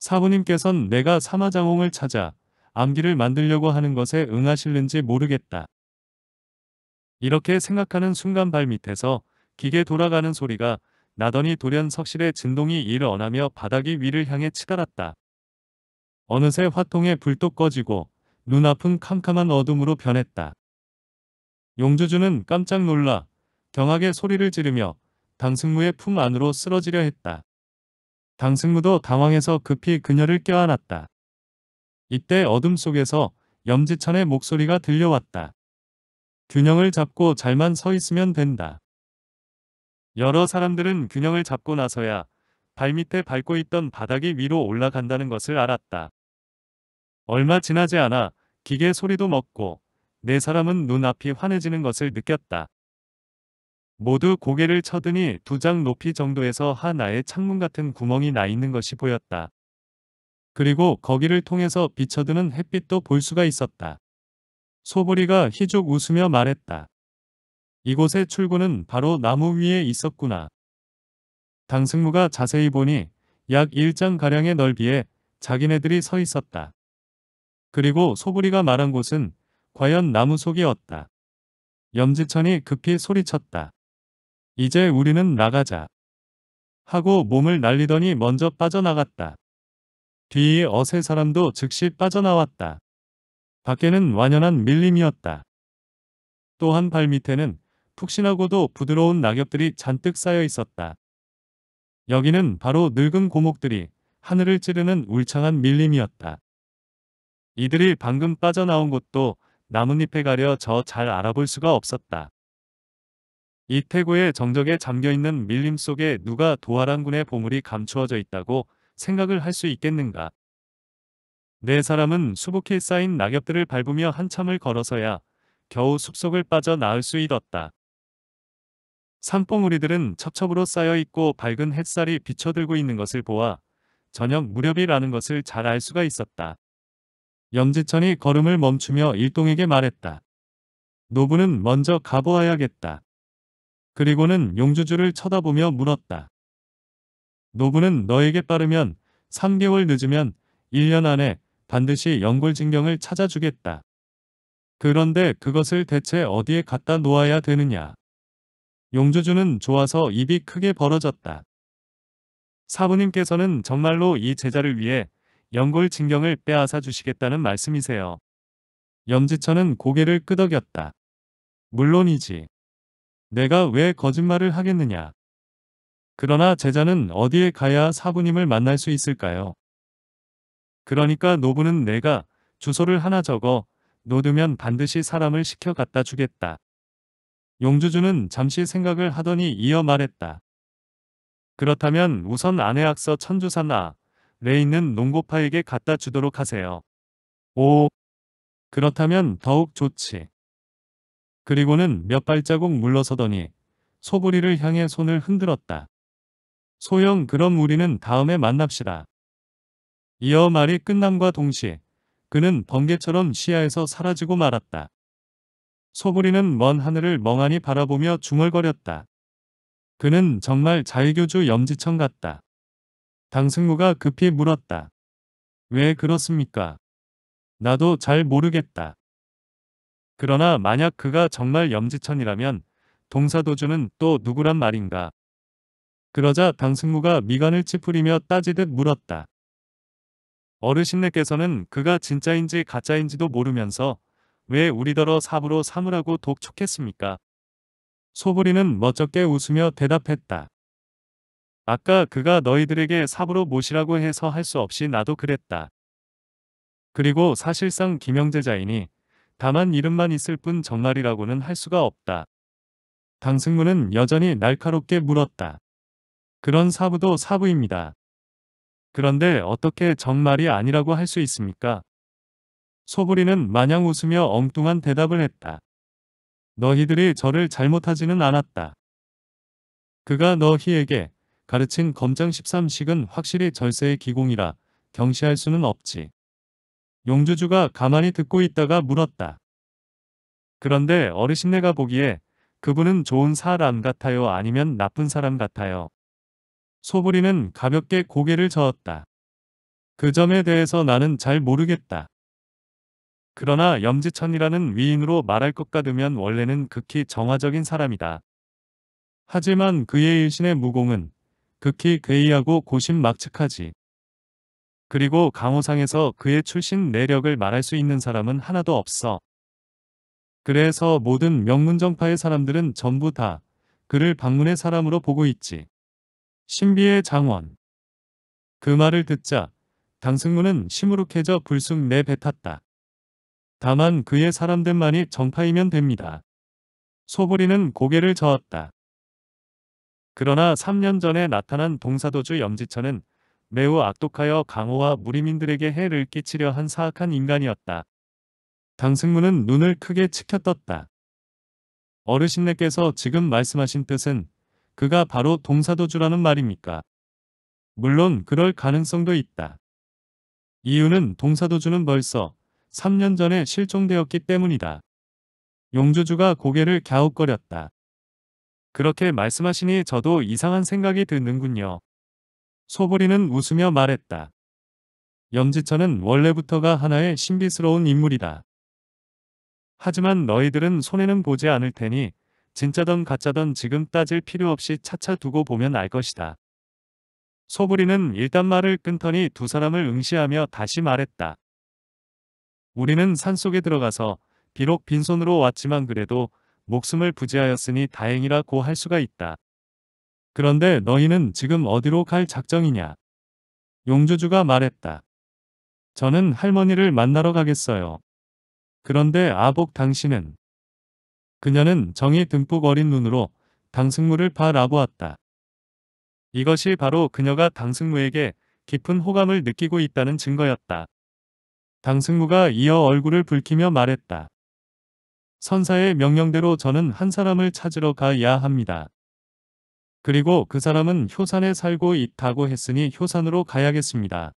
사부님께선 내가 사마장옹을 찾아 암기를 만들려고 하는 것에 응하실는지 모르겠다. 이렇게 생각하는 순간 발밑에서 기계 돌아가는 소리가 나더니 돌연 석실의 진동이 일어나며 바닥이 위를 향해 치달았다. 어느새 화통에 불도 꺼지고 눈앞은 캄캄한 어둠으로 변했다. 용주주는 깜짝 놀라 경악의 소리를 지르며 당승무의 품 안으로 쓰러지려 했다. 당승무도 당황해서 급히 그녀를 껴안았다. 이때 어둠 속에서 염지천의 목소리가 들려왔다. 균형을 잡고 잘만 서 있으면 된다. 여러 사람들은 균형을 잡고 나서야 발밑에 밟고 있던 바닥이 위로 올라간다는 것을 알았다. 얼마 지나지 않아 기계 소리도 먹고내 네 사람은 눈앞이 환해지는 것을 느꼈다. 모두 고개를 쳐드니 두 장 높이 정도에서 하나의 창문 같은 구멍이 나 있는 것이 보였다. 그리고 거기를 통해서 비쳐드는 햇빛도 볼 수가 있었다. 소보리가 희죽 웃으며 말했다. 이곳의 출구는 바로 나무 위에 있었구나. 당승무가 자세히 보니 약일장가량의 넓이에 자기네들이 서 있었다. 그리고 소부리가 말한 곳은 과연 나무 속이었다. 염지천이 급히 소리쳤다. 이제 우리는 나가자. 하고 몸을 날리더니 먼저 빠져나갔다. 뒤에 어세 사람도 즉시 빠져나왔다. 밖에는 완연한 밀림이었다. 또한 발 밑에는 푹신하고도 부드러운 낙엽들이 잔뜩 쌓여 있었다. 여기는 바로 늙은 고목들이 하늘을 찌르는 울창한 밀림이었다. 이들이 방금 빠져나온 곳도 나뭇잎에 가려 저 잘 알아볼 수가 없었다. 이태고의 정적에 잠겨있는 밀림 속에 누가 도하랑군의 보물이 감추어져 있다고 생각을 할 수 있겠는가. 네 사람은 수북히 쌓인 낙엽들을 밟으며 한참을 걸어서야 겨우 숲속을 빠져나을수 있었다. 산봉우리들은 첩첩으로 쌓여있고 밝은 햇살이 비춰들고 있는 것을 보아 저녁 무렵이라는 것을 잘 알 수가 있었다. 염지천이 걸음을 멈추며 일동에게 말했다. 노부는 먼저 가보아야겠다. 그리고는 용주주를 쳐다보며 물었다. 노부는 너에게 빠르면 3개월 늦으면 1년 안에 반드시 연골진경을 찾아주겠다. 그런데 그것을 대체 어디에 갖다 놓아야 되느냐. 용주주는 좋아서 입이 크게 벌어졌다. 사부님께서는 정말로 이 제자를 위해 연골진경을 빼앗아 주시겠다는 말씀이세요. 염지천은 고개를 끄덕였다. 물론이지. 내가 왜 거짓말을 하겠느냐. 그러나 제자는 어디에 가야 사부님을 만날 수 있을까요? 그러니까 노부는 내가 주소를 하나 적어 놓으면 반드시 사람을 시켜 갖다 주겠다. 용주주는 잠시 생각을 하더니 이어 말했다. 그렇다면 우선 아내악서 천주사나레 있는 농고파에게 갖다 주도록 하세요. 오. 그렇다면 더욱 좋지. 그리고는 몇 발자국 물러서더니 소부리를 향해 손을 흔들었다. 소영 그럼 우리는 다음에 만납시다. 이어 말이 끝남과 동시에 그는 번개처럼 시야에서 사라지고 말았다. 소부리는 먼 하늘을 멍하니 바라보며 중얼거렸다. 그는 정말 자유교주 염지청 같다. 당승무가 급히 물었다. 왜 그렇습니까? 나도 잘 모르겠다. 그러나 만약 그가 정말 염지천이라면 동사도주는 또 누구란 말인가? 그러자 당승무가 미간을 찌푸리며 따지듯 물었다. 어르신네께서는 그가 진짜인지 가짜인지도 모르면서 왜 우리더러 사부로사물하고 독촉했습니까? 소부리는 멋쩍게 웃으며 대답했다. 아까 그가 너희들에게 사부로 모시라고 해서 할 수 없이 나도 그랬다. 그리고 사실상 김영재자이니 다만 이름만 있을 뿐 정말이라고는 할 수가 없다. 당승문은 여전히 날카롭게 물었다. 그런 사부도 사부입니다. 그런데 어떻게 정말이 아니라고 할 수 있습니까? 소부리는 마냥 웃으며 엉뚱한 대답을 했다. 너희들이 저를 잘못하지는 않았다. 그가 너희에게 가르친 검장 13식은 확실히 절세의 기공이라 경시할 수는 없지. 용주주가 가만히 듣고 있다가 물었다. 그런데 어르신네가 보기에 그분은 좋은 사람 같아요 아니면 나쁜 사람 같아요. 소부리는 가볍게 고개를 저었다. 그 점에 대해서 나는 잘 모르겠다. 그러나 염지천이라는 위인으로 말할 것 같으면 원래는 극히 정화적인 사람이다. 하지만 그의 일신의 무공은 극히 괴이하고 고심막측하지. 그리고 강호상에서 그의 출신 내력을 말할 수 있는 사람은 하나도 없어. 그래서 모든 명문정파의 사람들은 전부 다 그를 방문의 사람으로 보고 있지. 신비의 장원. 그 말을 듣자 당승문은 시무룩해져 불쑥 내뱉었다. 다만 그의 사람들만이 정파이면 됩니다. 소보리는 고개를 저었다. 그러나 3년 전에 나타난 동사도주 염지천은 매우 악독하여 강호와 무리민들에게 해를 끼치려 한 사악한 인간이었다. 당승문은 눈을 크게 치켜떴다. 어르신네께서 지금 말씀하신 뜻은 그가 바로 동사도주라는 말입니까? 물론 그럴 가능성도 있다. 이유는 동사도주는 벌써 3년 전에 실종되었기 때문이다. 용주주가 고개를 갸웃거렸다. 그렇게 말씀하시니 저도 이상한 생각이 드는군요. 소보리는 웃으며 말했다. 염지천은 원래부터가 하나의 신비스러운 인물이다. 하지만 너희들은 손해는 보지 않을 테니 진짜던 가짜던 지금 따질 필요 없이 차차 두고 보면 알 것이다. 소부리는 일단 말을 끊더니 두 사람을 응시하며 다시 말했다. 우리는 산속에 들어가서 비록 빈손으로 왔지만 그래도 목숨을 부지하였으니 다행이라고 할 수가 있다. 그런데 너희는 지금 어디로 갈 작정이냐? 용주주가 말했다. 저는 할머니를 만나러 가겠어요. 그런데 아복 당신은 그녀는 정이 듬뿍 어린 눈으로 당승무를 바라보았다. 이것이 바로 그녀가 당승무에게 깊은 호감을 느끼고 있다는 증거였다. 당승무가 이어 얼굴을 붉히며 말했다. 선사의 명령대로 저는 한 사람을 찾으러 가야 합니다. 그리고 그 사람은 효산에 살고 있다고 했으니 효산으로 가야겠습니다.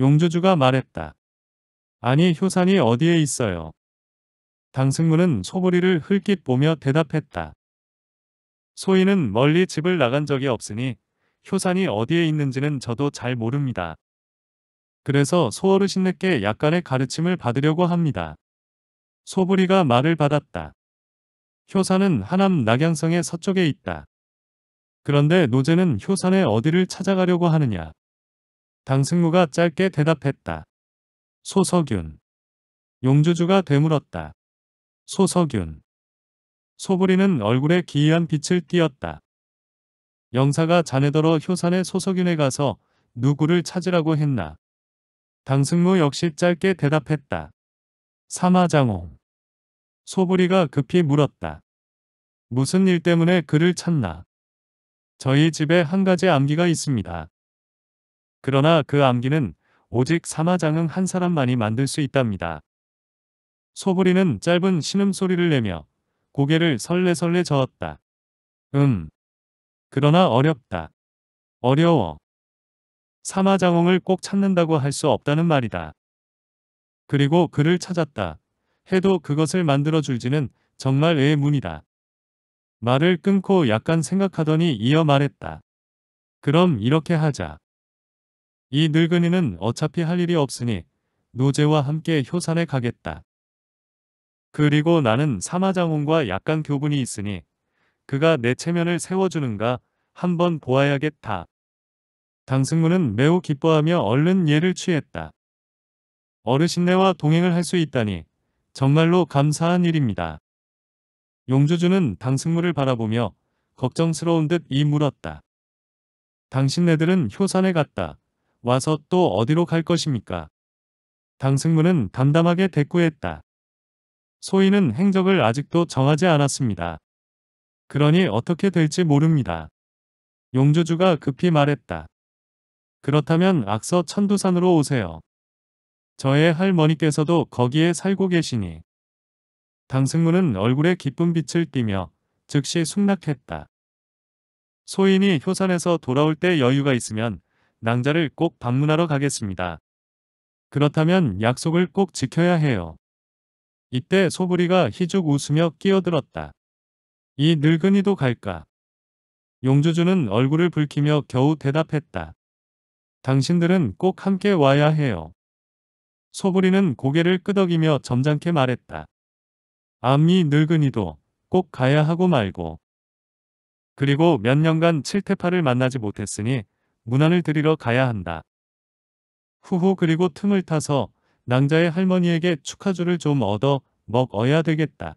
용주주가 말했다. 아니 효산이 어디에 있어요? 당승문은 소보리를 흘낏 보며 대답했다. 소인은 멀리 집을 나간 적이 없으니 효산이 어디에 있는지는 저도 잘 모릅니다. 그래서 소어르신네께 약간의 가르침을 받으려고 합니다. 소부리가 말을 받았다. 효산은 하남 낙양성의 서쪽에 있다. 그런데 노제는 효산의 어디를 찾아가려고 하느냐. 당승무가 짧게 대답했다. 소석윤. 용주주가 되물었다. 소석윤. 소부리는 얼굴에 기이한 빛을 띄었다. 영사가 자네더러 효산의 소석윤에 가서 누구를 찾으라고 했나. 당승무 역시 짧게 대답했다. 사마장홍. 소부리가 급히 물었다. 무슨 일 때문에 그를 찾나? 저희 집에 한 가지 암기가 있습니다. 그러나 그 암기는 오직 사마장흥 한 사람만이 만들 수 있답니다. 소부리는 짧은 신음소리를 내며 고개를 설레설레 저었다. 음. 그러나 어렵다. 어려워. 사마장홍을 꼭 찾는다고 할 수 없다는 말이다. 그리고 그를 찾았다. 해도 그것을 만들어 줄지는 정말 의문이다. 말을 끊고 약간 생각하더니 이어 말했다. 그럼 이렇게 하자. 이 늙은이는 어차피 할 일이 없으니 노제와 함께 효산에 가겠다. 그리고 나는 사마장훈과 약간 교분이 있으니 그가 내 체면을 세워주는가 한번 보아야겠다. 당승무는 매우 기뻐하며 얼른 예를 취했다. 어르신네와 동행을 할 수 있다니 정말로 감사한 일입니다. 용주주는 당승무를 바라보며 걱정스러운 듯이 물었다. 당신네들은 효산에 갔다. 와서 또 어디로 갈 것입니까? 당승무는 담담하게 대꾸했다. 소인은 행적을 아직도 정하지 않았습니다. 그러니 어떻게 될지 모릅니다. 용주주가 급히 말했다. 그렇다면 악서 천두산으로 오세요. 저의 할머니께서도 거기에 살고 계시니. 당승문은 얼굴에 기쁜 빛을 띠며 즉시 숭락했다. 소인이 효산에서 돌아올 때 여유가 있으면 낭자를 꼭 방문하러 가겠습니다. 그렇다면 약속을 꼭 지켜야 해요. 이때 소부리가 희죽 웃으며 끼어들었다. 이 늙은이도 갈까? 용주주는 얼굴을 붉히며 겨우 대답했다. 당신들은 꼭 함께 와야 해요. 소부리는 고개를 끄덕이며 점잖게 말했다. 암이 늙은이도 꼭 가야 하고 말고. 그리고 몇 년간 칠태파를 만나지 못했으니 문안을 드리러 가야 한다. 후후 그리고 틈을 타서 낭자의 할머니에게 축하주를 좀 얻어 먹어야 되겠다.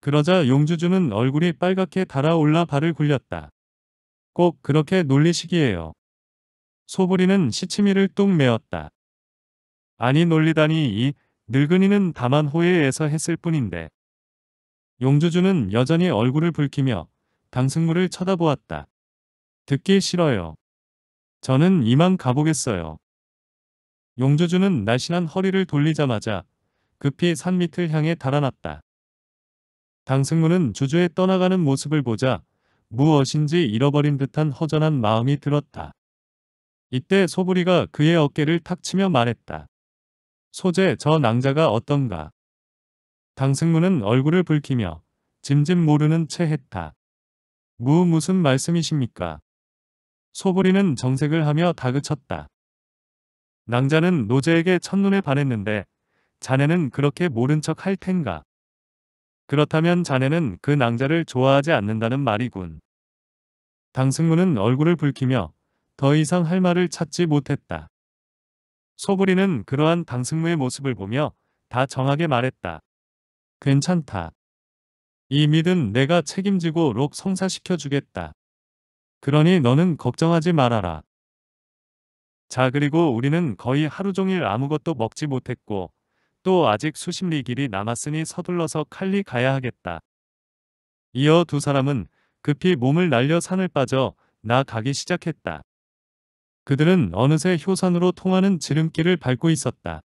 그러자 용주주는 얼굴이 빨갛게 달아올라 발을 굴렸다. 꼭 그렇게 놀리시기에요. 소부리는 시치미를 뚝 메었다. 아니 놀리다니 이 늙은이는 다만 호해에서 했을 뿐인데. 용주주는 여전히 얼굴을 붉히며 당승물을 쳐다보았다. 듣기 싫어요. 저는 이만 가보겠어요. 용주주는 날씬한 허리를 돌리자마자 급히 산 밑을 향해 달아났다. 당승무는 주주의 떠나가는 모습을 보자 무엇인지 잃어버린 듯한 허전한 마음이 들었다. 이때 소부리가 그의 어깨를 탁 치며 말했다. 소재 저 낭자가 어떤가? 당승무는 얼굴을 붉히며 짐짓 모르는 채 했다. 무 무슨 말씀이십니까? 소부리는 정색을 하며 다그쳤다. 낭자는 노제에게 첫눈에 반했는데 자네는 그렇게 모른 척 할 텐가. 그렇다면 자네는 그 낭자를 좋아하지 않는다는 말이군. 당승무는 얼굴을 붉히며 더 이상 할 말을 찾지 못했다. 소부리는 그러한 당승무의 모습을 보며 다 정하게 말했다. 괜찮다. 이 믿은 내가 책임지고 록 성사시켜 주겠다. 그러니 너는 걱정하지 말아라. 자 그리고 우리는 거의 하루 종일 아무것도 먹지 못했고 또 아직 수십 리 길이 남았으니 서둘러서 칼리 가야 하겠다. 이어 두 사람은 급히 몸을 날려 산을 빠져 나가기 시작했다. 그들은 어느새 효산으로 통하는 지름길을 밟고 있었다.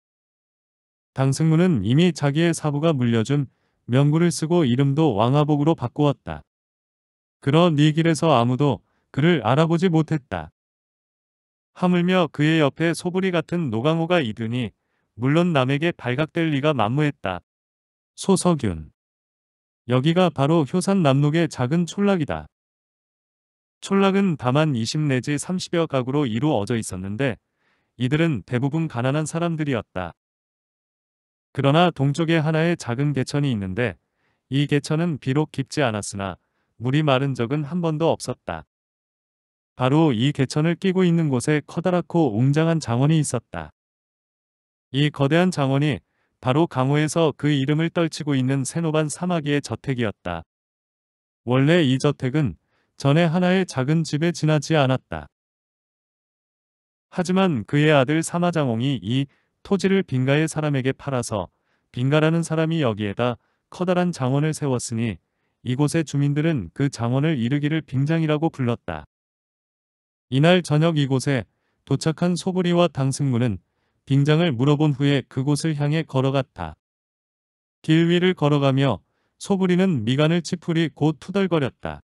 당승무는 이미 자기의 사부가 물려준 명구를 쓰고 이름도 왕화복으로 바꾸었다. 그러 네 길에서 아무도 그를 알아보지 못했다. 하물며 그의 옆에 소부리 같은 노강호가 이드니 물론 남에게 발각될 리가 만무했다. 소석윤 여기가 바로 효산 남록의 작은 촌락이다. 촌락은 다만 20 내지 30여 가구로 이루어져 있었는데 이들은 대부분 가난한 사람들이었다. 그러나 동쪽에 하나의 작은 개천이 있는데 이 개천은 비록 깊지 않았으나 물이 마른 적은 한 번도 없었다. 바로 이 개천을 끼고 있는 곳에 커다랗고 웅장한 장원이 있었다. 이 거대한 장원이 바로 강호에서 그 이름을 떨치고 있는 세노반 사마귀의 저택이었다. 원래 이 저택은 전에 하나의 작은 집에 지나지 않았다. 하지만 그의 아들 사마장홍이 이 토지를 빈가의 사람에게 팔아서 빈가라는 사람이 여기에다 커다란 장원을 세웠으니 이곳의 주민들은 그 장원을 이르기를 빙장이라고 불렀다. 이날 저녁 이곳에 도착한 소부리와 당승무는 빙장을 물어본 후에 그곳을 향해 걸어갔다. 길 위를 걸어가며 소부리는 미간을 치풀이 곧 투덜거렸다.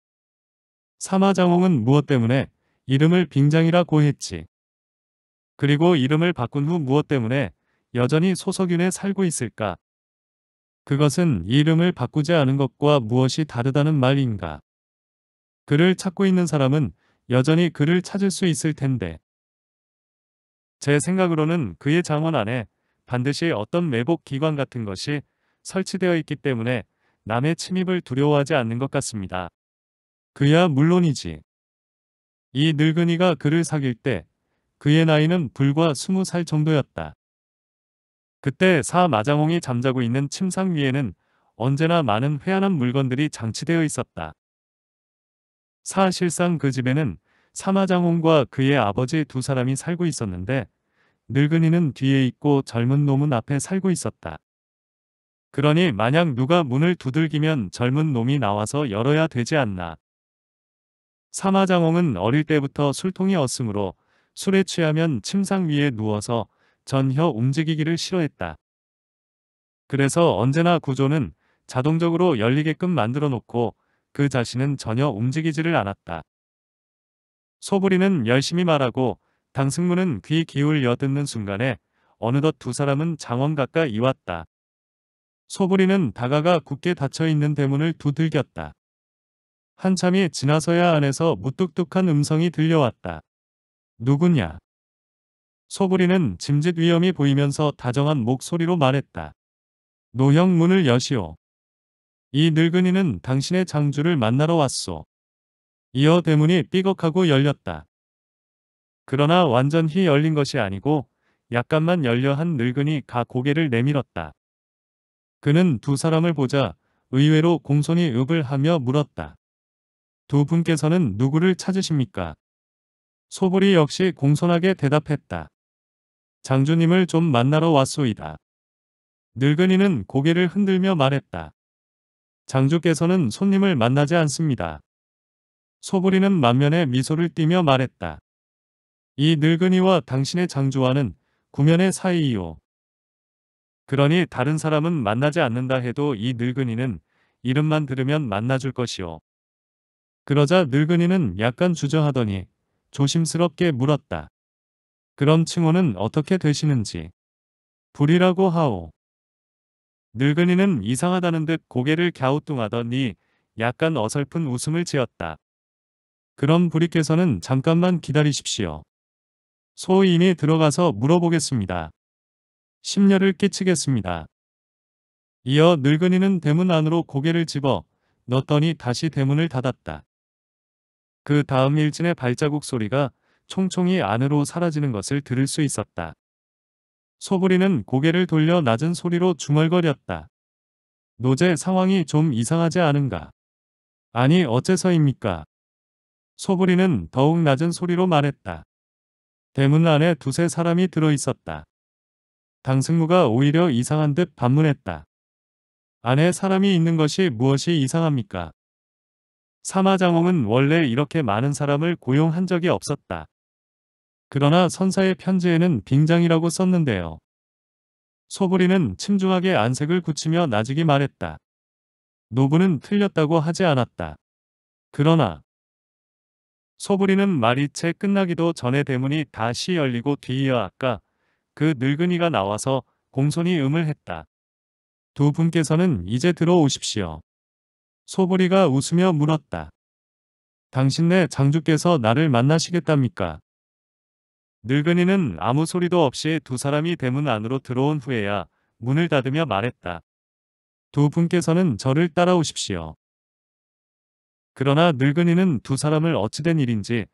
사마장홍은 무엇 때문에 이름을 빙장이라고 했지. 그리고 이름을 바꾼 후 무엇 때문에 여전히 소석윤에 살고 있을까? 그것은 이름을 바꾸지 않은 것과 무엇이 다르다는 말인가? 그를 찾고 있는 사람은 여전히 그를 찾을 수 있을 텐데. 제 생각으로는 그의 장원 안에 반드시 어떤 매복 기관 같은 것이 설치되어 있기 때문에 남의 침입을 두려워하지 않는 것 같습니다. 그야 물론이지. 이 늙은이가 그를 사귈 때 그의 나이는 불과 20살 정도였다. 그때 사 마장홍이 잠자고 있는 침상 위에는 언제나 많은 회한한 물건들이 장치되어 있었다. 사실상 그 집에는 사마장홍과 그의 아버지 두 사람이 살고 있었는데 늙은이는 뒤에 있고 젊은 놈은 앞에 살고 있었다. 그러니 만약 누가 문을 두들기면 젊은 놈이 나와서 열어야 되지 않나. 사마장홍은 어릴 때부터 술통이 었으므로 술에 취하면 침상 위에 누워서 전혀 움직이기를 싫어했다. 그래서 언제나 구조는 자동적으로 열리게끔 만들어 놓고 그 자신은 전혀 움직이지를 않았다. 소부리는 열심히 말하고 당승문은 귀 기울여 듣는 순간에 어느덧 두 사람은 장원 가까이 왔다. 소부리는 다가가 굳게 닫혀있는 대문을 두들겼다. 한참이 지나서야 안에서 무뚝뚝한 음성이 들려왔다. 누구냐? 소부리는 짐짓 위험이 보이면서 다정한 목소리로 말했다. 노형 문을 여시오. 이 늙은이는 당신의 장주를 만나러 왔소. 이어 대문이 삐걱하고 열렸다. 그러나 완전히 열린 것이 아니고 약간만 열려 한 늙은이가 고개를 내밀었다. 그는 두 사람을 보자 의외로 공손히 읍을 하며 물었다. 두 분께서는 누구를 찾으십니까? 소불이 역시 공손하게 대답했다. 장주님을 좀 만나러 왔소이다. 늙은이는 고개를 흔들며 말했다. 장주께서는 손님을 만나지 않습니다. 소부리는 만면에 미소를 띠며 말했다. 이 늙은이와 당신의 장주와는 구면의 사이이요. 그러니 다른 사람은 만나지 않는다 해도 이 늙은이는 이름만 들으면 만나줄 것이요. 그러자 늙은이는 약간 주저하더니 조심스럽게 물었다. 그럼 칭호는 어떻게 되시는지. 불이라고 하오. 늙은이는 이상하다는 듯 고개를 갸우뚱하더니 약간 어설픈 웃음을 지었다. 그럼 부리께서는 잠깐만 기다리십시오. 소인이 들어가서 물어보겠습니다. 심려를 끼치겠습니다. 이어 늙은이는 대문 안으로 고개를 집어 넣더니 다시 대문을 닫았다. 그 다음 일진의 발자국 소리가 총총히 안으로 사라지는 것을 들을 수 있었다. 소부리는 고개를 돌려 낮은 소리로 중얼거렸다. 노제 상황이 좀 이상하지 않은가? 아니 어째서입니까? 소부리는 더욱 낮은 소리로 말했다. 대문 안에 두세 사람이 들어있었다. 당승무가 오히려 이상한 듯 반문했다. 안에 사람이 있는 것이 무엇이 이상합니까? 사마장홍은 원래 이렇게 많은 사람을 고용한 적이 없었다. 그러나 선사의 편지에는 빙장이라고 썼는데요. 소부리는 침중하게 안색을 굳히며 나직이 말했다. 노부는 틀렸다고 하지 않았다. 그러나 소부리는 말이 채 끝나기도 전에 대문이 다시 열리고 뒤이어 아까 그 늙은이가 나와서 공손히 음을 했다. 두 분께서는 이제 들어오십시오. 소부리가 웃으며 물었다. 당신네 장주께서 나를 만나시겠답니까? 늙은이는 아무 소리도 없이 두 사람이 대문 안으로 들어온 후에야 문을 닫으며 말했다. 두 분께서는 저를 따라오십시오. 그러나 늙은이는 두 사람을 어찌된 일인지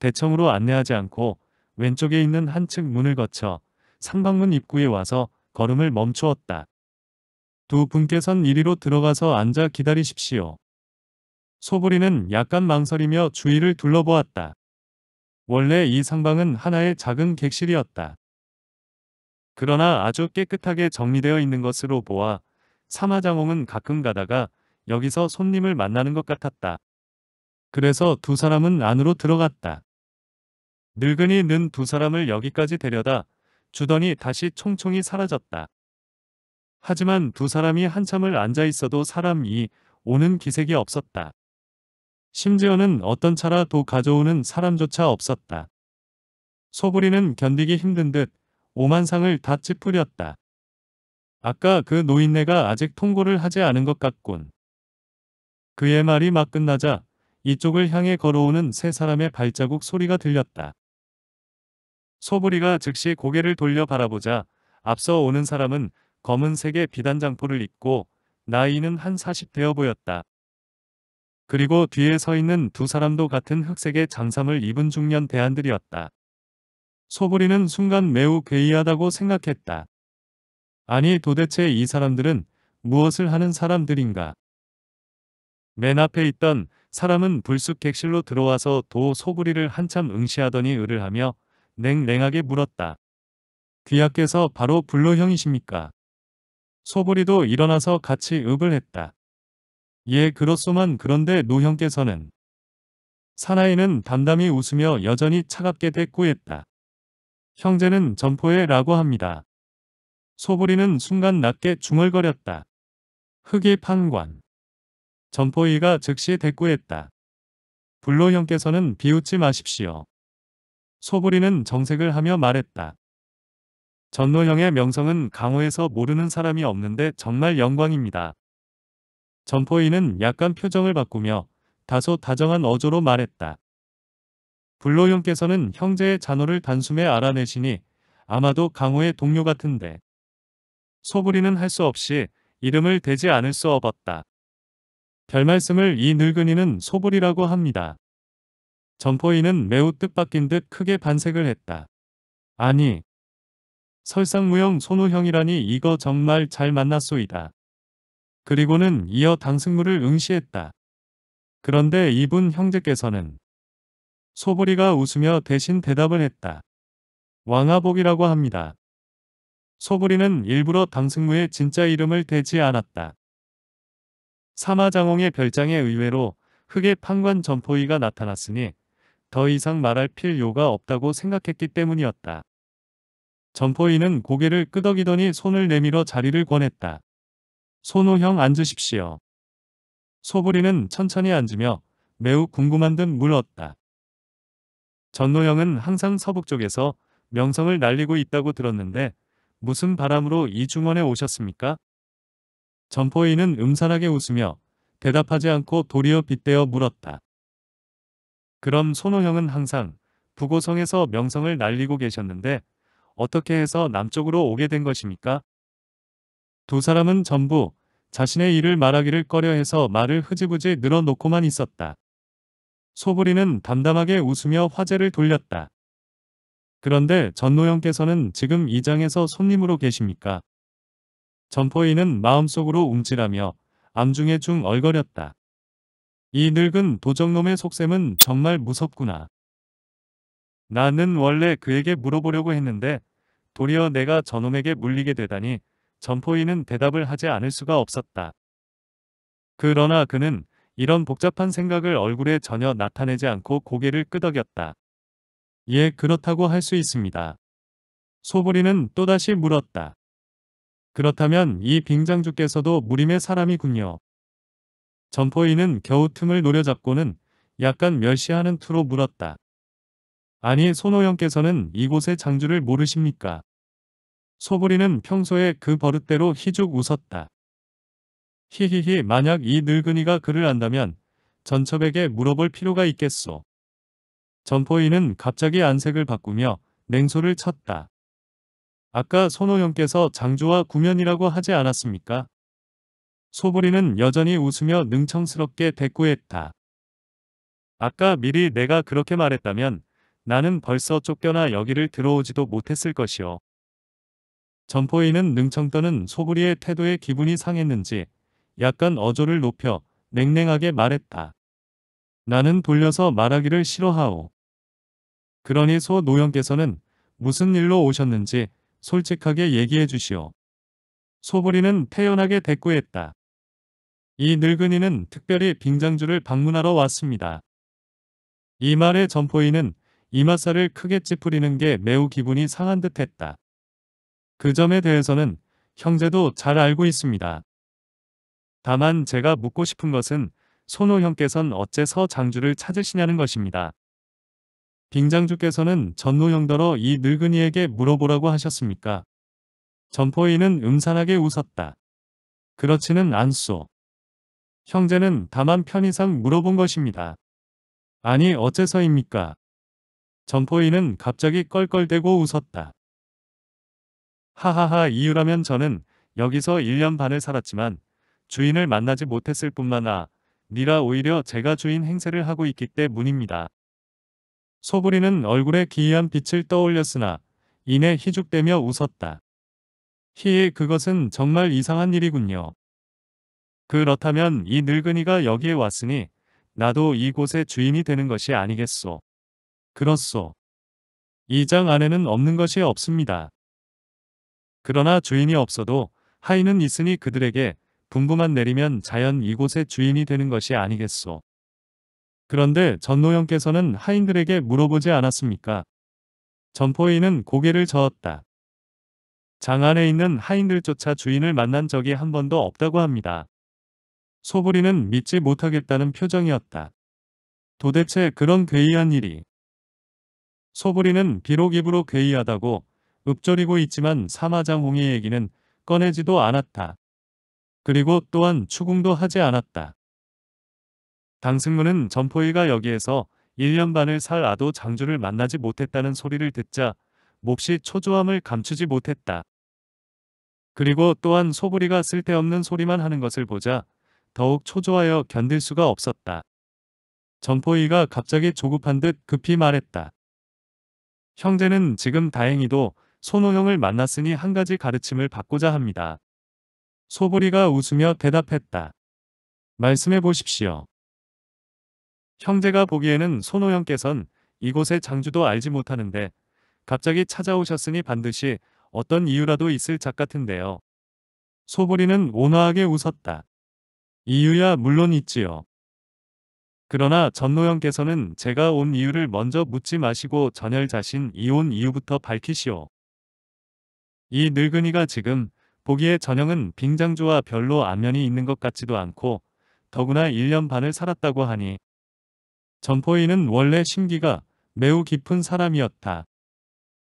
대청으로 안내하지 않고 왼쪽에 있는 한층 문을 거쳐 상방문 입구에 와서 걸음을 멈추었다. 두 분께선 이리로 들어가서 앉아 기다리십시오. 소부리는 약간 망설이며 주위를 둘러보았다. 원래 이 상방은 하나의 작은 객실이었다. 그러나 아주 깨끗하게 정리되어 있는 것으로 보아 사마장홍은 가끔 가다가 여기서 손님을 만나는 것 같았다. 그래서 두 사람은 안으로 들어갔다. 늙은이 는 두 사람을 여기까지 데려다 주더니 다시 총총히 사라졌다. 하지만 두 사람이 한참을 앉아 있어도 사람이 오는 기색이 없었다. 심지어는 어떤 차라 도 가져오는 사람조차 없었다. 소부리는 견디기 힘든 듯 오만상을 다 찌푸렸다. 아까 그 노인네가 아직 통고를 하지 않은 것 같군. 그의 말이 막 끝나자 이쪽을 향해 걸어오는 세 사람의 발자국 소리가 들렸다. 소부리가 즉시 고개를 돌려 바라보자 앞서 오는 사람은 검은색의 비단장포를 입고 나이는 한 40 되어 보였다. 그리고 뒤에 서 있는 두 사람도 같은 흑색의 장삼을 입은 중년 대안들이었다. 소부리는 순간 매우 괴이하다고 생각했다. 아니 도대체 이 사람들은 무엇을 하는 사람들인가? 맨 앞에 있던 사람은 불쑥 객실로 들어와서 도 소부리를 한참 응시하더니 을을 하며 냉랭하게 물었다. 귀하께서 바로 불로형이십니까? 소부리도 일어나서 같이 읍을 했다. 예 그렇소만 그런데 노형께서는 사나이는 담담히 웃으며 여전히 차갑게 대꾸했다. 형제는 점포에 라고 합니다. 소부리는 순간 낮게 중얼거렸다. 흑이 판관. 점포이가 즉시 대꾸했다. 불로 형께서는 비웃지 마십시오. 소부리는 정색을 하며 말했다. 전노형의 명성은 강호에서 모르는 사람이 없는데 정말 영광입니다. 점포인은 약간 표정을 바꾸며 다소 다정한 어조로 말했다. 불로용께서는 형제의 잔호를 단숨에 알아내시니 아마도 강호의 동료 같은데. 소부리는 할 수 없이 이름을 대지 않을 수 없었다. 별말씀을 이 늙은이는 소불이라고 합니다. 점포인은 매우 뜻밖인 듯 크게 반색을 했다. 아니, 설상무형 손우형이라니 이거 정말 잘 만났소이다. 그리고는 이어 당승물을 응시했다. 그런데 이분 형제께서는 소보리가 웃으며 대신 대답을 했다. 왕하복이라고 합니다. 소보리는 일부러 당승무의 진짜 이름을 대지 않았다. 사마장홍의 별장에 의외로 흑의 판관 점포위가 나타났으니 더 이상 말할 필요가 없다고 생각했기 때문이었다. 점포위는 고개를 끄덕이더니 손을 내밀어 자리를 권했다. 손호형 앉으십시오. 소부리는 천천히 앉으며 매우 궁금한 듯 물었다. 전노형은 항상 서북쪽에서 명성을 날리고 있다고 들었는데 무슨 바람으로 이 중원에 오셨습니까? 점포인은 음산하게 웃으며 대답하지 않고 도리어 빗대어 물었다. 그럼 손호형은 항상 부고성에서 명성을 날리고 계셨는데 어떻게 해서 남쪽으로 오게 된 것입니까? 두 사람은 전부 자신의 일을 말하기를 꺼려해서 말을 흐지부지 늘어놓고만 있었다. 소부리는 담담하게 웃으며 화제를 돌렸다. 그런데 전노영께서는 지금 이 장에서 손님으로 계십니까? 전포인은 마음속으로 움찔하며 암중에 중 얼거렸다. 이 늙은 도적놈의 속셈은 정말 무섭구나. 나는 원래 그에게 물어보려고 했는데 도리어 내가 저놈에게 물리게 되다니 점포인은 대답을 하지 않을 수가 없었다. 그러나 그는 이런 복잡한 생각을 얼굴에 전혀 나타내지 않고 고개를 끄덕였다. 예, 그렇다고 할 수 있습니다. 소보리는 또다시 물었다. 그렇다면 이 빙장주께서도 무림의 사람이군요. 점포인은 겨우 틈을 노려잡고는 약간 멸시하는 투로 물었다. 아니, 손호영께서는 이곳의 장주를 모르십니까? 소부리는 평소에 그 버릇대로 희죽 웃었다. 히히히 만약 이 늙은이가 그를 안다면 전첩에게 물어볼 필요가 있겠소. 전포인은 갑자기 안색을 바꾸며 냉소를 쳤다. 아까 손호영께서 장조와 구면이라고 하지 않았습니까? 소보리는 여전히 웃으며 능청스럽게 대꾸했다. 아까 미리 내가 그렇게 말했다면 나는 벌써 쫓겨나 여기를 들어오지도 못했을 것이오. 점포인은 능청 떠는 소구리의 태도에 기분이 상했는지 약간 어조를 높여 냉랭하게 말했다. 나는 돌려서 말하기를 싫어하오. 그러니 소노영께서는 무슨 일로 오셨는지 솔직하게 얘기해 주시오. 소부리는 태연하게 대꾸했다. 이 늙은이는 특별히 빙장주를 방문하러 왔습니다. 이 말에 점포인은 이마살을 크게 찌푸리는 게 매우 기분이 상한 듯했다. 그 점에 대해서는 형제도 잘 알고 있습니다. 다만 제가 묻고 싶은 것은 손호 형께선 어째서 장주를 찾으시냐는 것입니다. 빙장주께서는 전노 형더러 이 늙은이에게 물어보라고 하셨습니까? 점포인은 음산하게 웃었다. 그렇지는 않소. 형제는 다만 편의상 물어본 것입니다. 아니 어째서입니까? 점포인은 갑자기 껄껄대고 웃었다. 하하하 이유라면 저는 여기서 1년 반을 살았지만 주인을 만나지 못했을 뿐만 아니라 오히려 제가 주인 행세를 하고 있기 때문입니다. 소부리는 얼굴에 기이한 빛을 떠올렸으나 이내 희죽대며 웃었다. 히히 그것은 정말 이상한 일이군요. 그렇다면 이 늙은이가 여기에 왔으니 나도 이곳의 주인이 되는 것이 아니겠소. 그렇소. 이 장 안에는 없는 것이 없습니다. 그러나 주인이 없어도 하인은 있으니 그들에게 분부만 내리면 자연 이곳의 주인이 되는 것이 아니겠소. 그런데 전노영께서는 하인들에게 물어보지 않았습니까? 점포인은 고개를 저었다. 장 안에 있는 하인들조차 주인을 만난 적이 한 번도 없다고 합니다. 소부리는 믿지 못하겠다는 표정이었다. 도대체 그런 괴이한 일이. 소부리는 비록 입으로 괴이하다고 읊조리고 있지만 사마장홍의 얘기는 꺼내지도 않았다. 그리고 또한 추궁도 하지 않았다. 당승문은 점포이가 여기에서 1년 반을 살 아도 장주를 만나지 못했다는 소리를 듣자 몹시 초조함을 감추지 못했다. 그리고 또한 소부리가 쓸데없는 소리만 하는 것을 보자 더욱 초조하여 견딜 수가 없었다. 점포이가 갑자기 조급한 듯 급히 말했다. 형제는 지금 다행히도 손호형을 만났으니 한 가지 가르침을 받고자 합니다. 소보리가 웃으며 대답했다. 말씀해 보십시오. 형제가 보기에는 손호형께선 이곳의 장주도 알지 못하는데 갑자기 찾아오셨으니 반드시 어떤 이유라도 있을 작 같은데요. 소보리는 온화하게 웃었다. 이유야 물론 있지요. 그러나 전노영께서는 제가 온 이유를 먼저 묻지 마시고 전열 자신 이온 이유부터 밝히시오. 이 늙은이가 지금 보기에 전형은 빙장주와 별로 안면이 있는 것 같지도 않고 더구나 1년 반을 살았다고 하니 전포인은 원래 심기가 매우 깊은 사람이었다.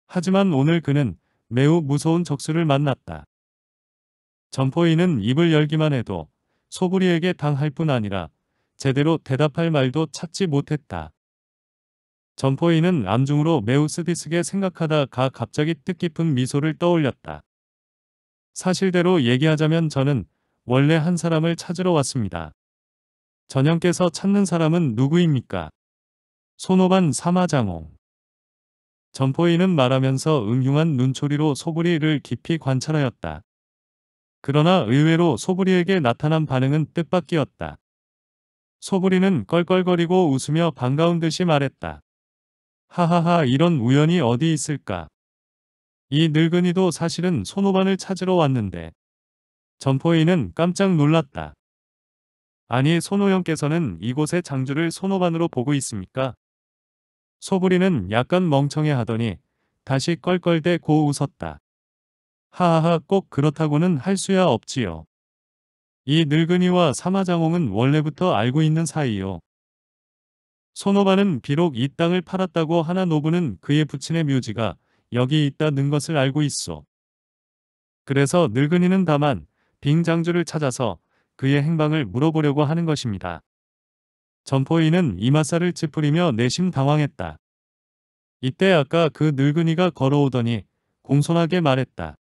하지만 오늘 그는 매우 무서운 적수를 만났다. 전포인은 입을 열기만 해도 소부리에게 당할 뿐 아니라 제대로 대답할 말도 찾지 못했다. 점포인은 암중으로 매우 쓰디스게 생각하다가 갑자기 뜻깊은 미소를 떠올렸다. 사실대로 얘기하자면 저는 원래 한 사람을 찾으러 왔습니다. 전형께서 찾는 사람은 누구입니까? 손오반 사마장홍. 점포인은 말하면서 응흉한 눈초리로 소부리를 깊이 관찰하였다. 그러나 의외로 소부리에게 나타난 반응은 뜻밖이었다. 소부리는 껄껄거리고 웃으며 반가운 듯이 말했다. 하하하 이런 우연이 어디 있을까. 이 늙은이도 사실은 손오반을 찾으러 왔는데 점포인은 깜짝 놀랐다. 아니 손오영께서는 이곳의 장주를 손오반으로 보고 있습니까? 소부리는 약간 멍청해 하더니 다시 껄껄대 고 웃었다. 하하하 꼭 그렇다고는 할 수야 없지요. 이 늙은이와 사마장홍은 원래부터 알고 있는 사이요. 손오바는 비록 이 땅을 팔았다고 하나 노부는 그의 부친의 묘지가 여기 있다는 것을 알고 있어. 그래서 늙은이는 다만 빙장주를 찾아서 그의 행방을 물어보려고 하는 것입니다. 점포인은 이마사를 찌푸리며 내심 당황했다. 이때 아까 그 늙은이가 걸어오더니 공손하게 말했다.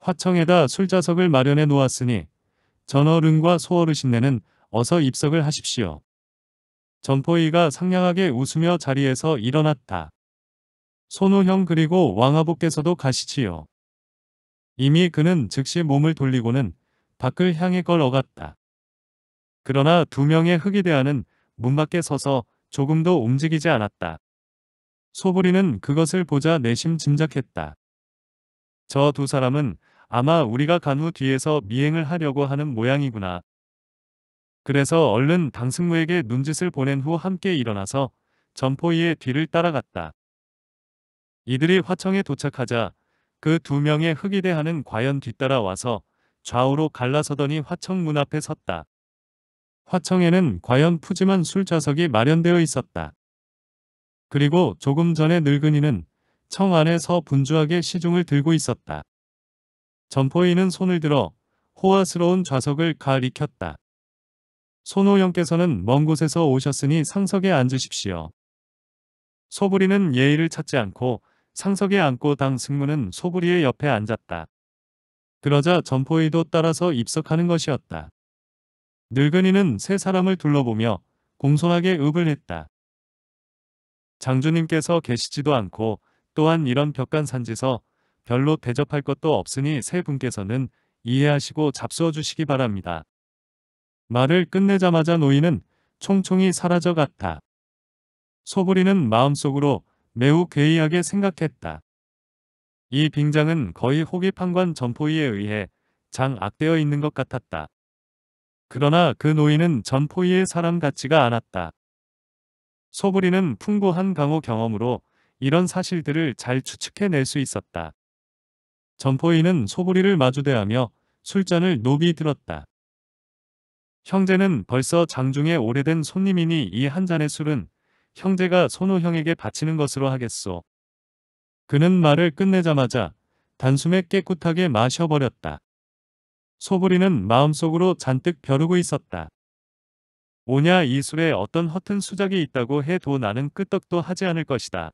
화청에다 술자석을 마련해 놓았으니 전어른과 소어르신네는 어서 입석을 하십시오. 점포이가 상냥하게 웃으며 자리에서 일어났다. 손우형 그리고 왕아부께서도 가시지요. 이미 그는 즉시 몸을 돌리고는 밖을 향해 걸어갔다. 그러나 두 명의 흑이대하는 문 밖에 서서 조금도 움직이지 않았다. 소부리는 그것을 보자 내심 짐작했다. 저 두 사람은 아마 우리가 간 후 뒤에서 미행을 하려고 하는 모양이구나. 그래서 얼른 당승무에게 눈짓을 보낸 후 함께 일어나서 점포이의 뒤를 따라갔다. 이들이 화청에 도착하자 그 두 명의 흑이대하는 과연 뒤따라와서 좌우로 갈라서더니 화청 문 앞에 섰다. 화청에는 과연 푸짐한 술좌석이 마련되어 있었다. 그리고 조금 전에 늙은이는 청 안에서 분주하게 시중을 들고 있었다. 점포이는 손을 들어 호화스러운 좌석을 가리켰다. 손호영께서는 먼 곳에서 오셨으니 상석에 앉으십시오. 소부리는 예의를 찾지 않고 상석에 앉고 당 승무는 소부리의 옆에 앉았다. 그러자 점포의도 따라서 입석하는 것이었다. 늙은이는 세 사람을 둘러보며 공손하게 읍을 했다. 장주님께서 계시지도 않고 또한 이런 벽간 산지서 별로 대접할 것도 없으니 세 분께서는 이해하시고 잡수어 주시기 바랍니다. 말을 끝내자마자 노인은 총총히 사라져 갔다. 소부리는 마음속으로 매우 괴이하게 생각했다. 이 빙장은 거의 호기 판관 전포위에 의해 장악되어 있는 것 같았다. 그러나 그 노인은 전포위의 사람 같지가 않았다. 소부리는 풍부한 강호 경험으로 이런 사실들을 잘 추측해낼 수 있었다. 전포인는 소부리를 마주대하며 술잔을 노비 들었다. 형제는 벌써 장중에 오래된 손님이니 이 한 잔의 술은 형제가 손호 형에게 바치는 것으로 하겠소. 그는 말을 끝내자마자 단숨에 깨끗하게 마셔버렸다. 소부리는 마음속으로 잔뜩 벼르고 있었다. 오냐 이 술에 어떤 허튼 수작이 있다고 해도 나는 끄떡도 하지 않을 것이다.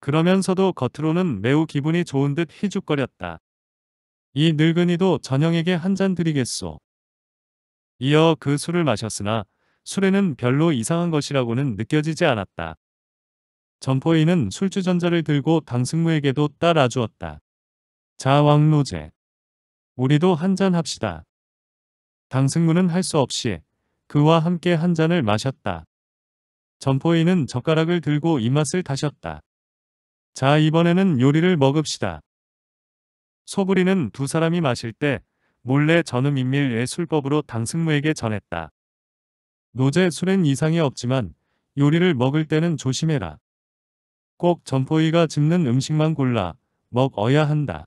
그러면서도 겉으로는 매우 기분이 좋은 듯 희죽거렸다. 이 늙은이도 전형에게한 잔 드리겠소. 이어 그 술을 마셨으나 술에는 별로 이상한 것이라고는 느껴지지 않았다. 점포인은 술주전자를 들고 당승무에게도 따라주었다. 자 왕로제. 우리도 한 잔 합시다. 당승무는 할 수 없이 그와 함께 한 잔을 마셨다. 점포인은 젓가락을 들고 입맛을 다셨다. 자 이번에는 요리를 먹읍시다. 소부리는 두 사람이 마실 때 몰래 전음인밀예 술법으로 당승무에게 전했다. 노제 술엔 이상이 없지만 요리를 먹을 때는 조심해라. 꼭 점포이가 집는 음식만 골라 먹어야 한다.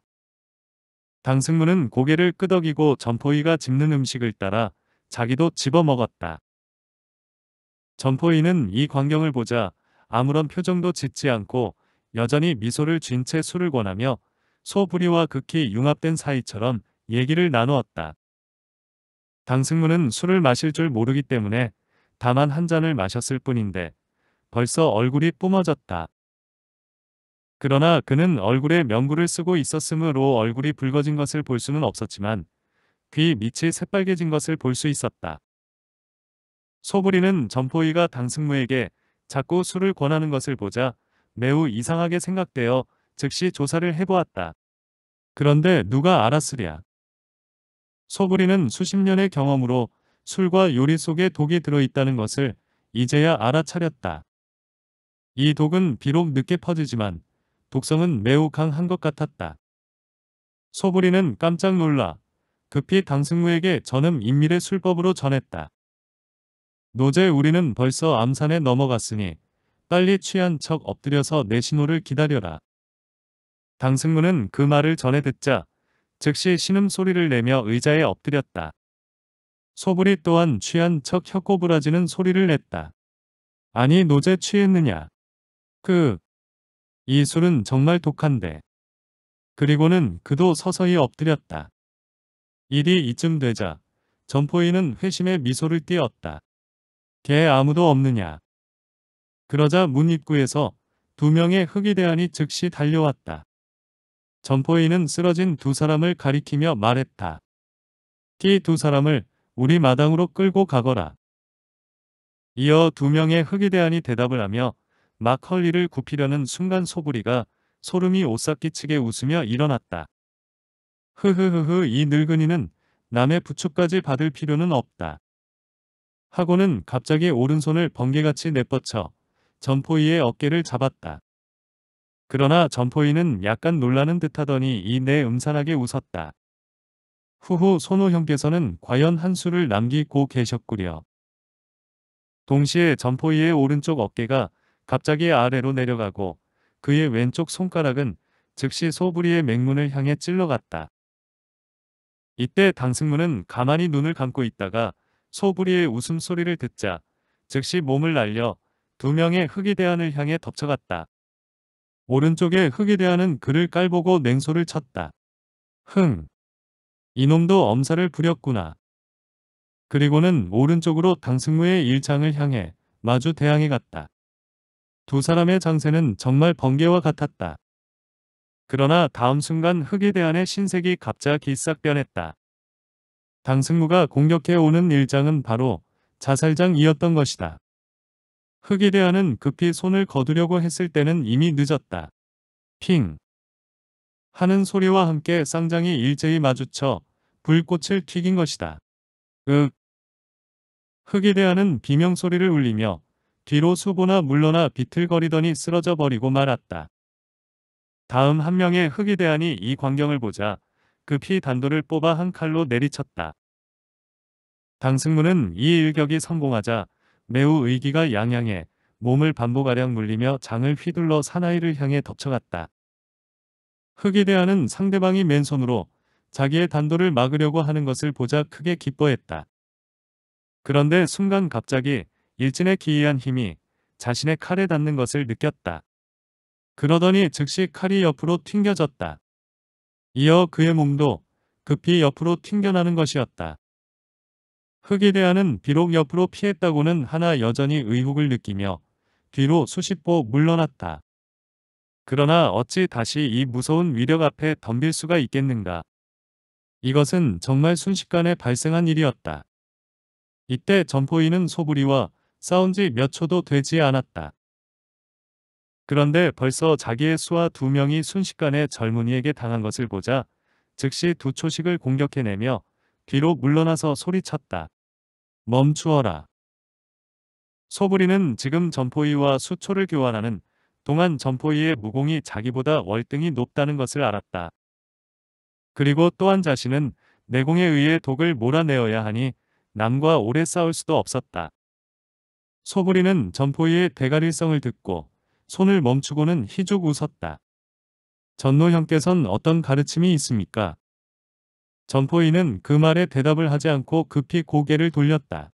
당승무는 고개를 끄덕이고 점포이가 집는 음식을 따라 자기도 집어 먹었다. 점포이는 이 광경을 보자 아무런 표정도 짓지 않고 여전히 미소를 쥔 채 술을 권하며 소부리와 극히 융합된 사이처럼 얘기를 나누었다. 당승문은 술을 마실 줄 모르기 때문에 다만 한 잔을 마셨을 뿐인데 벌써 얼굴이 뿜어졌다. 그러나 그는 얼굴에 명구를 쓰고 있었으므로 얼굴이 붉어진 것을 볼 수는 없었지만 귀 밑이 새빨개진 것을 볼 수 있었다. 소부리는 점포이가 당승무에게 자꾸 술을 권하는 것을 보자 매우 이상하게 생각되어 즉시 조사를 해보았다. 그런데 누가 알았으랴. 소부리는 수십 년의 경험으로 술과 요리 속에 독이 들어있다는 것을 이제야 알아차렸다. 이 독은 비록 늦게 퍼지지만 독성은 매우 강한 것 같았다. 소부리는 깜짝 놀라 급히 당승무에게 전음 인밀의 술법으로 전했다. 노제 우리는 벌써 암산에 넘어갔으니 빨리 취한 척 엎드려서 내 신호를 기다려라. 당승무는 그 말을 전해 듣자 즉시 신음소리를 내며 의자에 엎드렸다. 소불이 또한 취한 척 혀꼬부라지는 소리를 냈다. 아니 노제 취했느냐. 그. 이 술은 정말 독한데. 그리고는 그도 서서히 엎드렸다. 일이 이쯤 되자 점포인은 회심의 미소를 띄었다. 걔 아무도 없느냐. 그러자 문 입구에서 두 명의 흑이 대안이 즉시 달려왔다. 점포인은 쓰러진 두 사람을 가리키며 말했다. 티두 사람을 우리 마당으로 끌고 가거라. 이어 두 명의 흑이대안이 대답을 하며 막 헐리를 굽히려는 순간 소부리가 소름이 오싹끼치게 웃으며 일어났다. 흐흐흐흐 이 늙은이는 남의 부축까지 받을 필요는 없다. 하고는 갑자기 오른손을 번개같이 내뻗쳐 점포이의 어깨를 잡았다. 그러나 점포인은 약간 놀라는 듯하더니 이내 음산하게 웃었다. 후후 손호 형께서는 과연 한 수를 남기고 계셨구려. 동시에 점포이의 오른쪽 어깨가 갑자기 아래로 내려가고 그의 왼쪽 손가락은 즉시 소부리의 맹문을 향해 찔러갔다. 이때 당승문은 가만히 눈을 감고 있다가 소부리의 웃음소리를 듣자 즉시 몸을 날려 두 명의 흑이 대안을 향해 덮쳐갔다. 오른쪽에 흙에 대하는 글을 깔보고 냉소를 쳤다. 흥. 이놈도 엄살을 부렸구나. 그리고는 오른쪽으로 당승무의 일장을 향해 마주 대항해 갔다. 두 사람의 장세는 정말 번개와 같았다. 그러나 다음 순간 흙에 대한의 신색이 갑자기 싹 변했다. 당승무가 공격해 오는 일장은 바로 자살장이었던 것이다. 흑이대하는 급히 손을 거두려고 했을 때는 이미 늦었다. 핑 하는 소리와 함께 쌍장이 일제히 마주쳐 불꽃을 튀긴 것이다. 윽 흑이대하는 비명소리를 울리며 뒤로 수보나 물러나 비틀거리더니 쓰러져 버리고 말았다. 다음 한 명의 흑이대한이 이 광경을 보자 급히 단도를 뽑아 한 칼로 내리쳤다. 당승문은 이 일격이 성공하자 매우 의기가 양양해 몸을 반복아량 물리며 장을 휘둘러 사나이를 향해 덮쳐갔다. 흑이대하는 상대방이 맨손으로 자기의 단도를 막으려고 하는 것을 보자 크게 기뻐했다. 그런데 순간 갑자기 일진의 기이한 힘이 자신의 칼에 닿는 것을 느꼈다. 그러더니 즉시 칼이 옆으로 튕겨졌다. 이어 그의 몸도 급히 옆으로 튕겨나는 것이었다. 흑에 대한은 비록 옆으로 피했다고는 하나 여전히 의혹을 느끼며 뒤로 수십 보 물러났다. 그러나 어찌 다시 이 무서운 위력 앞에 덤빌 수가 있겠는가. 이것은 정말 순식간에 발생한 일이었다. 이때 점포인은 소부리와 싸운 지 몇 초도 되지 않았다. 그런데 벌써 자기의 수와 두 명이 순식간에 젊은이에게 당한 것을 보자 즉시 두 초식을 공격해내며 뒤로 물러나서 소리쳤다. 멈추어라. 소부리는 지금 점포이와 수초를 교환하는 동안 점포이의 무공이 자기보다 월등히 높다는 것을 알았다. 그리고 또한 자신은 내공에 의해 독을 몰아내어야 하니 남과 오래 싸울 수도 없었다. 소부리는 점포이의 대가리성을 듣고 손을 멈추고는 희죽 웃었다. 전노 형께선 어떤 가르침이 있습니까? 점포인은 그 말에 대답을 하지 않고 급히 고개를 돌렸다.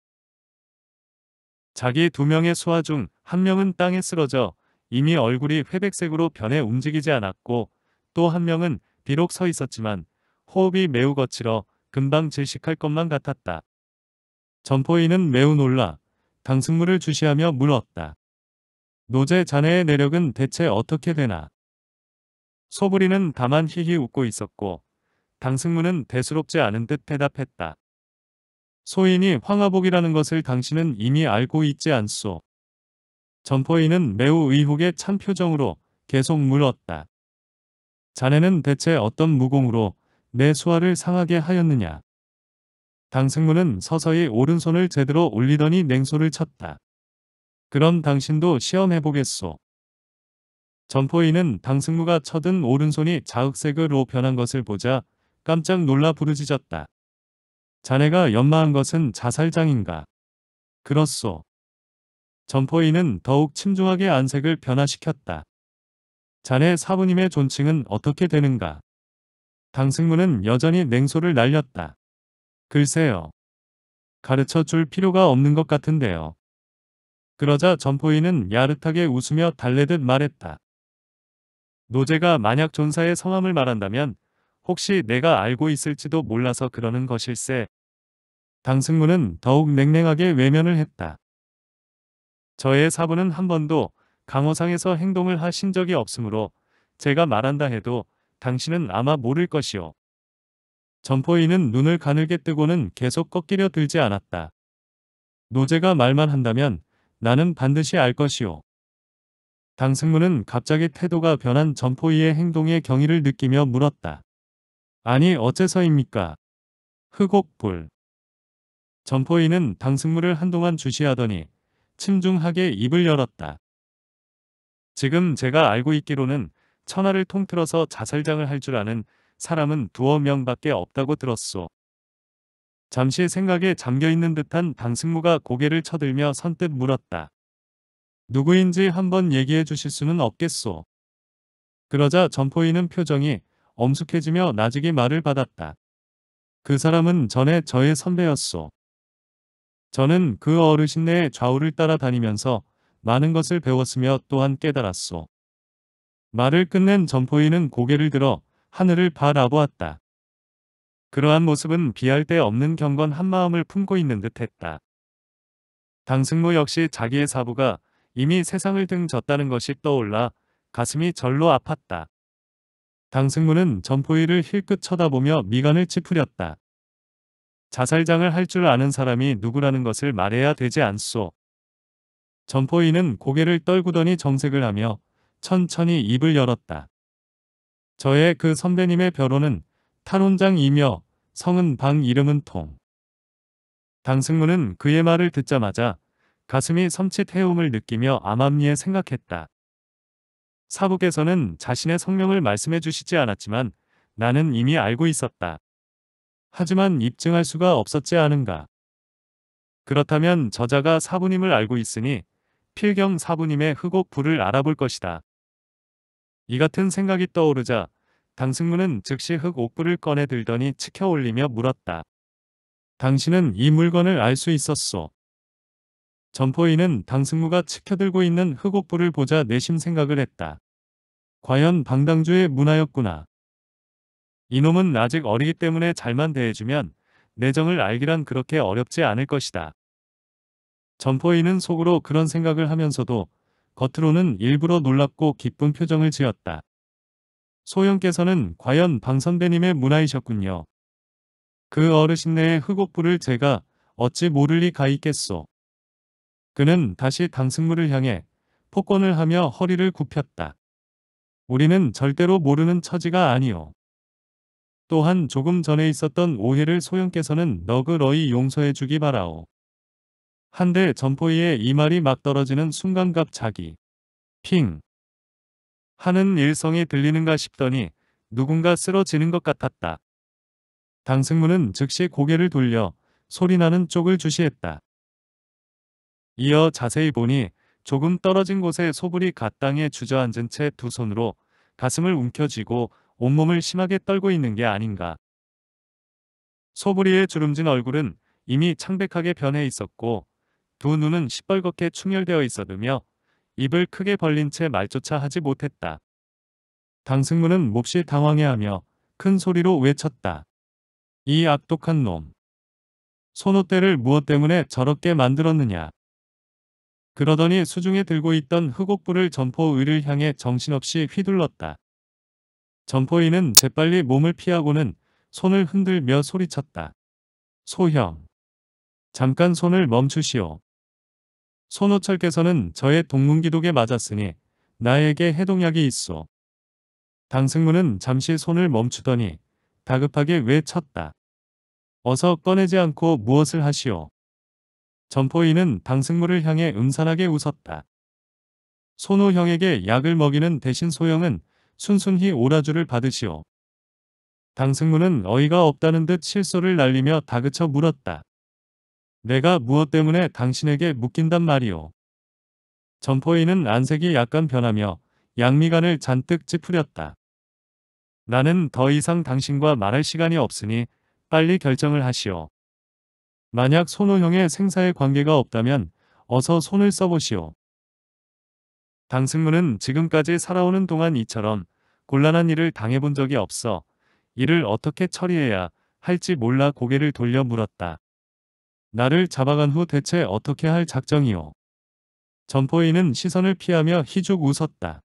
자기 두 명의 수하 중한 명은 땅에 쓰러져 이미 얼굴이 회백색으로 변해 움직이지 않았고 또 한 명은 비록 서 있었지만 호흡이 매우 거칠어 금방 질식할 것만 같았다. 점포인은 매우 놀라 당승물을 주시하며 물었다. 노제 자네의 내력은 대체 어떻게 되나? 소부리는 다만 히히 웃고 있었고 당승문은 대수롭지 않은 듯 대답했다. 소인이 황화복이라는 것을 당신은 이미 알고 있지 않소. 점포인은 매우 의혹의 찬 표정으로 계속 물었다. 자네는 대체 어떤 무공으로 내 수화를 상하게 하였느냐. 당승문은 서서히 오른손을 제대로 올리더니 냉소를 쳤다. 그럼 당신도 시험해보겠소. 점포인은 당승무가 쳐든 오른손이 자흑색으로 변한 것을 보자 깜짝 놀라 부르짖었다. 자네가 연마한 것은 자살장인가? 그렇소. 점포인은 더욱 침중하게 안색을 변화시켰다. 자네 사부님의 존칭은 어떻게 되는가? 당승문은 여전히 냉소를 날렸다. 글쎄요. 가르쳐 줄 필요가 없는 것 같은데요. 그러자 점포인은 야릇하게 웃으며 달래듯 말했다. 노제가 만약 존사의 성함을 말한다면 혹시 내가 알고 있을지도 몰라서 그러는 것일세. 당승무는 더욱 냉랭하게 외면을 했다. 저의 사부는 한 번도 강호상에서 행동을 하신 적이 없으므로 제가 말한다 해도 당신은 아마 모를 것이오. 점포인은 눈을 가늘게 뜨고는 계속 꺾이려 들지 않았다. 노제가 말만 한다면 나는 반드시 알 것이오. 당승무는 갑자기 태도가 변한 점포이의 행동에 경의를 느끼며 물었다. 아니 어째서입니까? 흑옥불 점포인은 당승물을 한동안 주시하더니 침중하게 입을 열었다. 지금 제가 알고 있기로는 천하를 통틀어서 자살장을 할 줄 아는 사람은 두어 명밖에 없다고 들었소. 잠시 생각에 잠겨있는 듯한 당승무가 고개를 쳐들며 선뜻 물었다. 누구인지 한번 얘기해 주실 수는 없겠소. 그러자 점포인은 표정이 엄숙해지며 나직이 말을 받았다. 그 사람은 전에 저의 선배였소. 저는 그 어르신네의 좌우를 따라다니면서 많은 것을 배웠으며 또한 깨달았소. 말을 끝낸 점포인은 고개를 들어 하늘을 바라보았다. 그러한 모습은 비할 데 없는 경건 한 마음을 품고 있는 듯했다. 당승모 역시 자기의 사부가 이미 세상을 등졌다는 것이 떠올라 가슴이 절로 아팠다. 당승무는 점포일을 힐끗 쳐다보며 미간을 찌푸렸다. 자살장을 할 줄 아는 사람이 누구라는 것을 말해야 되지 않소. 점포인은 고개를 떨구더니 정색을 하며 천천히 입을 열었다. 저의 그 선배님의 벼호는탄혼장이며 성은 방 이름은 통. 당승무는 그의 말을 듣자마자 가슴이 섬칫 해움을 느끼며 암암리에 생각했다. 사복에서는 자신의 성명을 말씀해 주시지 않았지만 나는 이미 알고 있었다. 하지만 입증할 수가 없었지 않은가. 그렇다면 저자가 사부님을 알고 있으니 필경 사부님의 흑옥 부를 알아볼 것이다. 이 같은 생각이 떠오르자 당승문은 즉시 흑옥부를 꺼내 들더니 치켜 올리며 물었다. 당신은 이 물건을 알 수 있었소. 점포인은 당승무가 치켜들고 있는 흑옥부를 보자 내심 생각을 했다. 과연 방당주의 문화였구나. 이놈은 아직 어리기 때문에 잘만 대해주면 내정을 알기란 그렇게 어렵지 않을 것이다. 점포인은 속으로 그런 생각을 하면서도 겉으로는 일부러 놀랍고 기쁜 표정을 지었다. 소영께서는 과연 방선배님의 문화이셨군요. 그 어르신네의 흑옥부를 제가 어찌 모를 리가 있겠소. 그는 다시 당승무를 향해 폭권을 하며 허리를 굽혔다. 우리는 절대로 모르는 처지가 아니오. 또한 조금 전에 있었던 오해를 소영께서는 너그러이 용서해주기 바라오. 한데 점포이에이 말이 막 떨어지는 순간 갑자기 핑 하는 일성이 들리는가 싶더니 누군가 쓰러지는 것 같았다. 당승무는 즉시 고개를 돌려 소리나는 쪽을 주시했다. 이어 자세히 보니 조금 떨어진 곳에 소불이 갓땅에 주저앉은 채 두 손으로 가슴을 움켜쥐고 온몸을 심하게 떨고 있는 게 아닌가. 소불이의 주름진 얼굴은 이미 창백하게 변해 있었고 두 눈은 시뻘겋게 충혈되어 있어두며 입을 크게 벌린 채 말조차 하지 못했다. 당승문은 몹시 당황해하며 큰 소리로 외쳤다. 이 악독한 놈. 손오대를 무엇 때문에 저렇게 만들었느냐. 그러더니 수중에 들고 있던 흑옥불을 점포의를 향해 정신없이 휘둘렀다. 점포의는 재빨리 몸을 피하고는 손을 흔들며 소리쳤다. 소형. 잠깐 손을 멈추시오. 손호철께서는 저의 동문기독에 맞았으니 나에게 해동약이있소 당승무는 잠시 손을 멈추더니 다급하게 외쳤다. 어서 꺼내지 않고 무엇을 하시오. 점포인은 방승무를 향해 음산하게 웃었다. 손호형에게 약을 먹이는 대신 소영은 순순히 오라주를 받으시오. 당승무는 어이가 없다는 듯 실소를 날리며 다그쳐 물었다. 내가 무엇 때문에 당신에게 묶인단 말이오. 점포인은 안색이 약간 변하며 양미간을 잔뜩 찌푸렸다. 나는 더 이상 당신과 말할 시간이 없으니 빨리 결정을 하시오. 만약 손오형의 생사에 관계가 없다면 어서 손을 써보시오. 당승문은 지금까지 살아오는 동안 이처럼 곤란한 일을 당해본 적이 없어 이를 어떻게 처리해야 할지 몰라 고개를 돌려 물었다. 나를 잡아간 후 대체 어떻게 할 작정이오. 점포인은 시선을 피하며 희죽 웃었다.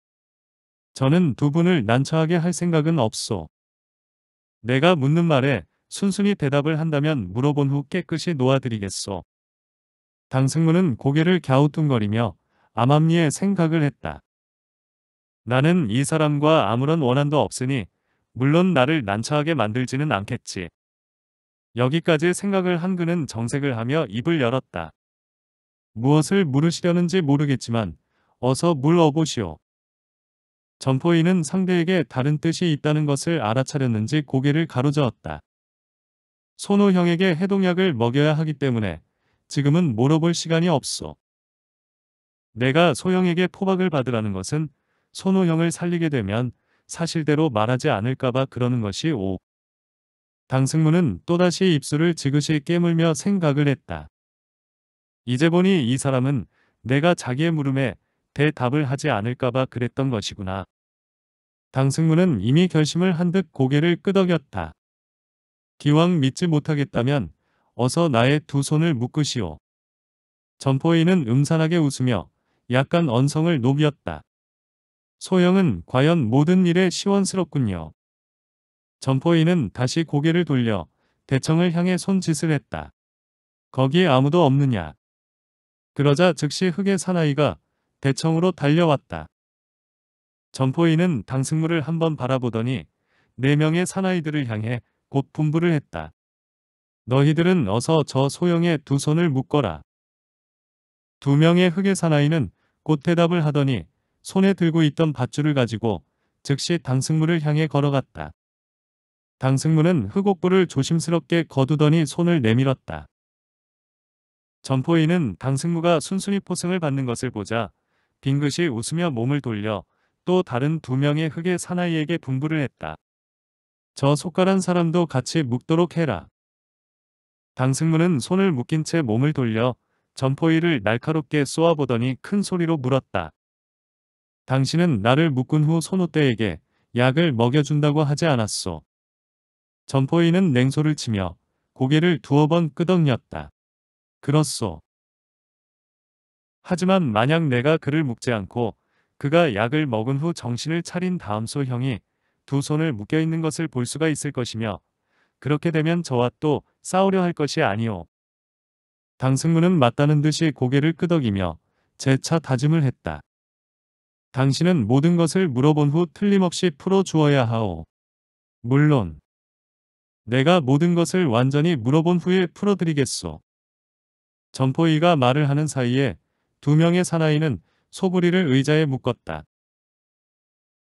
저는 두 분을 난처하게 할 생각은 없소. 내가 묻는 말에 순순히 대답을 한다면 물어본 후 깨끗이 놓아드리겠소. 당승문은 고개를 갸우뚱거리며 암암리에 생각을 했다. 나는 이 사람과 아무런 원한도 없으니 물론 나를 난처하게 만들지는 않겠지. 여기까지 생각을 한 그는 정색을 하며 입을 열었다. 무엇을 물으시려는지 모르겠지만 어서 물어보시오. 점포인은 상대에게 다른 뜻이 있다는 것을 알아차렸는지 고개를 가로저었다. 손호형에게 해독약을 먹여야 하기 때문에 지금은 물어볼 시간이 없소. 내가 소형에게 포박을 받으라는 것은 손호형을 살리게 되면 사실대로 말하지 않을까봐 그러는 것이 오. 당승무는 또다시 입술을 지그시 깨물며 생각을 했다. 이제 보니 이 사람은 내가 자기의 물음에 대답을 하지 않을까봐 그랬던 것이구나. 당승무는 이미 결심을 한 듯 고개를 끄덕였다. 기왕 믿지 못하겠다면 어서 나의 두 손을 묶으시오. 점포인은 음산하게 웃으며 약간 언성을 높였다. 소영은 과연 모든 일에 시원스럽군요. 점포인은 다시 고개를 돌려 대청을 향해 손짓을 했다. 거기에 아무도 없느냐. 그러자 즉시 흑의 사나이가 대청으로 달려왔다. 점포인은 당승물을 한번 바라보더니 네 명의 사나이들을 향해 곧 분부를 했다. 너희들은 어서 저 소형의 두 손을 묶어라. 두 명의 흑의 사나이는 곧 대답을 하더니 손에 들고 있던 밧줄을 가지고 즉시 당승무를 향해 걸어갔다. 당승무는 흑옥부를 조심스럽게 거두더니 손을 내밀었다. 점포인은 당승무가 순순히 포승을 받는 것을 보자 빙긋이 웃으며 몸을 돌려 또 다른 두 명의 흑의 사나이에게 분부를 했다. 저 속가란 사람도 같이 묶도록 해라. 당승문은 손을 묶인 채 몸을 돌려 점포이를 날카롭게 쏘아보더니 큰 소리로 물었다. 당신은 나를 묶은 후 손오떼에게 약을 먹여준다고 하지 않았소. 점포이는 냉소를 치며 고개를 두어 번 끄덕였다. 그렇소. 하지만 만약 내가 그를 묶지 않고 그가 약을 먹은 후 정신을 차린 다음 소 형이 두 손을 묶여 있는 것을 볼 수가 있을 것이며 그렇게 되면 저와 또 싸우려 할 것이 아니오. 당승무는 맞다는 듯이 고개를 끄덕이며 재차 다짐을 했다. 당신은 모든 것을 물어본 후 틀림없이 풀어주어야 하오. 물론 내가 모든 것을 완전히 물어본 후에 풀어드리겠소. 점포이가 말을 하는 사이에 두 명의 사나이는 소부리를 의자에 묶었다.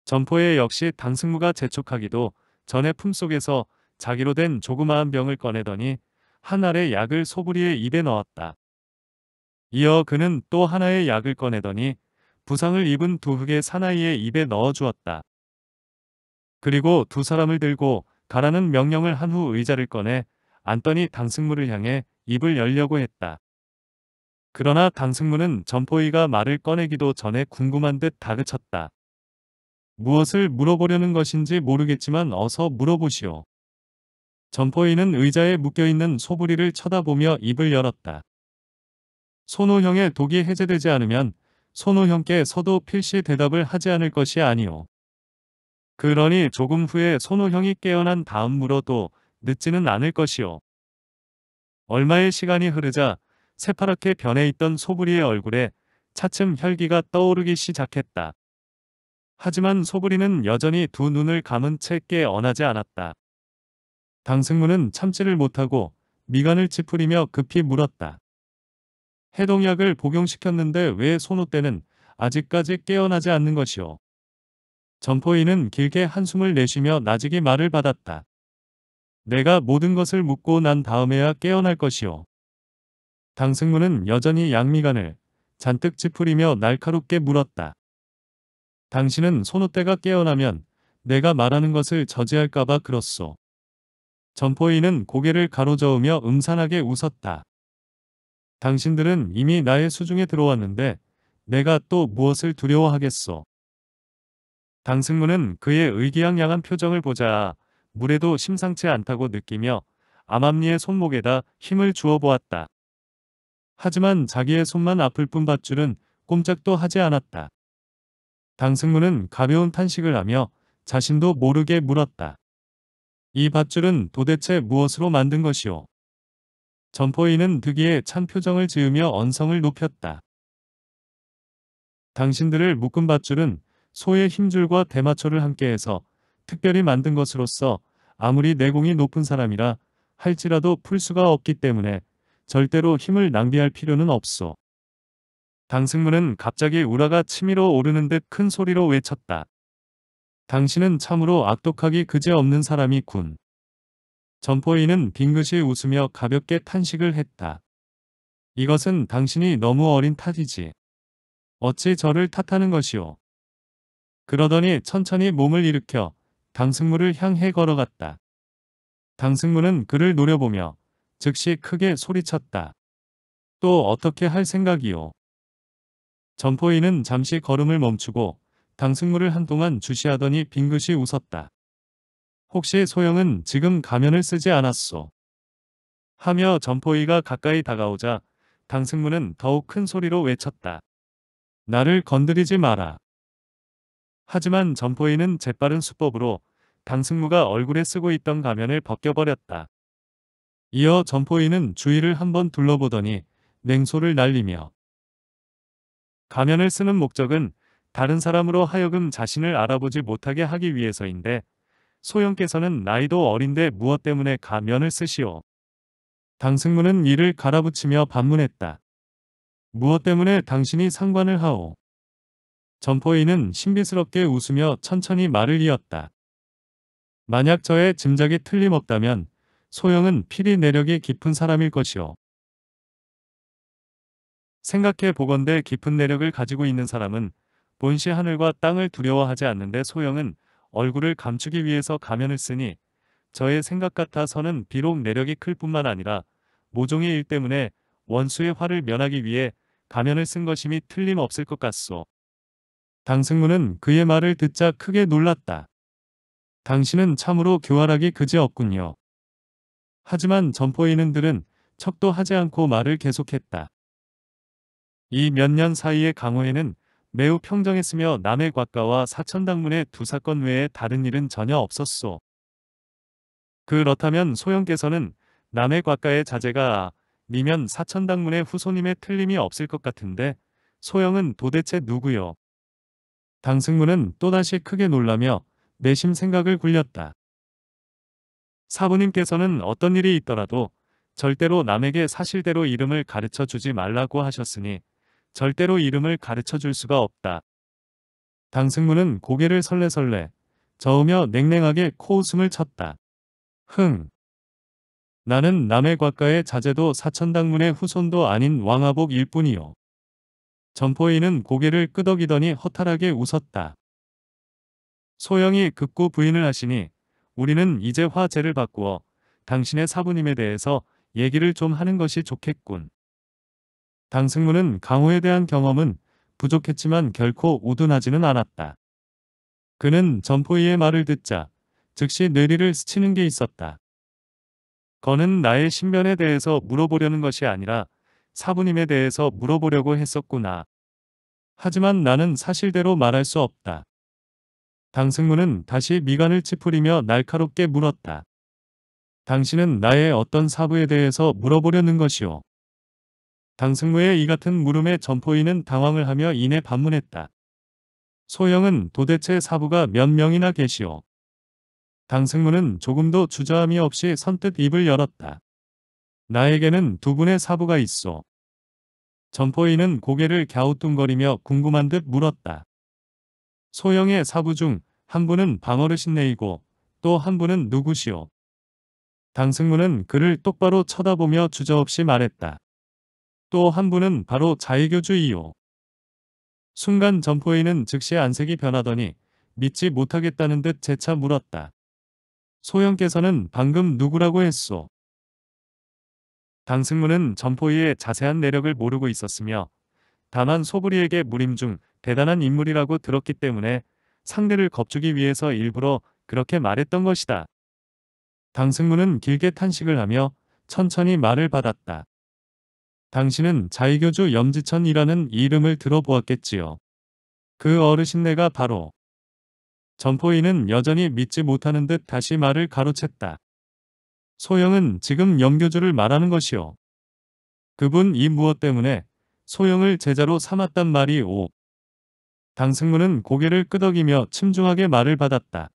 점포에 역시 당승무가 재촉하기도 전에 품속에서 자기로 된 조그마한 병을 꺼내더니 한 알의 약을 소부리의 입에 넣었다. 이어 그는 또 하나의 약을 꺼내더니 부상을 입은 두 흑의 사나이의 입에 넣어 주었다. 그리고 두 사람을 들고 가라는 명령을 한 후 의자를 꺼내 앉더니 당승무를 향해 입을 열려고 했다. 그러나 당승무는 점포이가 말을 꺼내기도 전에 궁금한 듯 다그쳤다. 무엇을 물어보려는 것인지 모르겠지만 어서 물어보시오. 점포인은 의자에 묶여있는 소부리를 쳐다보며 입을 열었다. 손호형의 독이 해제되지 않으면 손호형께서도 필시 대답을 하지 않을 것이 아니오. 그러니 조금 후에 손호형이 깨어난 다음 물어도 늦지는 않을 것이오. 얼마의 시간이 흐르자 새파랗게 변해 있던 소부리의 얼굴에 차츰 혈기가 떠오르기 시작했다. 하지만 소그리는 여전히 두 눈을 감은 채 깨어나지 않았다. 강승무는 참지를 못하고 미간을 찌푸리며 급히 물었다. 해동약을 복용시켰는데 왜손오대는 아직까지 깨어나지 않는 것이오. 점포인은 길게 한숨을 내쉬며 나직이 말을 받았다. 내가 모든 것을 묻고 난 다음에야 깨어날 것이오. 강승무는 여전히 양미간을 잔뜩 찌푸리며 날카롭게 물었다. 당신은 손오대가 깨어나면 내가 말하는 것을 저지할까봐 그렇소. 점포인은 고개를 가로저으며 음산하게 웃었다. 당신들은 이미 나의 수중에 들어왔는데 내가 또 무엇을 두려워하겠소. 당승문은 그의 의기양양한 표정을 보자 물에도 심상치 않다고 느끼며 암암리의 손목에다 힘을 주어 보았다. 하지만 자기의 손만 아플 뿐 밧줄은 꼼짝도 하지 않았다. 당승문은 가벼운 탄식을 하며 자신도 모르게 물었다. 이 밧줄은 도대체 무엇으로 만든 것이오? 점포인은 득이에 찬 표정을 지으며 언성을 높였다. 당신들을 묶은 밧줄은 소의 힘줄과 대마초를 함께해서 특별히 만든 것으로서 아무리 내공이 높은 사람이라 할지라도 풀 수가 없기 때문에 절대로 힘을 낭비할 필요는 없소. 당승문은 갑자기 우라가 치밀어 오르는 듯 큰 소리로 외쳤다. 당신은 참으로 악독하기 그지없는 사람이군. 점포인은 빙긋이 웃으며 가볍게 탄식을 했다. 이것은 당신이 너무 어린 탓이지. 어찌 저를 탓하는 것이오. 그러더니 천천히 몸을 일으켜 당승무를 향해 걸어갔다. 당승무는 그를 노려보며 즉시 크게 소리쳤다. 또 어떻게 할 생각이오. 점포인은 잠시 걸음을 멈추고 당승물을 한동안 주시하더니 빙긋이 웃었다. 혹시 소영은 지금 가면을 쓰지 않았소? 하며 점포이가 가까이 다가오자 당승문은 더욱 큰 소리로 외쳤다. 나를 건드리지 마라. 하지만 점포이는 재빠른 수법으로 당승무가 얼굴에 쓰고 있던 가면을 벗겨버렸다. 이어 점포이는 주위를 한번 둘러보더니 냉소를 날리며 가면을 쓰는 목적은 다른 사람으로 하여금 자신을 알아보지 못하게 하기 위해서인데 소영께서는 나이도 어린데 무엇 때문에 가면을 쓰시오. 당승문은 이를 갈아붙이며 반문했다. 무엇 때문에 당신이 상관을 하오. 점포인은 신비스럽게 웃으며 천천히 말을 이었다. 만약 저의 짐작이 틀림없다면 소영은 피리 내력이 깊은 사람일 것이오. 생각해 보건대 깊은 내력을 가지고 있는 사람은 본시 하늘과 땅을 두려워하지 않는데 소영은 얼굴을 감추기 위해서 가면을 쓰니 저의 생각 같아 서는 비록 내력이 클 뿐만 아니라 모종의 일 때문에 원수의 화를 면하기 위해 가면을 쓴 것임이 틀림없을 것 같소. 당승무는 그의 말을 듣자 크게 놀랐다. 당신은 참으로 교활하기 그지없군요. 하지만 점포인은들은 척도 하지 않고 말을 계속했다. 이몇년사이의 강호에는 매우 평정했으며 남해 과가와 사천당문의 두 사건 외에 다른 일은 전혀 없었소. 그렇다면 소영께서는 남해 과가의 자제가 미면 사천당문의 후손임에 틀림이 없을 것 같은데 소영은 도대체 누구요? 당승문은 또다시 크게 놀라며 내심 생각을 굴렸다. 사부님께서는 어떤 일이 있더라도 절대로 남에게 사실대로 이름을 가르쳐 주지 말라고 하셨으니 절대로 이름을 가르쳐 줄 수가 없다. 당승무는 고개를 설레설레 저으며 냉랭하게 코웃음을 쳤다. 흥. 나는 남의 과가의 자제도 사천당문의 후손도 아닌 왕아복 일뿐이요. 점포인은 고개를 끄덕이더니 허탈하게 웃었다. 소영이 극구 부인을 하시니 우리는 이제 화제를 바꾸어 당신의 사부님에 대해서 얘기를 좀 하는 것이 좋겠군. 당 승무는 강호에 대한 경험은 부족했지만 결코 우둔하지는 않았다. 그는 점포이의 말을 듣자 즉시 뇌리를 스치는 게 있었다. 거는 나의 신변에 대해서 물어보려는 것이 아니라 사부님에 대해서 물어보려고 했었구나. 하지만 나는 사실대로 말할 수 없다. 당승무는 다시 미간을 찌푸리며 날카롭게 물었다. 당신은 나의 어떤 사부에 대해서 물어보려는 것이오. 당승무의이 같은 물음에 점포인은 당황을 하며 이내 반문했다. 소영은 도대체 사부가 몇 명이나 계시오. 당승무는 조금도 주저함이 없이 선뜻 입을 열었다. 나에게는 두 분의 사부가 있어. 점포인은 고개를 갸우뚱거리며 궁금한 듯 물었다. 소영의 사부 중 한 분은 방어르신네이고 또 한 분은 누구시오. 당승무는 그를 똑바로 쳐다보며 주저없이 말했다. 또한 분은 바로 자유교주이요. 순간 점포인은 즉시 안색이 변하더니 믿지 못하겠다는 듯 재차 물었다. 소영께서는 방금 누구라고 했소? 당승문은 점포이의 자세한 내력을 모르고 있었으며 다만 소부리에게 무림중 대단한 인물이라고 들었기 때문에 상대를 겁주기 위해서 일부러 그렇게 말했던 것이다. 당승문은 길게 탄식을 하며 천천히 말을 받았다. 당신은 자유교주 염지천이라는 이름을 들어보았겠지요. 그 어르신네가 바로 점포인은 여전히 믿지 못하는 듯 다시 말을 가로챘다. 소영은 지금 염교주를 말하는 것이요. 그분 이 무엇 때문에 소영을 제자로 삼았단 말이 오. 당승무는 고개를 끄덕이며 침중하게 말을 받았다.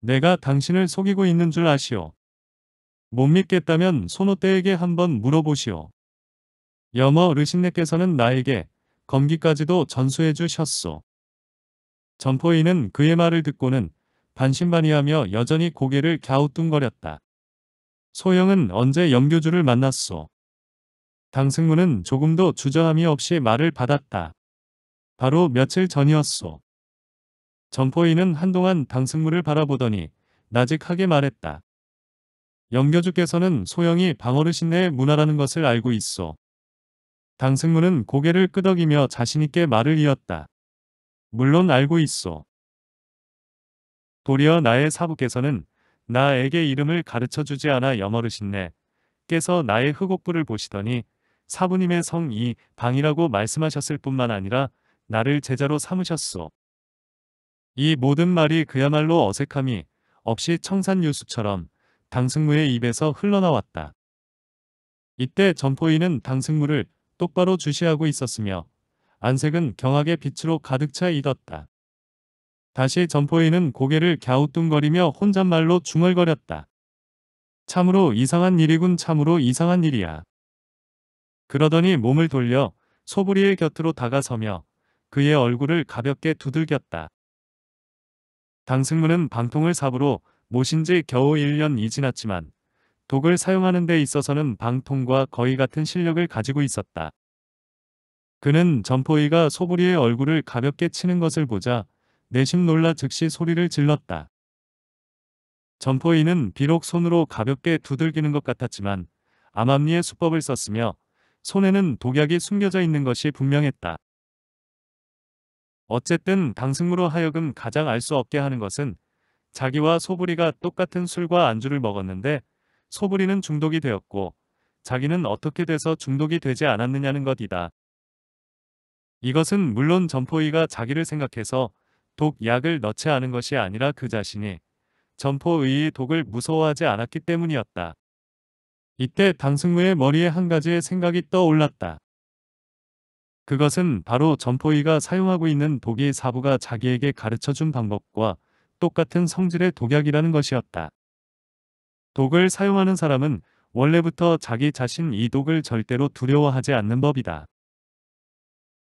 내가 당신을 속이고 있는 줄 아시오. 못 믿겠다면 손오떼에게 한번 물어보시오. 여머 르신네께서는 나에게 검기까지도 전수해 주셨소. 점포인은 그의 말을 듣고는 반신반의하며 여전히 고개를 갸우뚱거렸다. 소영은 언제 염교주를 만났소. 당승무는 조금도 주저함이 없이 말을 받았다. 바로 며칠 전이었소. 점포인은 한동안 당승무를 바라보더니 나직하게 말했다. 영교주께서는 소영이 방어르신네의 문화라는 것을 알고 있어 당승무는 고개를 끄덕이며 자신있게 말을 이었다. 물론 알고 있어 도리어 나의 사부께서는 나에게 이름을 가르쳐주지 않아 여머르신네. 께서 나의 흑옥부를 보시더니 사부님의 성이 방이라고 말씀하셨을 뿐만 아니라 나를 제자로 삼으셨소. 이 모든 말이 그야말로 어색함이 없이 청산유수처럼 당승무의 입에서 흘러나왔다. 이때 점포인은 당승무를 똑바로 주시하고 있었으며 안색은 경악의 빛으로 가득 차 있었다. 다시 점포인은 고개를 갸우뚱거리며 혼잣말로 중얼거렸다. 참으로 이상한 일이군 참으로 이상한 일이야. 그러더니 몸을 돌려 소부리의 곁으로 다가서며 그의 얼굴을 가볍게 두들겼다. 당승문은 방통을 삽으로 모신 지 겨우 1년이 지났지만 독을 사용하는 데 있어서는 방통과 거의 같은 실력을 가지고 있었다. 그는 점포이가 소부리의 얼굴을 가볍게 치는 것을 보자 내심 놀라 즉시 소리를 질렀다. 점포이는 비록 손으로 가볍게 두들기는 것 같았지만 암암리의 수법을 썼으며 손에는 독약이 숨겨져 있는 것이 분명했다. 어쨌든 당승으로 하여금 가장 알 수 없게 하는 것은 자기와 소부리가 똑같은 술과 안주를 먹었는데 소불이는 중독이 되었고 자기는 어떻게 돼서 중독이 되지 않았느냐는 것이다. 이것은 물론 점포의가 자기를 생각해서 독약을 넣지 않은 것이 아니라 그 자신이 점포의의 독을 무서워하지 않았기 때문이었다. 이때 당승무의 머리에 한 가지의 생각이 떠올랐다. 그것은 바로 점포의가 사용하고 있는 독이 사부가 자기에게 가르쳐준 방법과 똑같은 성질의 독약이라는 것이었다. 독을 사용하는 사람은 원래부터 자기 자신 이 독을 절대로 두려워하지 않는 법이다.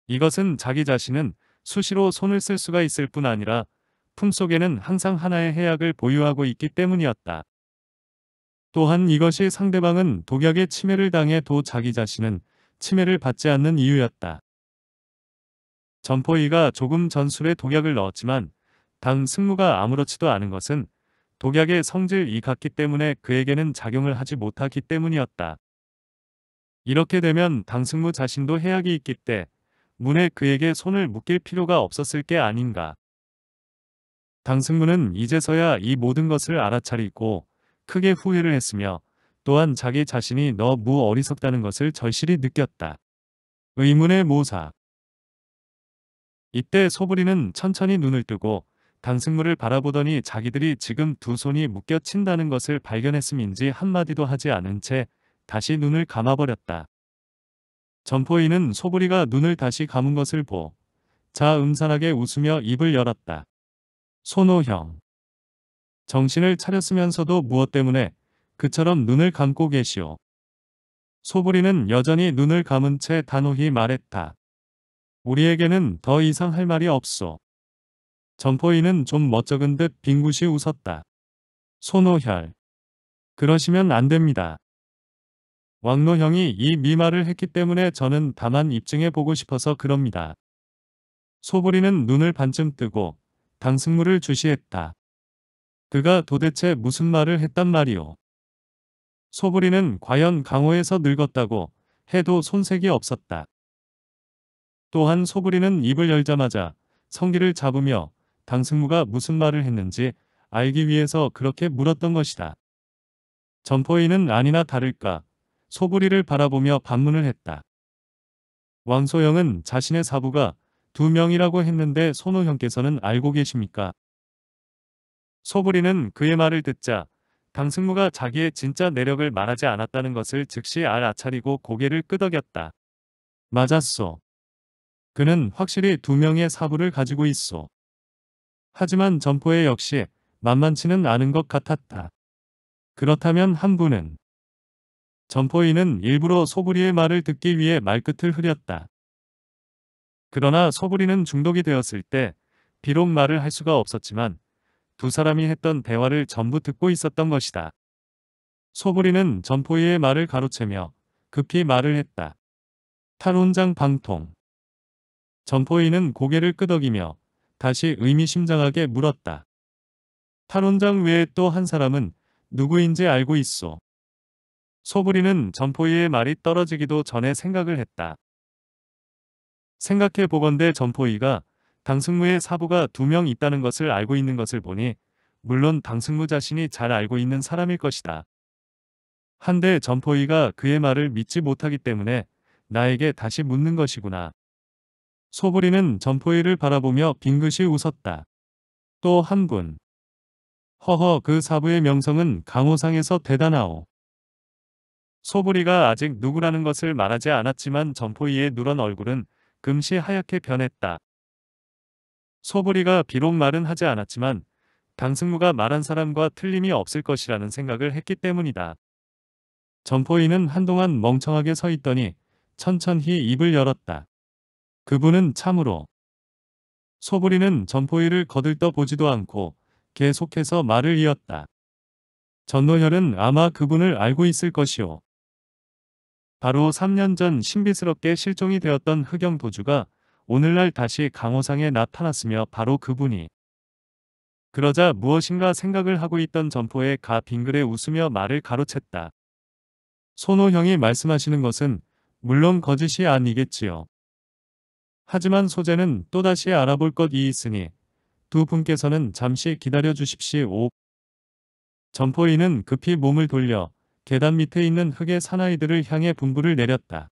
이것은 자기 자신은 수시로 손을 쓸 수가 있을 뿐 아니라 품속에는 항상 하나의 해약을 보유하고 있기 때문이었다. 또한 이것이 상대방은 독약의 침해를 당해도 자기 자신은 침해를 받지 않는 이유였다. 점포이가 조금 전술에 독약을 넣었지만 당 승무가 아무렇지도 않은 것은 독약의 성질이 같기 때문에 그에게는 작용을 하지 못하기 때문이었다. 이렇게 되면 당승무 자신도 해악이 있기 때 문에 그에게 손을 묶일 필요가 없었을 게 아닌가. 당승무는 이제서야 이 모든 것을 알아차리고 크게 후회를 했으며 또한 자기 자신이 너무 어리석다는 것을 절실히 느꼈다. 의문의 모사 이때 소부리는 천천히 눈을 뜨고 단승물을 바라보더니 자기들이 지금 두 손이 묶여 친다는 것을 발견했음인지 한마디도 하지 않은 채 다시 눈을 감아버렸다. 점포인은 소부리가 눈을 다시 감은 것을 보. 자 음산하게 웃으며 입을 열었다. 손호형. 정신을 차렸으면서도 무엇 때문에 그처럼 눈을 감고 계시오. 소부리는 여전히 눈을 감은 채 단호히 말했다. 우리에게는 더 이상 할 말이 없소. 점포인은 좀 멋쩍은 듯 빙긋이 웃었다. 손호혈. 그러시면 안 됩니다. 왕노형이 이 미말을 했기 때문에 저는 다만 입증해 보고 싶어서 그럽니다. 소보리는 눈을 반쯤 뜨고 당승무를 주시했다. 그가 도대체 무슨 말을 했단 말이오. 소부리는 과연 강호에서 늙었다고 해도 손색이 없었다. 또한 소부리는 입을 열자마자 성기를 잡으며 당승무가 무슨 말을 했는지 알기 위해서 그렇게 물었던 것이다. 점포인은 아니나 다를까 소부리를 바라보며 반문을 했다. 왕소영은 자신의 사부가 두 명이라고 했는데 손호 형께서는 알고 계십니까? 소부리는 그의 말을 듣자 당승무가 자기의 진짜 내력을 말하지 않았다는 것을 즉시 알아차리고 고개를 끄덕였다. 맞았소. 그는 확실히 두 명의 사부를 가지고 있소. 하지만 점포에 역시 만만치는 않은 것 같았다. 그렇다면 한 분은 점포인은 일부러 소부리의 말을 듣기 위해 말끝을 흐렸다. 그러나 소부리는 중독이 되었을 때 비록 말을 할 수가 없었지만 두 사람이 했던 대화를 전부 듣고 있었던 것이다. 소부리는 점포이의 말을 가로채며 급히 말을 했다. 탄혼장 방통. 점포이는 고개를 끄덕이며 다시 의미심장하게 물었다. 탄원장 외에 또 한 사람은 누구인지 알고 있소. 소부리는 점포이의 말이 떨어지기도 전에 생각을 했다. 생각해 보건대 점포이가 당승무의 사부가 두 명 있다는 것을 알고 있는 것을 보니 물론 당승무 자신이 잘 알고 있는 사람일 것이다. 한데 점포이가 그의 말을 믿지 못하기 때문에 나에게 다시 묻는 것이구나. 소부리는 점포이를 바라보며 빙긋이 웃었다. 또 한 분. 허허 그 사부의 명성은 강호상에서 대단하오. 소부리가 아직 누구라는 것을 말하지 않았지만 점포이의 누런 얼굴은 금시 하얗게 변했다. 소부리가 비록 말은 하지 않았지만 강승무가 말한 사람과 틀림이 없을 것이라는 생각을 했기 때문이다. 점포이는 한동안 멍청하게 서 있더니 천천히 입을 열었다. 그분은 참으로 소부리는 전포일을 거들떠 보지도 않고 계속해서 말을 이었다. 전노혈은 아마 그분을 알고 있을 것이오. 바로 3년 전 신비스럽게 실종이 되었던 흑영 도주가 오늘날 다시 강호상에 나타났으며 바로 그분이 그러자 무엇인가 생각을 하고 있던 점포의 가빙그레 웃으며 말을 가로챘다. 손호형이 말씀하시는 것은 물론 거짓이 아니겠지요. 하지만 소재는 또다시 알아볼 것이 있으니 두 분께서는 잠시 기다려 주십시오. 점포인은 급히 몸을 돌려 계단 밑에 있는 흙의 사나이들을 향해 분부를 내렸다.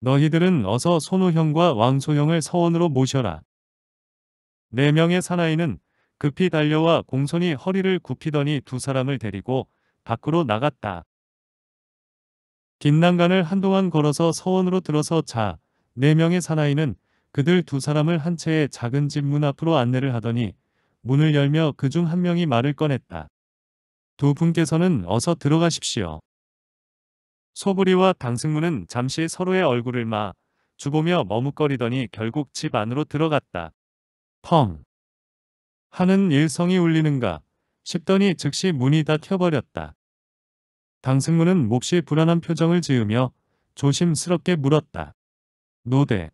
너희들은 어서 손우형과 왕소형을 서원으로 모셔라. 네 명의 사나이는 급히 달려와 공손히 허리를 굽히더니 두 사람을 데리고 밖으로 나갔다. 빈 난간을 한동안 걸어서 서원으로 들어서 자, 네 명의 사나이는 그들 두 사람을 한 채의 작은 집 문 앞으로 안내를 하더니 문을 열며 그 중 한 명이 말을 꺼냈다. 두 분께서는 어서 들어가십시오. 소부리와 당승무는 잠시 서로의 얼굴을 마 주보며 머뭇거리더니 결국 집 안으로 들어갔다. 펑 하는 일성이 울리는가 싶더니 즉시 문이 닫혀버렸다. 당승무는 몹시 불안한 표정을 지으며 조심스럽게 물었다. 노대.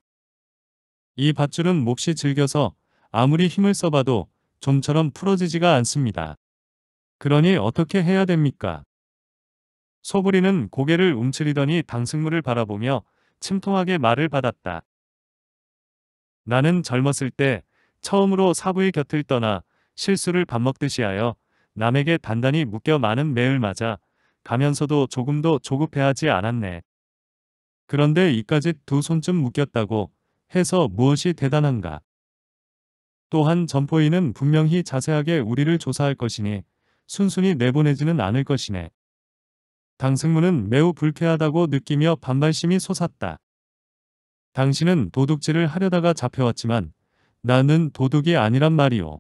이 밧줄은 몹시 질겨서 아무리 힘을 써봐도 좀처럼 풀어지지가 않습니다. 그러니 어떻게 해야 됩니까? 소부리는 고개를 움츠리더니 당승물을 바라보며 침통하게 말을 받았다. 나는 젊었을 때 처음으로 사부의 곁을 떠나 실수를 밥 먹듯이 하여 남에게 단단히 묶여 많은 매을 맞아 가면서도 조금도 조급해하지 않았네. 그런데 이까지 두 손쯤 묶였다고 해서 무엇이 대단한가. 또한 점포인은 분명히 자세하게 우리를 조사할 것이니 순순히 내보내지는 않을 것이네. 당승무는 매우 불쾌하다고 느끼며 반발심이 솟았다. 당신은 도둑질을 하려다가 잡혀왔지만 나는 도둑이 아니란 말이오.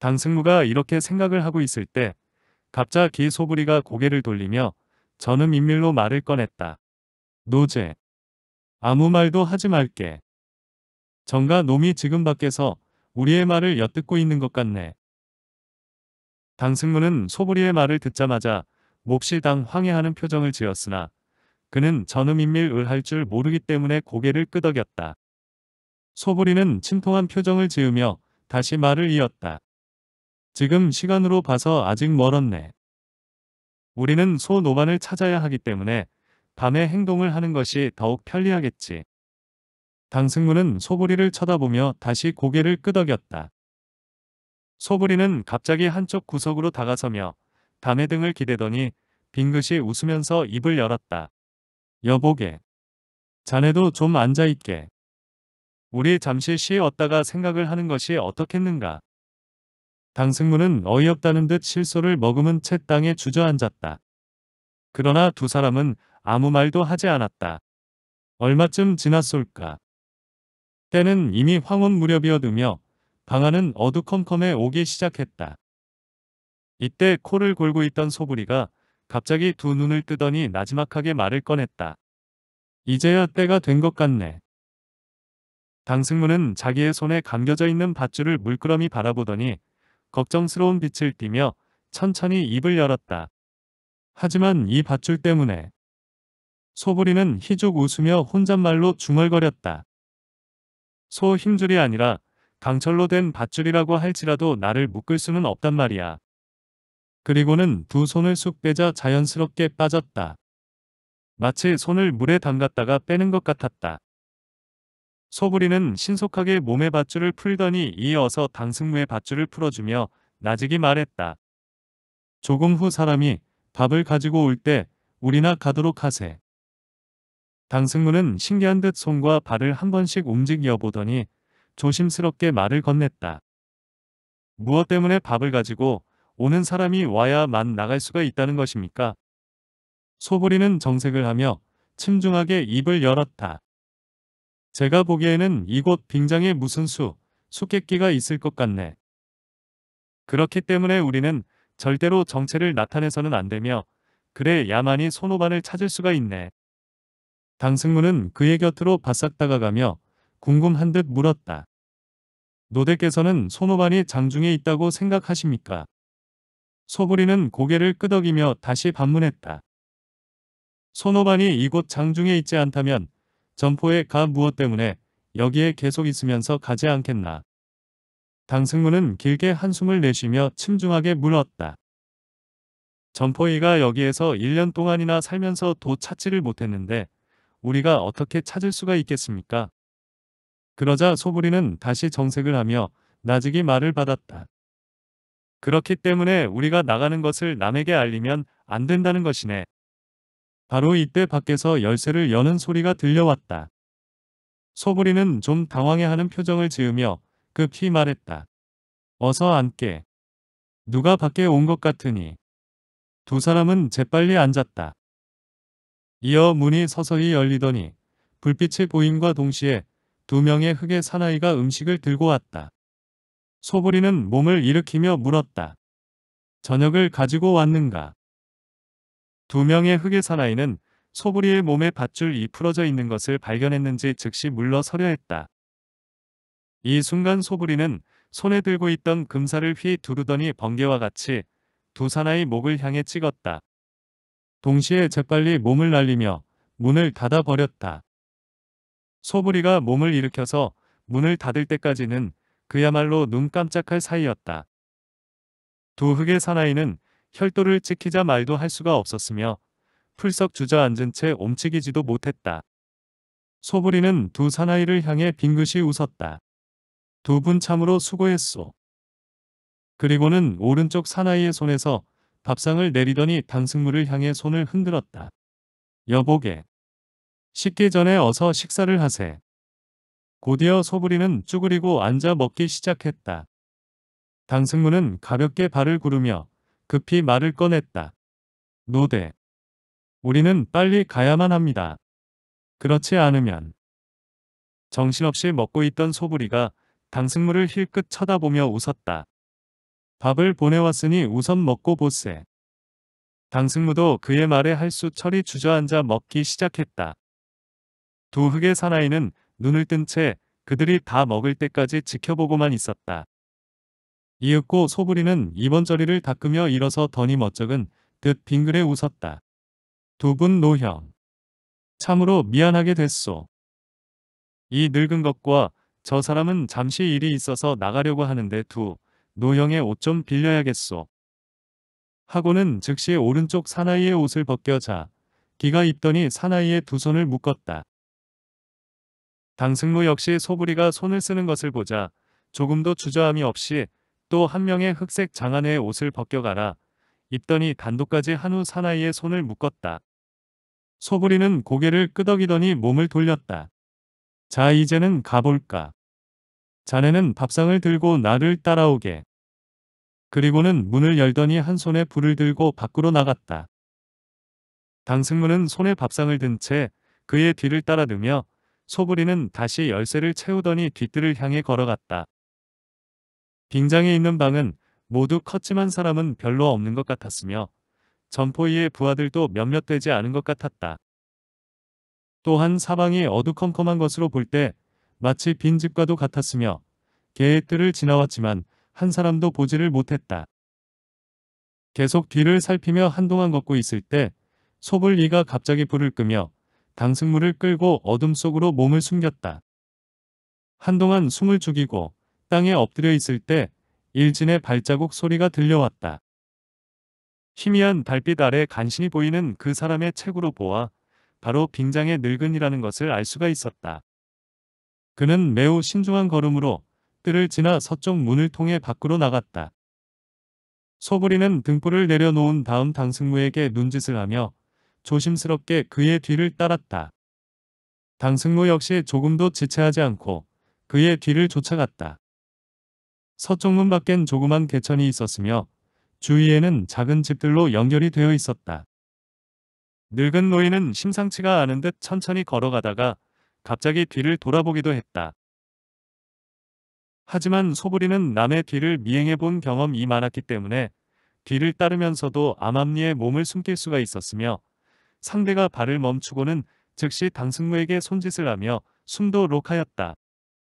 당승무가 이렇게 생각을 하고 있을 때 갑자기 소부리가 고개를 돌리며 저는 인밀로 말을 꺼냈다. 노제. 아무 말도 하지 말게. 정가 놈이 지금 밖에서 우리의 말을 엿듣고 있는 것 같네. 당승무는 소부리의 말을 듣자마자 몹시 당황해하는 표정을 지었으나 그는 전음인밀을 할 줄 모르기 때문에 고개를 끄덕였다. 소부리는 침통한 표정을 지으며 다시 말을 이었다. 지금 시간으로 봐서 아직 멀었네. 우리는 소노반을 찾아야 하기 때문에 밤에 행동을 하는 것이 더욱 편리하겠지. 당승무는 소부리를 쳐다보며 다시 고개를 끄덕였다. 소부리는 갑자기 한쪽 구석으로 다가서며 담의 등을 기대더니 빙긋이 웃으면서 입을 열었다. 여보게. 자네도 좀 앉아있게. 우리 잠시 쉬었다가 생각을 하는 것이 어떻겠는가. 당승무는 어이없다는 듯 실소를 머금은 채 땅에 주저앉았다. 그러나 두 사람은 아무 말도 하지 않았다. 얼마쯤 지났을까. 때는 이미 황혼 무렵이어두며 방 안은 어두컴컴해 오기 시작했다. 이때 코를 골고 있던 소부리가 갑자기 두 눈을 뜨더니 나지막하게 말을 꺼냈다. 이제야 때가 된 것 같네. 당승문은 자기의 손에 감겨져 있는 밧줄을 물끄러미 바라보더니 걱정스러운 빛을 띠며 천천히 입을 열었다. 하지만 이 밧줄 때문에 소부리는 희죽 웃으며 혼잣말로 중얼거렸다. 소 힘줄이 아니라 강철로 된 밧줄이라고 할지라도 나를 묶을 수는 없단 말이야. 그리고는 두 손을 쑥 빼자 자연스럽게 빠졌다. 마치 손을 물에 담갔다가 빼는 것 같았다. 소부리는 신속하게 몸의 밧줄을 풀더니 이어서 당승무의 밧줄을 풀어주며 나직이 말했다. 조금 후 사람이 밥을 가지고 올 때 우리나 가도록 하세. 당승무는 신기한 듯 손과 발을 한 번씩 움직여 보더니 조심스럽게 말을 건넸다. 무엇 때문에 밥을 가지고 오는 사람이 와야만 나갈 수가 있다는 것입니까? 소보리는 정색을 하며 침중하게 입을 열었다. 제가 보기에는 이곳 빙장에 무슨 수, 수께기가 있을 것 같네. 그렇기 때문에 우리는 절대로 정체를 나타내서는 안 되며 그래야만이 손오반을 찾을 수가 있네. 강승무는 그의 곁으로 바싹 다가가며 궁금한 듯 물었다. 노대께서는 손오반이 장중에 있다고 생각하십니까? 소부리는 고개를 끄덕이며 다시 반문했다. 손오반이 이곳 장중에 있지 않다면 점포에가 무엇 때문에 여기에 계속 있으면서 가지 않겠나. 당승무는 길게 한숨을 내쉬며 침중하게 물었다. 점포이가 여기에서 1년 동안이나 살면서 도 찾지를 못했는데 우리가 어떻게 찾을 수가 있겠습니까? 그러자 소부리는 다시 정색을 하며 나직이 말을 받았다. 그렇기 때문에 우리가 나가는 것을 남에게 알리면 안 된다는 것이네. 바로 이때 밖에서 열쇠를 여는 소리가 들려왔다. 소부리는 좀 당황해하는 표정을 지으며 급히 말했다. 어서 앉게. 누가 밖에 온 것 같으니. 두 사람은 재빨리 앉았다. 이어 문이 서서히 열리더니 불빛의 보임과 동시에 두 명의 흑의 사나이가 음식을 들고 왔다. 소부리는 몸을 일으키며 물었다. 저녁을 가지고 왔는가? 두 명의 흑의 사나이는 소부리의 몸에 밧줄이 풀어져 있는 것을 발견했는지 즉시 물러서려 했다. 이 순간 소부리는 손에 들고 있던 금사를 휘 두르더니 번개와 같이 두 사나이 목을 향해 찍었다. 동시에 재빨리 몸을 날리며 문을 닫아버렸다. 소부리가 몸을 일으켜서 문을 닫을 때까지는 그야말로 눈 깜짝할 사이였다. 두 흑의 사나이는 혈도를 찍히자 말도 할 수가 없었으며 풀썩 주저앉은 채 움직이지도 못했다. 소부리는 두 사나이를 향해 빙긋이 웃었다. 두 분 참으로 수고했소. 그리고는 오른쪽 사나이의 손에서 밥상을 내리더니 단승물을 향해 손을 흔들었다. 여보게. 식기 전에 어서 식사를 하세. 곧이어 소부리는 쭈그리고 앉아 먹기 시작했다. 당승무는 가볍게 발을 구르며 급히 말을 꺼냈다. 노대. 우리는 빨리 가야만 합니다. 그렇지 않으면. 정신없이 먹고 있던 소부리가 당승무를 힐끗 쳐다보며 웃었다. 밥을 보내왔으니 우선 먹고 보세. 당승무도 그의 말에 할수철이 주저앉아 먹기 시작했다. 두 흑의 사나이는 눈을 뜬 채 그들이 다 먹을 때까지 지켜보고만 있었다. 이윽고 소부리는 이번 저리를 닦으며 일어서 더니 멋쩍은 듯 빙그레 웃었다. 두 분 노형. 참으로 미안하게 됐소. 이 늙은 것과 저 사람은 잠시 일이 있어서 나가려고 하는데 두 노형의 옷 좀 빌려야겠소. 하고는 즉시 오른쪽 사나이의 옷을 벗겨자 기가 입더니 사나이의 두 손을 묶었다. 당승로 역시 소부리가 손을 쓰는 것을 보자 조금도 주저함이 없이 또 한 명의 흑색 장안의 옷을 벗겨가라 입더니 단독까지한 후 사나이의 손을 묶었다. 소부리는 고개를 끄덕이더니 몸을 돌렸다. 자 이제는 가볼까. 자네는 밥상을 들고 나를 따라오게. 그리고는 문을 열더니 한 손에 불을 들고 밖으로 나갔다. 당승문은 손에 밥상을 든 채 그의 뒤를 따라들며 소부리는 다시 열쇠를 채우더니 뒤뜰을 향해 걸어갔다. 빙장에 있는 방은 모두 컸지만 사람은 별로 없는 것 같았으며 점포위의 부하들도 몇몇 되지 않은 것 같았다. 또한 사방이 어두컴컴한 것으로 볼때 마치 빈 집과도 같았으며 개의 뜰을 지나왔지만 한 사람도 보지를 못했다. 계속 뒤를 살피며 한동안 걷고 있을 때 소불이가 갑자기 불을 끄며 당승물을 끌고 어둠 속으로 몸을 숨겼다. 한동안 숨을 죽이고 땅에 엎드려 있을 때 일진의 발자국 소리가 들려왔다. 희미한 달빛 아래 간신히 보이는 그 사람의 책으로 보아 바로 빙장의 늙은이라는 것을 알 수가 있었다. 그는 매우 신중한 걸음으로 뜰을 지나 서쪽 문을 통해 밖으로 나갔다. 소부리는 등불을 내려놓은 다음 당승무에게 눈짓을 하며 조심스럽게 그의 뒤를 따랐다. 당승무 역시 조금도 지체하지 않고 그의 뒤를 쫓아갔다. 서쪽 문 밖엔 조그만 개천이 있었으며 주위에는 작은 집들로 연결이 되어 있었다. 늙은 노인은 심상치가 않은 듯 천천히 걸어가다가 갑자기 뒤를 돌아보기도 했다. 하지만 소부리는 남의 뒤를 미행해 본 경험이 많았기 때문에 뒤를 따르면서도 암암리에 몸을 숨길 수가 있었으며 상대가 발을 멈추고는 즉시 당승무에게 손짓을 하며 숨도 록하였다.